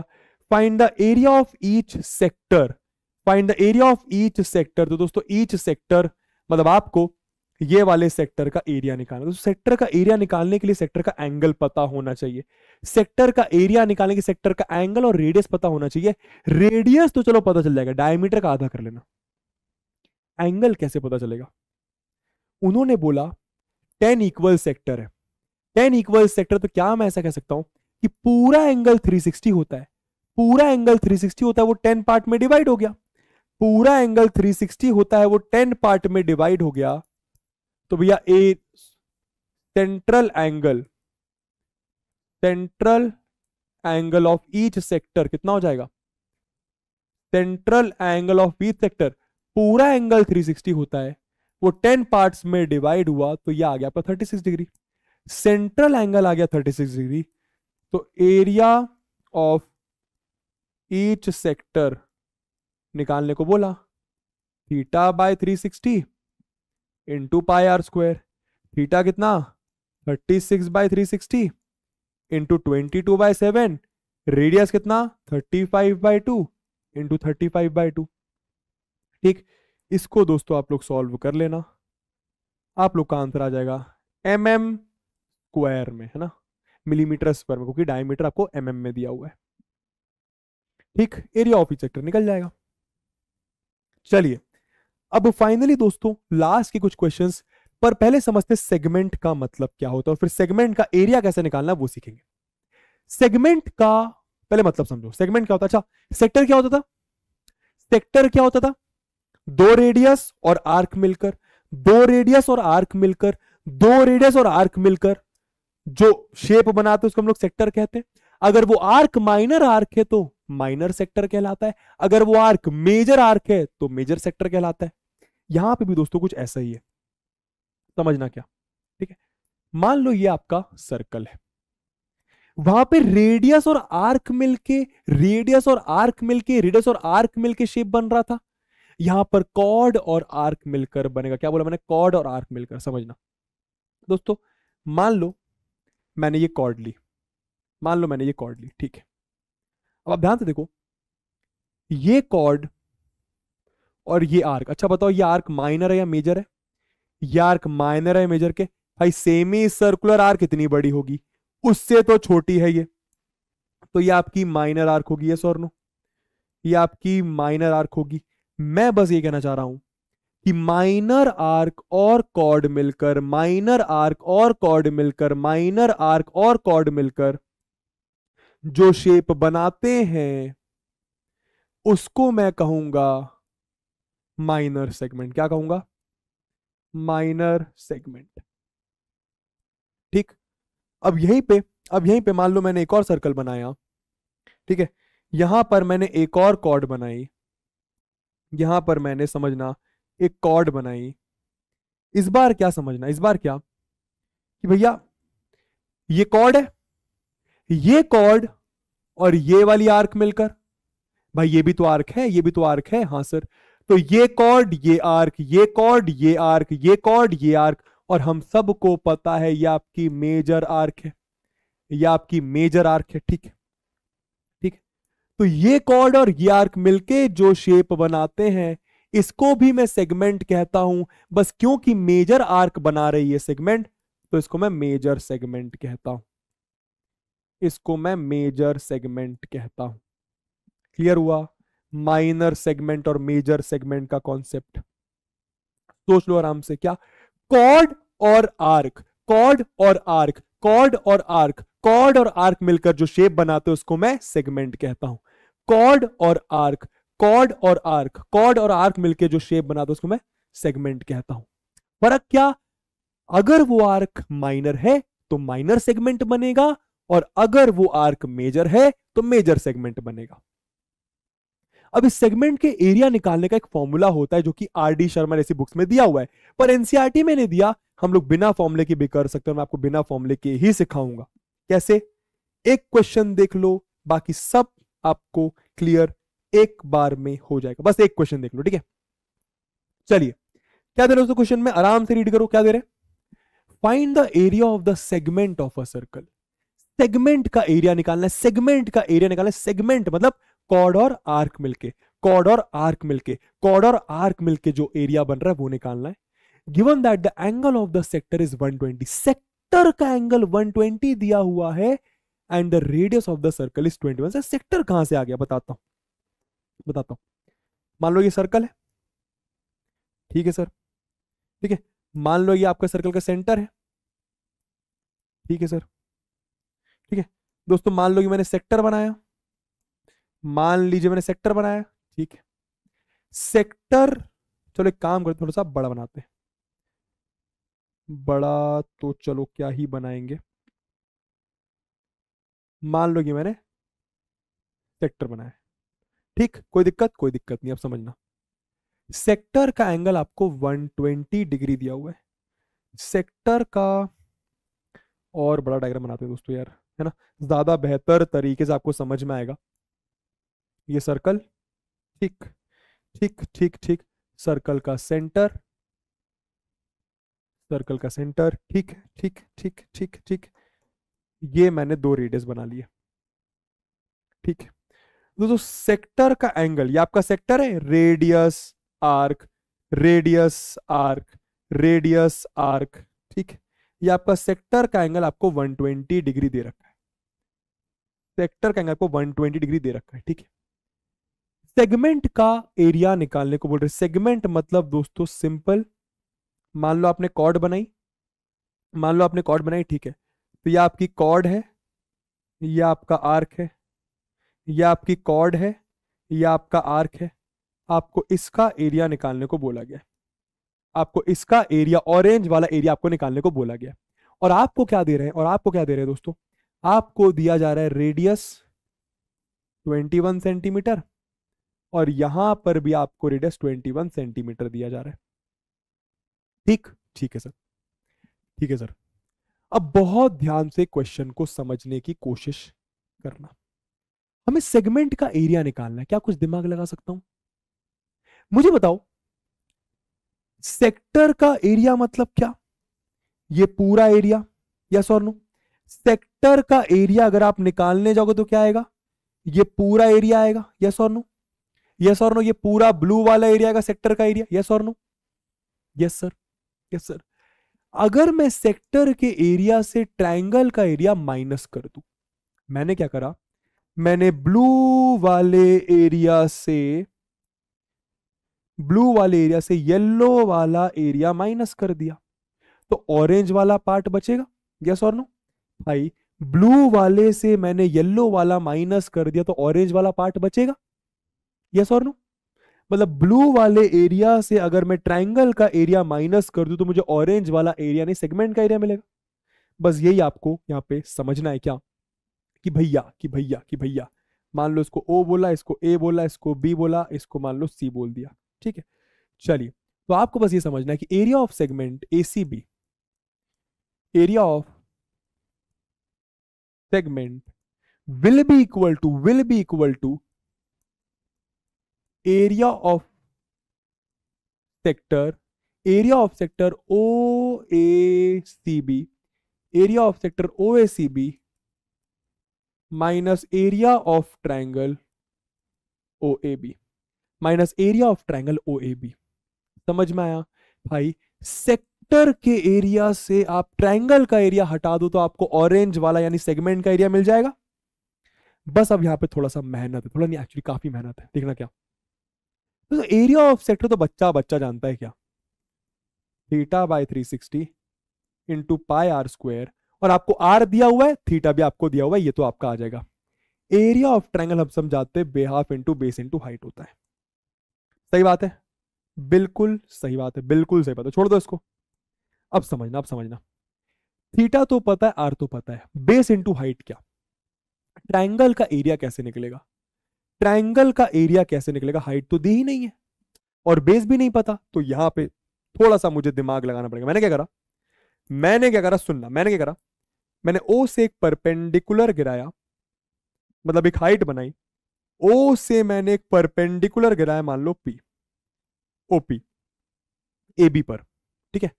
find the area of each sector find the area of each sector तो दोस्तों ईच सेक्टर मतलब आपको ये वाले सेक्टर का एरिया निकालना तो सेक्टर का एरिया निकालने के लिए सेक्टर का एंगल पता होना चाहिए सेक्टर का एरिया निकालने के सेक्टर का एंगल और रेडियस पता होना चाहिए रेडियस तो चलो पता चल जाएगा डायमीटर का आधा कर लेना एंगल कैसे पता चलेगा उन्होंने बोला टेन इक्वल सेक्टर है टेन इक्वल सेक्टर तो क्या मैं ऐसा कह सकता हूं कि पूरा एंगल 360 होता है पूरा एंगल 360 होता है वो टेन पार्ट में डिवाइड हो गया पूरा एंगल 360 होता है वो टेन पार्ट में डिवाइड हो गया तो भैया a central angle central angle of each sector कितना हो जाएगा central angle of each sector पूरा एंगल 360 होता है वो टेन पार्ट में डिवाइड हुआ तो यह आ गया आपका thirty six degree central angle आ गया थर्टी सिक्स डिग्री तो एरिया ऑफ ईच सेक्टर निकालने को बोला theta by three sixty into pi are square theta कितना thirty six by three sixty into twenty two by seven radius कितना thirty five by two into thirty five by two ठीक इसको दोस्तों आप लोग सॉल्व कर लेना आप लोग का आंसर आ जाएगा एम एम स्क्वायर में है ना मिलीमीटर स्क्वायर में क्योंकि डायमीटर आपको एम mm में दिया हुआ है ठीक एरिया ऑफ इच सेक्टर निकल जाएगा चलिए अब फाइनली दोस्तों लास्ट के कुछ क्वेश्चंस पर पहले समझते सेगमेंट का मतलब क्या होता है और फिर सेगमेंट का एरिया कैसे निकालना वो सीखेंगे सेगमेंट का पहले मतलब समझो सेगमेंट क्या होता अच्छा सेक्टर क्या होता था सेक्टर क्या होता था दो रेडियस और आर्क मिलकर दो रेडियस और आर्क मिलकर दो रेडियस और आर्क मिलकर जो शेप बनाते हैं उसको हम लोग सेक्टर कहते हैं अगर वो आर्क माइनर आर्क है तो माइनर सेक्टर कहलाता है अगर वो आर्क मेजर आर्क है तो मेजर सेक्टर कहलाता है यहां पे भी दोस्तों कुछ ऐसा ही है समझना क्या ठीक है मान लो ये आपका सर्कल है वहां पे रेडियस और आर्क मिलके रेडियस और आर्क मिलके रेडियस और आर्क मिलके शेप बन रहा था यहां पर कॉर्ड और आर्क मिलकर बनेगा क्या बोला मैंने कॉर्ड और आर्क मिलकर समझना दोस्तों मान लो मैंने ये कॉर्ड ली मान लो मैंने ये कॉर्ड ली ठीक है अब आप ध्यान से देखो ये कॉर्ड और ये आर्क अच्छा बताओ ये आर्क माइनर है या मेजर है ये आर्क माइनर है मेजर के भाई सेमी सर्कुलर आर्क इतनी बड़ी होगी उससे तो छोटी है ये तो ये आपकी माइनर आर्क होगी ये सोर्नो ये आपकी माइनर आर्क होगी मैं बस ये कहना चाह रहा हूं कि माइनर आर्क और कॉर्ड मिलकर माइनर आर्क और कॉर्ड मिलकर माइनर आर्क और कॉर्ड मिलकर जो शेप बनाते हैं उसको मैं कहूंगा माइनर सेगमेंट क्या कहूंगा माइनर सेगमेंट ठीक अब यहीं पे अब यहीं पे मान लो मैंने एक और सर्कल बनाया ठीक है यहां पर मैंने एक और कॉर्ड बनाई यहां पर मैंने समझना एक कॉर्ड बनाई इस बार क्या समझना इस बार क्या कि भैया ये कॉर्ड है ये कॉर्ड और ये वाली आर्क मिलकर भाई ये भी तो आर्क है ये भी तो आर्क है हाँ सर तो ये कॉर्ड ये आर्क ये कॉर्ड ये आर्क ये कॉर्ड ये आर्क और हम सबको पता है ये आपकी मेजर आर्क है ये आपकी मेजर आर्क है ठीक है तो ये कॉर्ड और ये आर्क मिलके जो शेप बनाते हैं इसको भी मैं सेगमेंट कहता हूं बस क्योंकि मेजर आर्क बना रही है सेगमेंट तो इसको मैं मेजर सेगमेंट कहता हूं इसको मैं मेजर सेगमेंट कहता हूं क्लियर हुआ माइनर सेगमेंट और मेजर सेगमेंट का कॉन्सेप्ट सोच लो आराम से क्या कॉर्ड और आर्क कॉर्ड और आर्क कॉर्ड और आर्क कॉर्ड और आर्क मिलकर जो शेप बनाते हैं उसको मैं सेगमेंट कहता हूं कॉर्ड और आर्क कॉर्ड और आर्क कॉर्ड और आर्क मिलके जो शेप बनाता दो उसको मैं सेगमेंट कहता हूं फर्क क्या अगर वो आर्क माइनर है तो माइनर सेगमेंट बनेगा और अगर वो आर्क मेजर है तो मेजर सेगमेंट बनेगा अब इस सेगमेंट के एरिया निकालने का एक फॉर्मूला होता है जो कि आर डी शर्मा ने बुक्स में दिया हुआ है पर एनसीआरटी e में नहीं दिया हम लोग बिना फॉर्मूले के भी कर सकते हैं मैं आपको बिना फॉर्मूले के ही सिखाऊंगा कैसे एक क्वेश्चन देख लो बाकी सब आपको क्लियर एक बार में हो जाएगा बस एक क्वेश्चन देख लो ठीक है चलिए क्या दे रहे हो क्वेश्चन में आराम से रीड करो क्या दे रहे find the area of the segment of a circle segment का एरिया निकालना है सेगमेंट का एरिया निकालना है सेगमेंट मतलब कॉर्ड और आर्क मिलके कॉर्ड और आर्क मिलके कॉर्ड और आर्क मिलके जो एरिया बन रहा है वो निकालना है given that the angle of the sector is 120 sector का एंगल 120 दिया हुआ है and the radius of the circle is twenty one sir sector कहां से आ गया बताता हूं बताता हूं मान लो ये सर्कल है ठीक है सर ठीक है मान लो ये आपका सर्कल का सेंटर है ठीक है सर ठीक है दोस्तों मान लो कि मैंने सेक्टर बनाया मान लीजिए मैंने सेक्टर बनाया ठीक है सेक्टर चलो एक काम करते थोड़ा सा बड़ा बनाते हैं बड़ा तो चलो क्या ही बनाएंगे मान लो कि मैंने सेक्टर बनाया ठीक कोई दिक्कत कोई दिक्कत नहीं अब समझना सेक्टर का एंगल आपको 120 डिग्री दिया हुआ है सेक्टर का और बड़ा डायग्राम बनाते हैं दोस्तों यार है ना ज्यादा बेहतर तरीके से आपको समझ में आएगा ये सर्कल ठीक ठीक ठीक ठीक सर्कल का सेंटर सर्कल का सेंटर ठीक ठीक ठीक ठीक ठीक ये मैंने दो रेडियस बना लिया ठीक है दोस्तों सेक्टर का एंगल ये आपका सेक्टर है radius arc radius arc radius arc ठीक है ये आपका सेक्टर का एंगल आपको 120 डिग्री दे रखा है सेक्टर का एंगल आपको 120 डिग्री दे रखा है ठीक है सेगमेंट का एरिया निकालने को बोल रहे सेगमेंट मतलब दोस्तों सिंपल मान लो आपने कॉर्ड बनाई मान लो आपने कॉर्ड बनाई ठीक है तो यह आपकी कॉर्ड है यह आपका आर्क है यह आपकी कॉर्ड है यह आपका आर्क है आपको इसका एरिया निकालने को बोला गया आपको इसका एरिया ऑरेंज वाला एरिया आपको निकालने को बोला गया और आपको क्या दे रहे हैं और आपको क्या दे रहे हैं दोस्तों आपको दिया जा रहा है रेडियस 21 सेंटीमीटर और यहां पर भी आपको रेडियस 21 सेंटीमीटर दिया जा रहा है ठीक ठीक है सर ठीक है सर अब बहुत ध्यान से क्वेश्चन को समझने की कोशिश करना हमें सेगमेंट का एरिया निकालना है क्या कुछ दिमाग लगा सकता हूं मुझे बताओ सेक्टर का एरिया मतलब क्या ये पूरा एरिया यस और नो सेक्टर का एरिया अगर आप निकालने जाओगे तो क्या आएगा ये पूरा एरिया आएगा यस और नो यस और नो ये पूरा ब्लू वाला एरिया का सेक्टर का एरिया यस और no yes sir yes sir अगर मैं सेक्टर के एरिया से ट्रायंगल का एरिया माइनस कर दू मैंने क्या करा मैंने ब्लू वाले एरिया से ब्लू वाले एरिया से येलो वाला एरिया माइनस कर दिया तो ऑरेंज वाला पार्ट बचेगा यस और नो भाई ब्लू वाले से मैंने येलो वाला माइनस कर दिया तो ऑरेंज वाला पार्ट बचेगा यस और नो मतलब ब्लू वाले एरिया से अगर मैं ट्राइंगल का एरिया माइनस कर दू तो मुझे ऑरेंज वाला एरिया नहीं सेगमेंट का एरिया मिलेगा बस यही आपको यहाँ पे समझना है क्या कि भैया कि भैया कि भैया मान लो इसको ओ बोला इसको ए बोला इसको बी बोला इसको मान लो सी बोल दिया ठीक है चलिए तो आपको बस ये समझना है कि area of segment A C B area of segment will be equal to will be equal to area of sector area of sector O A C B area of sector O A C B minus area of triangle O A A B B minus area of triangle O समझ में आया भाई sector के area से आप triangle का area हटा दो तो आपको ऑरेंज वाला यानी सेगमेंट का एरिया मिल जाएगा बस अब यहां पे थोड़ा सा मेहनत है थोड़ा नहीं एक्चुअली काफी मेहनत है देखना क्या तो एरिया ऑफ सेक्टर तो बच्चा बच्चा जानता है क्या theta by three sixty into pi are square और आपको आर दिया हुआ है थीटा भी आपको दिया हुआ है ये तो आपका आ जाएगा एरिया ऑफ ट्रैंगल हम समझाते हैं बेहाफ इंटू बेस इंटू हाइट होता है सही बात है बिल्कुल सही बात है बिल्कुल सही बात है छोड़ दो इसको अब समझना अब समझना थीटा तो पता है आर तो पता है बेस इंटू हाइट क्या ट्रायंगल का एरिया कैसे निकलेगा ट्राइंगल का एरिया कैसे निकलेगा हाइट तो दी ही नहीं है और बेस भी नहीं पता तो यहां पे थोड़ा सा मुझे दिमाग लगाना पड़ेगा मैंने क्या करा मैंने क्या करा सुनना मैंने क्या करा मैंने ओ से एक परपेंडिकुलर गिराया मतलब एक हाइट बनाई ओ से मैंने एक परपेंडिकुलर गिराया मान लो P O P A B पर ठीक है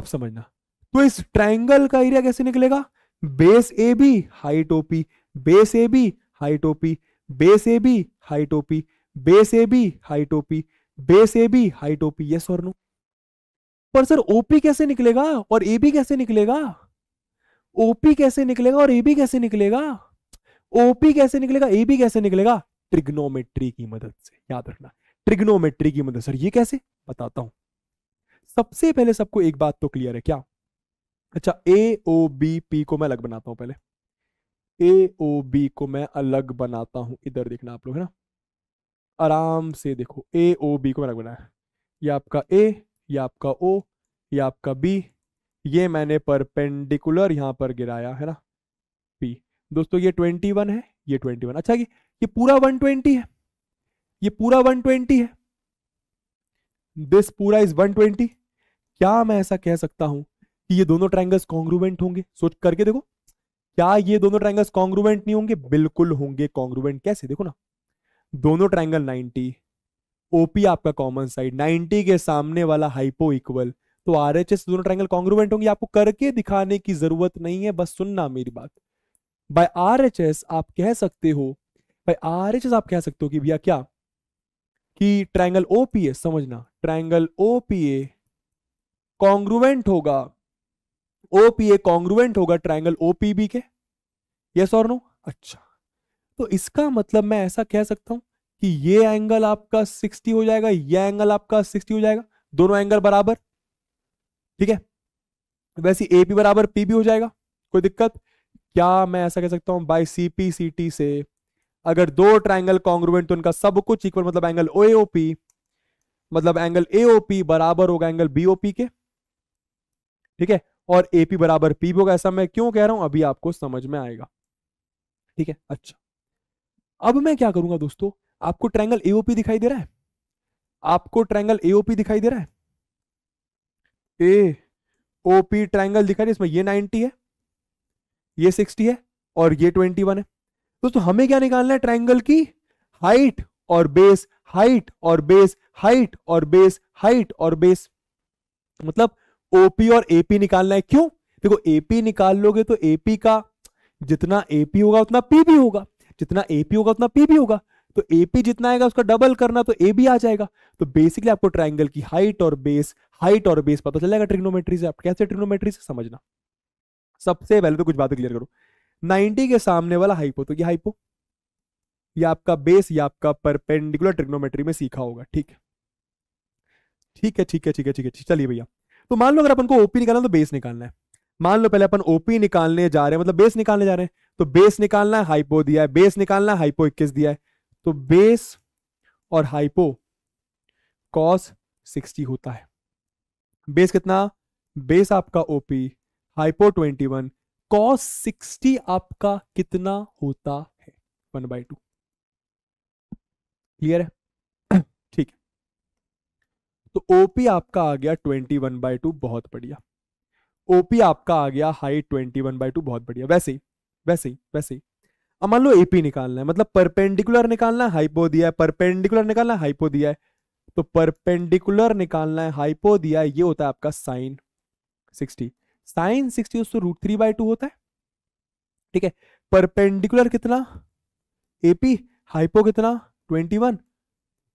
अब समझना तो इस ट्राइंगल का एरिया कैसे निकलेगा base A B height O P base A B height O P base A B height O P base A B height O P base A B height O P yes और नो पर सर ओपी कैसे निकलेगा और A B कैसे निकलेगा OP कैसे निकलेगा और ए बी कैसे निकलेगा ओपी कैसे निकलेगा ए बी कैसे निकलेगा ट्रिग्नोमेट्री की मदद से याद रखना ट्रिग्नोमेट्री की मदद सर ये कैसे बताता हूं सबसे पहले सबको एक बात तो क्लियर है क्या अच्छा ए ओ बी पी को मैं अलग बनाता हूं पहले ए ओ बी को मैं अलग बनाता हूँ इधर देखना आप लोग है ना आराम से देखो ए ओ बी को अलग बनाया ये आपका ए ये आपका ओ ये आपका बी ये मैंने परपेंडिकुलर यहाँ पर गिराया है ना पी दोस्तों ये ट्वेंटी वन है ये ट्वेंटी वन अच्छा ये ये पूरा वन ट्वेंटी है ये पूरा वन ट्वेंटी है दिस पूरा इज वन ट्वेंटी क्या मैं ऐसा कह सकता हूं कि ये दोनों ट्राइंगल्स कॉन्ग्रूवेंट होंगे सोच करके देखो क्या ये दोनों ट्राइंगल्स कॉन्ग्रुवेंट नहीं होंगे बिल्कुल होंगे कॉन्ग्रुवेंट कैसे देखो ना दोनों ट्राइंगल 90 ओपी आपका कॉमन साइड 90 के सामने वाला हाइपो इक्वल तो आर एच एस दोनों ट्राइंगल कॉन्ग्रुवेंट होंगे आपको करके दिखाने की जरूरत नहीं है बस सुनना मेरी बात बाय आर एच एस आप कह सकते हो बाय आर एच एस आप कह सकते हो कि भैया क्या कि ट्राइंगल ओपीए समझना ट्राइंगल ओपीए कॉन्ग्रुवेंट होगा ओपीए कॉन्ग्रुवेंट होगा ट्राइंगल ओपीबी के यस और नो अच्छा तो इसका मतलब मैं ऐसा कह सकता हूं कि ये एंगल आपका 60 हो जाएगा ये एंगल आपका 60 हो जाएगा दोनों एंगल बराबर ठीक है वैसे ए पी बराबर पी भी हो जाएगा कोई दिक्कत क्या मैं ऐसा कह सकता हूं by C P C T से अगर दो ट्राइंगल कॉन्ग्रुवेंट तो उनका सब कुछ इक्वल मतलब एंगल ओ ए पी मतलब एंगल ए ओ पी बराबर होगा एंगल बी ओ पी के ठीक है और एपी बराबर पी होगा ऐसा मैं क्यों कह रहा हूं अभी आपको समझ में आएगा ठीक है अच्छा अब मैं क्या करूंगा दोस्तों आपको ट्रैंगल एओपी दिखाई दे रहा है आपको ट्रैंगल एओपी दिखाई दे रहा है ए ओपी ट्रैंगल दिखाई इसमें ये 90 है ये 60 है और ये 21 है दोस्तों हमें क्या निकालना है ट्रैंगल की हाइट और बेस हाइट और बेस हाइट और बेस हाइट और बेस मतलब ओपी और एपी निकालना है क्यों देखो एपी निकाल लोगे तो एपी का जितना एपी होगा उतना पी भी होगा जितना एपी होगा उतना पी भी होगा तो एपी जितना आएगा उसका डबल करना तो ए भी आ जाएगा तो बेसिकली आपको ट्राइंगल की हाइट और बेस हाइट और बेस पता चलेगा ट्रिग्नोमेट्री से आप कैसे ट्रिग्नोमेट्री से समझना सबसे पहले तो कुछ बातें क्लियर करो 90 के सामने वाला हाइपो तो ये हाइपो ये आपका बेस या आपका परपेंडिकुलर ट्रिग्नोमेट्री में सीखा होगा ठीक है ठीक है ठीक है ठीक है ठीक है चलिए भैया तो मान लो अगर अपन को ओपी निकालना तो बेस निकालना है मान लो पहले अपन ओपी निकालने जा रहे हैं मतलब बेस निकालने जा रहे हैं तो बेस निकालना है हाइपो दिया है बेस निकालना है हाइपो इक्कीस दिया है तो बेस और हाइपो कॉस सिक्सटी होता है बेस कितना बेस आपका O P hypo twenty one cos sixty आपका कितना होता है वन बाई टू क्लियर है तो ओपी आपका आ गया ट्वेंटी वन बाई टू बहुत बढ़िया ओपी आपका आ गया हाई ट्वेंटी वन बाय टू बहुत बढ़िया वैसे ही वैसे ही वैसे ही अब मान लो एपी निकालना है मतलब परपेंडिकुलर निकालना है हाइपो दिया है परपेंडिकुलर निकालना है हाइपो दिया है तो परपेंडिकुलर निकालना है हाइपो दिया है ये होता है आपका साइन सिक्सटी साइन सिक्सटी दोस्तों रूट थ्री बाय टू होता है ठीक है परपेंडिकुलर कितना एपी हाइपो कितना ट्वेंटी वन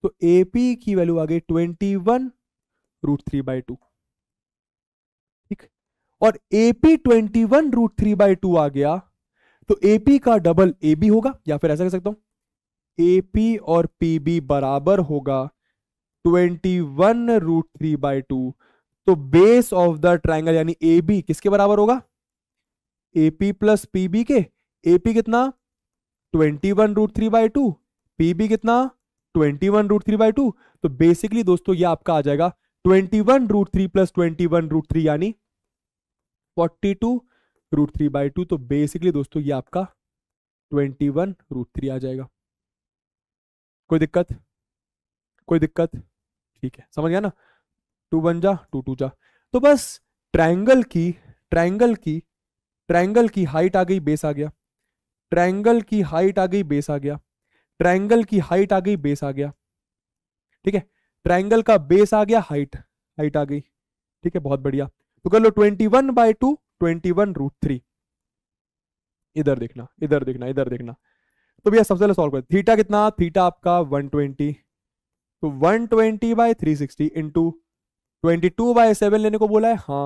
तो एपी की वैल्यू आ गई twenty one root three by two ठीक और A P twenty one root three by two आ गया तो एपी का डबल ए बी होगा या फिर ऐसा कह सकता हूं एपी और पीबी बराबर होगा twenty one root three by two तो बेस ऑफ द ट्राइंगल यानी ए बी किसके बराबर होगा एपी प्लस पीबी के एपी कितना twenty one root three by two P B कितना twenty one root three by two तो बेसिकली दोस्तों ये आपका आ जाएगा twenty one root three plus twenty one root three यानी forty two root three by two तो बेसिकली दोस्तों ये आपका ट्वेंटी वन रूट थ्री आ जाएगा कोई दिक्कत कोई दिक्कत ठीक है समझ गया ना टू वन जा टू टू जा तो बस ट्राइंगल की ट्राइंगल की ट्राइंगल की हाइट आ गई बेस आ गया ट्राइंगल की हाइट आ गई बेस आ गया ट्राइंगल की हाइट आ गई बेस आ गया ठीक है ट्राइंगल का बेस आ गया हाइट हाइट आ गई ठीक है बहुत बढ़िया तो कर लो twenty one by two twenty one root three इधर देखना इधर देखना इधर देखना तो भैया सबसे पहले सॉल्व कर थीटा कितना थीटा आपका 120 तो 120 twenty by three sixty into twenty two by seven लेने को बोला है हाँ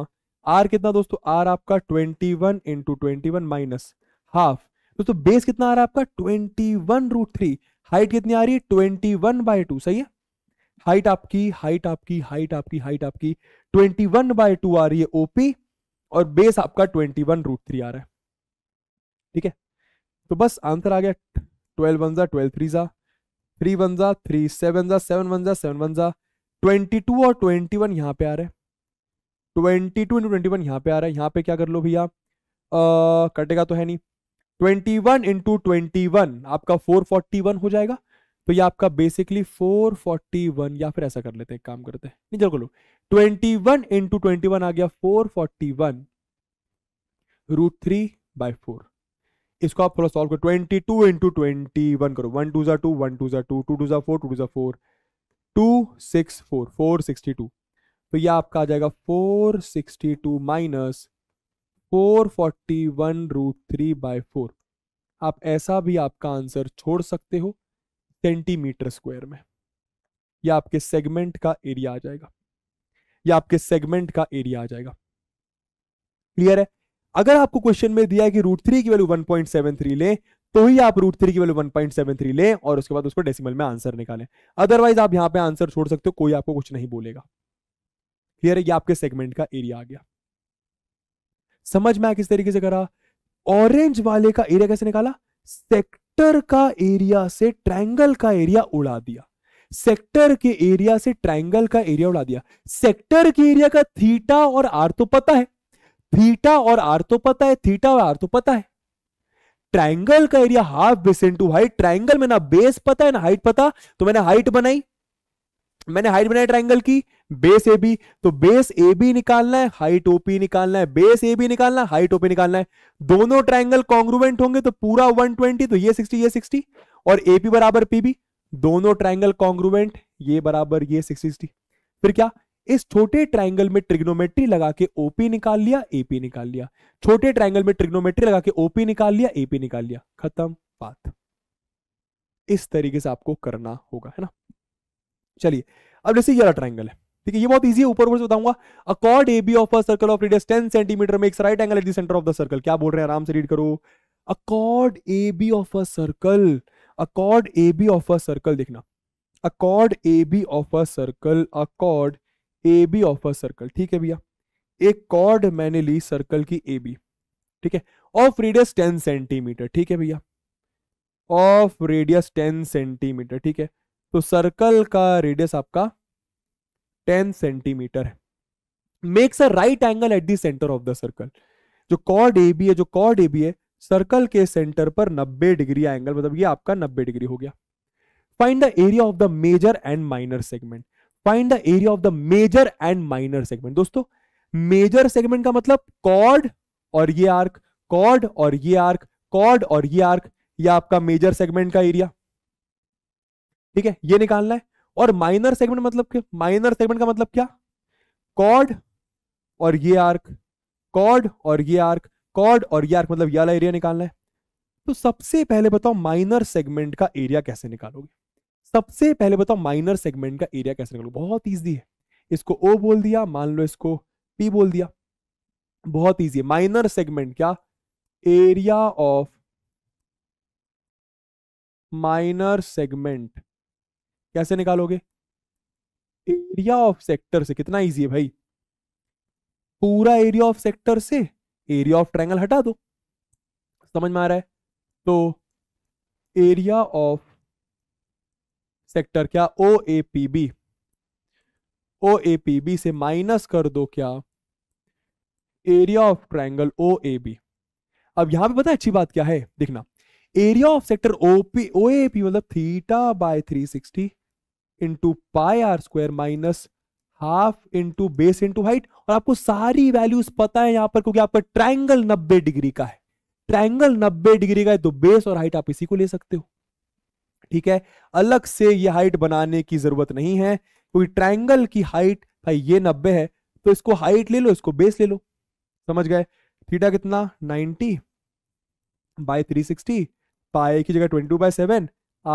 आर कितना दोस्तों आर आपका twenty one into twenty one minus half दोस्तों बेस कितना आ रहा है आपका twenty one root three height कितनी आ रही है ट्वेंटी वन बाय टू सही है हाइट आपकी हाइट आपकी हाइट आपकी हाइट आपकी ट्वेंटी वन बाय टू आ रही है ओपी और बेस आपका ट्वेंटी वन रूट थ्री आ रहा है ठीक है तो बस आंसर आ गया ट्वेल्व वन जा ट्वेल्व थ्री जा थ्री वन जा थ्री सेवन जा सेवन वन जा सेवन वन जा ट्वेंटी टू और ट्वेंटी वन यहाँ पे आ रहा है twenty two into twenty one यहाँ पे आ रहा है यहाँ पे क्या कर लो भैया कटेगा तो है नहीं twenty one into twenty one आपका फोर फोर्टी वन हो जाएगा तो ये आपका बेसिकली फोर फोर्टी वन या फिर ऐसा कर लेते हैं काम करते हैं नहीं चलो twenty one into twenty one आ गया four forty one root three by four इसको आप थोड़ा सॉल्व करो twenty two into twenty one करो वन टू जा टू वन टू जा टू टू टू जा फोर टू टू जा four two six four four sixty two तो यह आपका आ जाएगा four sixty two minus four forty one root three by four आप ऐसा भी आपका आंसर छोड़ सकते हो सेंटीमीटर स्क्वायर में या आपके सेगमेंट का एरिया आ जाएगा या आपके सेगमेंट का एरिया आ जाएगा क्लियर है अगर आपको क्वेश्चन में दिया है कि रूट थ्री की value one point seven three लें तो ही आप रूट थ्री की value one point seven three लें और उसके बाद उसको डेसिमल में आंसर निकालें अदरवाइज आप यहां पे आंसर छोड़ सकते हो कोई आपको कुछ नहीं बोलेगा क्लियर है ये आपके सेगमेंट का एरिया आ गया समझ में आया किस तरीके से करा ऑरेंज वाले का एरिया कैसे निकाला सेक्टर का एरिया से ट्रायंगल का एरिया उड़ा दिया सेक्टर के एरिया से ट्रायंगल का एरिया उड़ा दिया सेक्टर के एरिया का थीटा और आर तो पता है थीटा और आर तो पता है थीटा और आर तो पता है ट्रायंगल का area half base into height triangle में ना बेस पता है ना हाइट पता तो मैंने हाइट बनाई मैंने हाइट बनाई ट्राइंगल की बेस ए बी तो बेस ए बी निकालना है हाइट ओपी निकालना है बेस ए बी निकालना है हाइट ओपी निकालना है दोनों ट्राइंगल कॉन्ग्रुवेंट होंगे तो पूरा 120 तो ये 60 ये 60 और ए पी बराबर पी बी दोनों ट्राइंगल कॉन्ग्रुवेंट ये बराबर ये 60 60 फिर क्या इस छोटे ट्राइंगल में ट्रिग्नोमेट्री लगा के ओपी निकाल लिया एपी निकाल लिया छोटे ट्राइंगल में ट्रिग्नोमेट्री लगा के ओपी निकाल लिया एपी निकाल लिया खत्म बात इस तरीके से आपको करना होगा है ना चलिए अब जैसे ये वाला ट्राइंगल है ठीक है ये बहुत ईजी है ऊपर ऊपर से बताऊंगा a chord A B of a circle of radius ten centimetre में एक right angle at the centre of the circle क्या बोल रहे हैं आराम से रीड करो a chord A B of a circle a chord A B of a circle देखना a chord A B of a circle a chord A B of a circle ठीक है भैया एक कॉर्ड मैंने ली सर्कल की ए बी ठीक है ऑफ रेडियस टेन सेंटीमीटर ठीक है भैया ऑफ रेडियस टेन सेंटीमीटर ठीक है तो सर्कल का रेडियस आपका टेन सेंटीमीटर है makes a right angle at the centre of the circle जो कॉर्ड ए बी है जो कॉर्ड ए बी है सर्कल के सेंटर पर 90 डिग्री एंगल मतलब ये आपका 90 डिग्री हो गया find the area of the major and minor segment find the area of the major and minor segment दोस्तों मेजर सेगमेंट का मतलब कॉर्ड और ये आर्क कॉर्ड और ये आर्क कॉर्ड और ये आर्क ये आपका मेजर सेगमेंट का एरिया ठीक है ये निकालना है और माइनर सेगमेंट मतलब क्या माइनर सेगमेंट का मतलब क्या कॉर्ड और ये आर्क कॉर्ड और ये आर्क कॉर्ड और ये आर्क मतलब ये वाला एरिया निकालना है तो सबसे पहले बताओ माइनर सेगमेंट का एरिया कैसे निकालोगे सबसे पहले बताओ माइनर सेगमेंट का एरिया कैसे निकालोगे बहुत ईजी है इसको ओ बोल दिया मान लो इसको पी बोल दिया बहुत ईजी है माइनर सेगमेंट क्या एरिया ऑफ माइनर सेगमेंट कैसे निकालोगे एरिया ऑफ सेक्टर से कितना इजी है भाई पूरा एरिया ऑफ सेक्टर से एरिया ऑफ ट्रायंगल हटा दो समझ में आ रहा है तो एरिया ऑफ सेक्टर क्या O A P B O A P B से माइनस कर दो क्या area of triangle O A B अब यहां पे पता है अच्छी बात क्या है देखना area of sector O P O A P मतलब theta by three sixty into pi are square minus half into base into height और आपको सारी वैल्यूज पता है यहां पर क्योंकि आपका ट्राइंगल नब्बे डिग्री का है ट्राइंगल नब्बे डिग्री का है तो बेस और हाइट आप इसी को ले सकते हो ठीक है अलग से ये हाइट बनाने की जरूरत नहीं है कोई ट्राइंगल की हाइट भाई ये नब्बे है तो इसको हाइट ले लो इसको बेस ले लो समझ गए थीटा कितना 90 बाय 360 पाई की जगह 22 बाय 7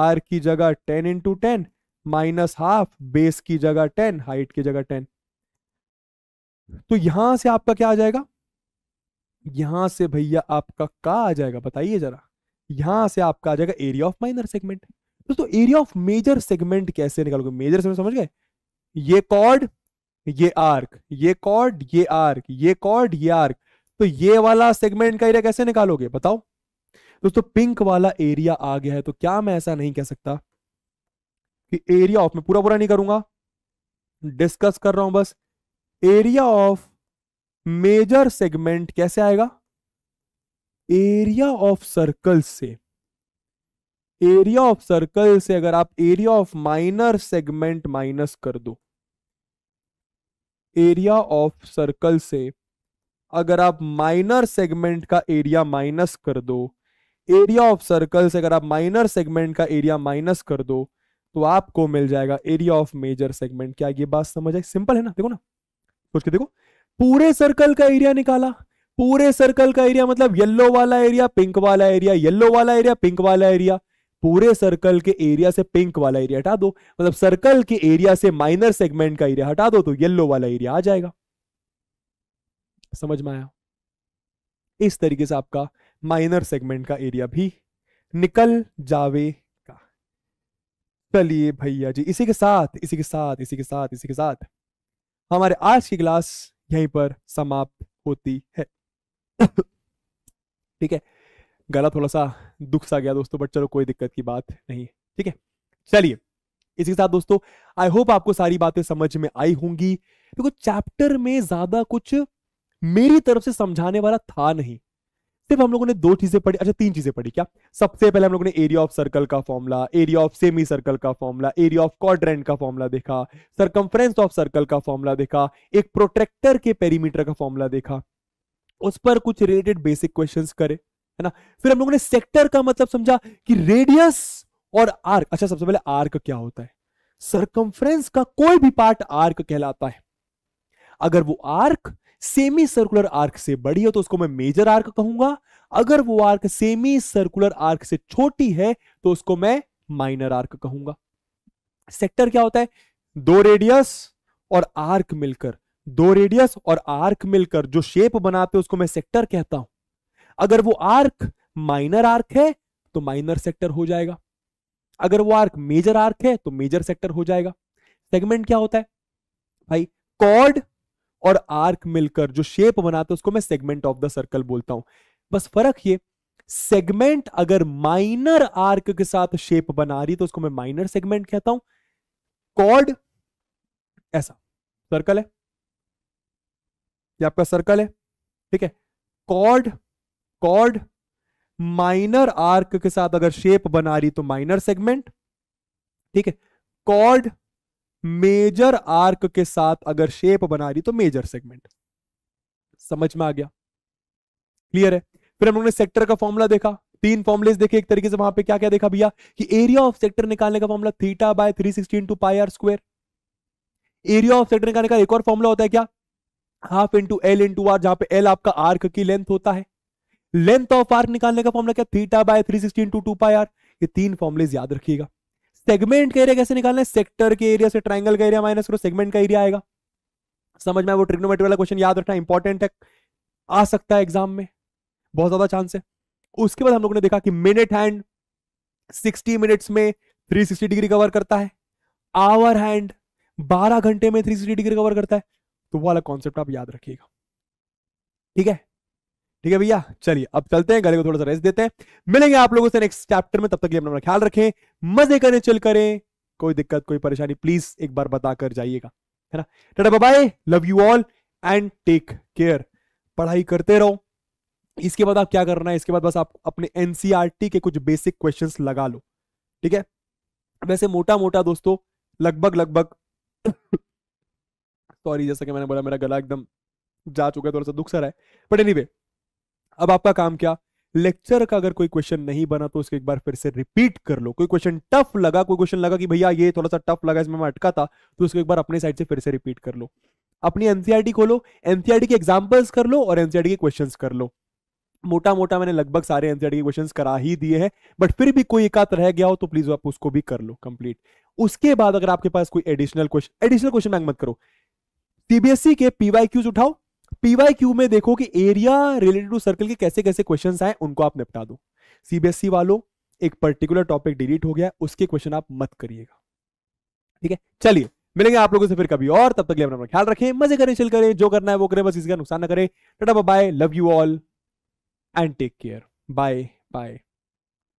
आर की जगह 10 into ten minus half base की जगह टेन हाइट की जगह टेन तो यहां से आपका क्या आ जाएगा यहां से भैया आपका का आ जाएगा बताइए जरा यहां से आपका आ जाएगा एरिया ऑफ माइनर सेगमेंट दोस्तों एरिया ऑफ मेजर सेगमेंट कैसे निकालोगे मेजर सेगमेंट समझ गए ये कॉर्ड ये आर्क ये कॉर्ड ये आर्क ये कॉर्ड ये आर्क तो ये वाला सेगमेंट का एरिया कैसे निकालोगे बताओ दोस्तों पिंक वाला एरिया आ गया है तो क्या मैं ऐसा नहीं कह सकता कि एरिया ऑफ मैं पूरा पूरा नहीं करूंगा डिस्कस कर रहा हूं बस एरिया ऑफ मेजर सेगमेंट कैसे आएगा एरिया ऑफ सर्कल से एरिया ऑफ सर्कल से अगर आप area of minor segment minus कर दो एरिया ऑफ सर्कल से अगर आप माइनर सेगमेंट का एरिया माइनस कर दो एरिया ऑफ सर्कल से अगर आप माइनर सेगमेंट का एरिया माइनस कर दो तो आपको मिल जाएगा एरिया ऑफ मेजर सेगमेंट क्या ये बात समझ आए सिंपल है ना देखो ना सोच के देखो पूरे सर्कल का एरिया निकाला पूरे सर्कल का एरिया मतलब येलो वाला एरिया पिंक वाला एरिया येलो वाला एरिया पिंक वाला एरिया पूरे सर्कल के एरिया से पिंक वाला एरिया हटा दो मतलब सर्कल के एरिया से माइनर सेगमेंट का एरिया हटा दो तो येलो वाला एरिया आ जाएगा समझ में आया इस तरीके से आपका माइनर सेगमेंट का एरिया भी निकल जावे चलिए भैया जी इसी के साथ इसी के साथ इसी के साथ इसी के साथ हमारे आज की क्लास यहीं पर समाप्त होती है ठीक है गला थोड़ा सा दुख सा गया दोस्तों बट चलो कोई दिक्कत की बात नहीं ठीक है चलिए इसी के साथ दोस्तों आई होप आपको सारी बातें समझ में आई होंगी देखो तो चैप्टर में ज्यादा कुछ मेरी तरफ से समझाने वाला था नहीं सिर्फ हम लोगों ने दो चीजें पढ़ी अच्छा तीन चीजें पढ़ी क्या सबसे पहले हम लोगों ने एरिया ऑफ सर्कल का formula area of semi circle का फॉर्मूला एरिया ऑफ कॉड्रेंट का फॉर्मूला देखा सरकमफ्रेंस ऑफ सर्कल का फॉर्मूला देखा एक प्रोटेक्टर के पेरीमीटर का फॉर्मूला देखा उस पर कुछ रिलेटेड बेसिक क्वेश्चन करे है ना फिर हम लोगों ने सेक्टर का मतलब समझा कि रेडियस और आर्क अच्छा सबसे पहले आर्क क्या होता है सरकमफ्रेंस का कोई भी पार्ट आर्क कहलाता है अगर वो आर्क सेमी सर्कुलर आर्क से बड़ी हो तो उसको मैं मेजर आर्क कहूंगा अगर वो आर्क सेमी सर्कुलर आर्क से छोटी है तो उसको मैं माइनर आर्क कहूंगा सेक्टर क्या होता है दो रेडियस और आर्क मिलकर दो रेडियस और आर्क मिलकर जो शेप बनाते हैं उसको मैं सेक्टर कहता हूं अगर वो आर्क माइनर आर्क है तो माइनर सेक्टर हो जाएगा अगर वो आर्क मेजर आर्क है तो मेजर सेक्टर हो जाएगा सेगमेंट क्या होता है भाई कॉर्ड और आर्क मिलकर जो शेप बनाते हैं उसको मैं सेगमेंट ऑफ द सर्कल बोलता हूं बस फर्क ये सेगमेंट अगर माइनर आर्क के साथ शेप बना रही तो उसको मैं माइनर सेगमेंट कहता हूं कॉर्ड ऐसा सर्कल है ये आपका सर्कल है ठीक है कॉर्ड कॉर्ड माइनर आर्क के साथ अगर शेप बना रही तो माइनर सेगमेंट ठीक है कॉर्ड मेजर आर्क के साथ अगर शेप बना रही तो मेजर सेगमेंट समझ में आ गया क्लियर है फिर हम लोगों ने सेक्टर का फॉर्मूला देखा तीन फॉर्मुलेस देखे एक तरीके से वहां पे क्या क्या देखा भैया कि एरिया ऑफ सेक्टर निकालने का formula theta by three sixty into pi are square area of sector निकालने का एक और फॉर्मुला होता है क्या half into L into r जहां पे एल आपका आर्क की लेंथ होता है लेंथ ऑफ आर्क निकालने का फॉर्मुला क्या theta by three sixty into two pi r ये तीन फॉर्मुलेस याद रखिएगा सेगमेंट का एरिया कैसे निकालना है सेक्टर के एरिया से ट्राइंगल का एरिया माइनस करो सेगमेंट का एरिया आएगा समझ में वो ट्रिग्नोमेट्री वाला क्वेश्चन याद रखना इंपॉर्टेंट है आ सकता है एग्जाम में बहुत ज्यादा चांस है उसके बाद हम लोगों ने देखा कि मिनट हैंड 60 मिनट्स में 360 डिग्री कवर करता है आवर हैंड 12 घंटे में 360 डिग्री कवर करता है तो वो वाला कॉन्सेप्ट आप याद रखिएगा ठीक है ठीक है भैया चलिए अब चलते हैं गले को थोड़ा सा रेस्ट देते हैं मिलेंगे आप लोगों से नेक्स्ट चैप्टर में तब तक अपना ख्याल रखें मजे करें चल करें कोई दिक्कत कोई परेशानी प्लीज एक बार बता कर जाइएगा है ना टाटा bye love you all and take care पढ़ाई करते रहो इसके बाद आप क्या करना है इसके बाद बस आप अपने एनसीआरटी e के कुछ बेसिक क्वेश्चंस लगा लो ठीक है वैसे मोटा मोटा दोस्तों लगभग लगभग सॉरी जैसा कि मैंने बोला मेरा गला एकदम जा चुका है थोड़ा सा दुख सर है बट एनी anyway, अब आपका काम क्या लेक्चर का अगर कोई क्वेश्चन नहीं बना तो उसके एक बार फिर से रिपीट कर लो कोई क्वेश्चन टफ लगा कोई क्वेश्चन लगा कि भैया ये थोड़ा सा टफ लगा इसमें मैं अटका था तो उसको एक बार अपने साइड से फिर से रिपीट कर लो अपनी एनसीआरटी e खोलो एनसीआरटी e के एग्जाम्पल्स कर लो और एनसीआरटी e के क्वेश्चन कर लो मोटा मोटा मैंने लगभग सारे एनसीआरटी के क्वेश्चन करा ही दिए हैं बट फिर भी कोई एकाथ रह गया हो तो प्लीज आप उसको भी कर लो कंप्लीट उसके बाद अगर आपके पास कोई एडिशनल क्वेश्चन एडिशनल क्वेश्चन मैं मत करो सीबीएसई के पीवाई उठाओ पीवाईक्यू में देखो कि एरिया रिलेटेड टू सर्कल के कैसे कैसे क्वेश्चन आए उनको आप निपटा दो सीबीएसई e वालों एक पर्टिकुलर टॉपिक डिलीट हो गया उसके क्वेश्चन आप मत करिएगा ठीक है चलिए मिलेंगे आप लोगों से फिर कभी और तब तक लिए अपना ख्याल रखें मजे करें चिल करें जो करना है वो करें बस इसका नुकसान ना करें टाटा bye love you all and take care bye bye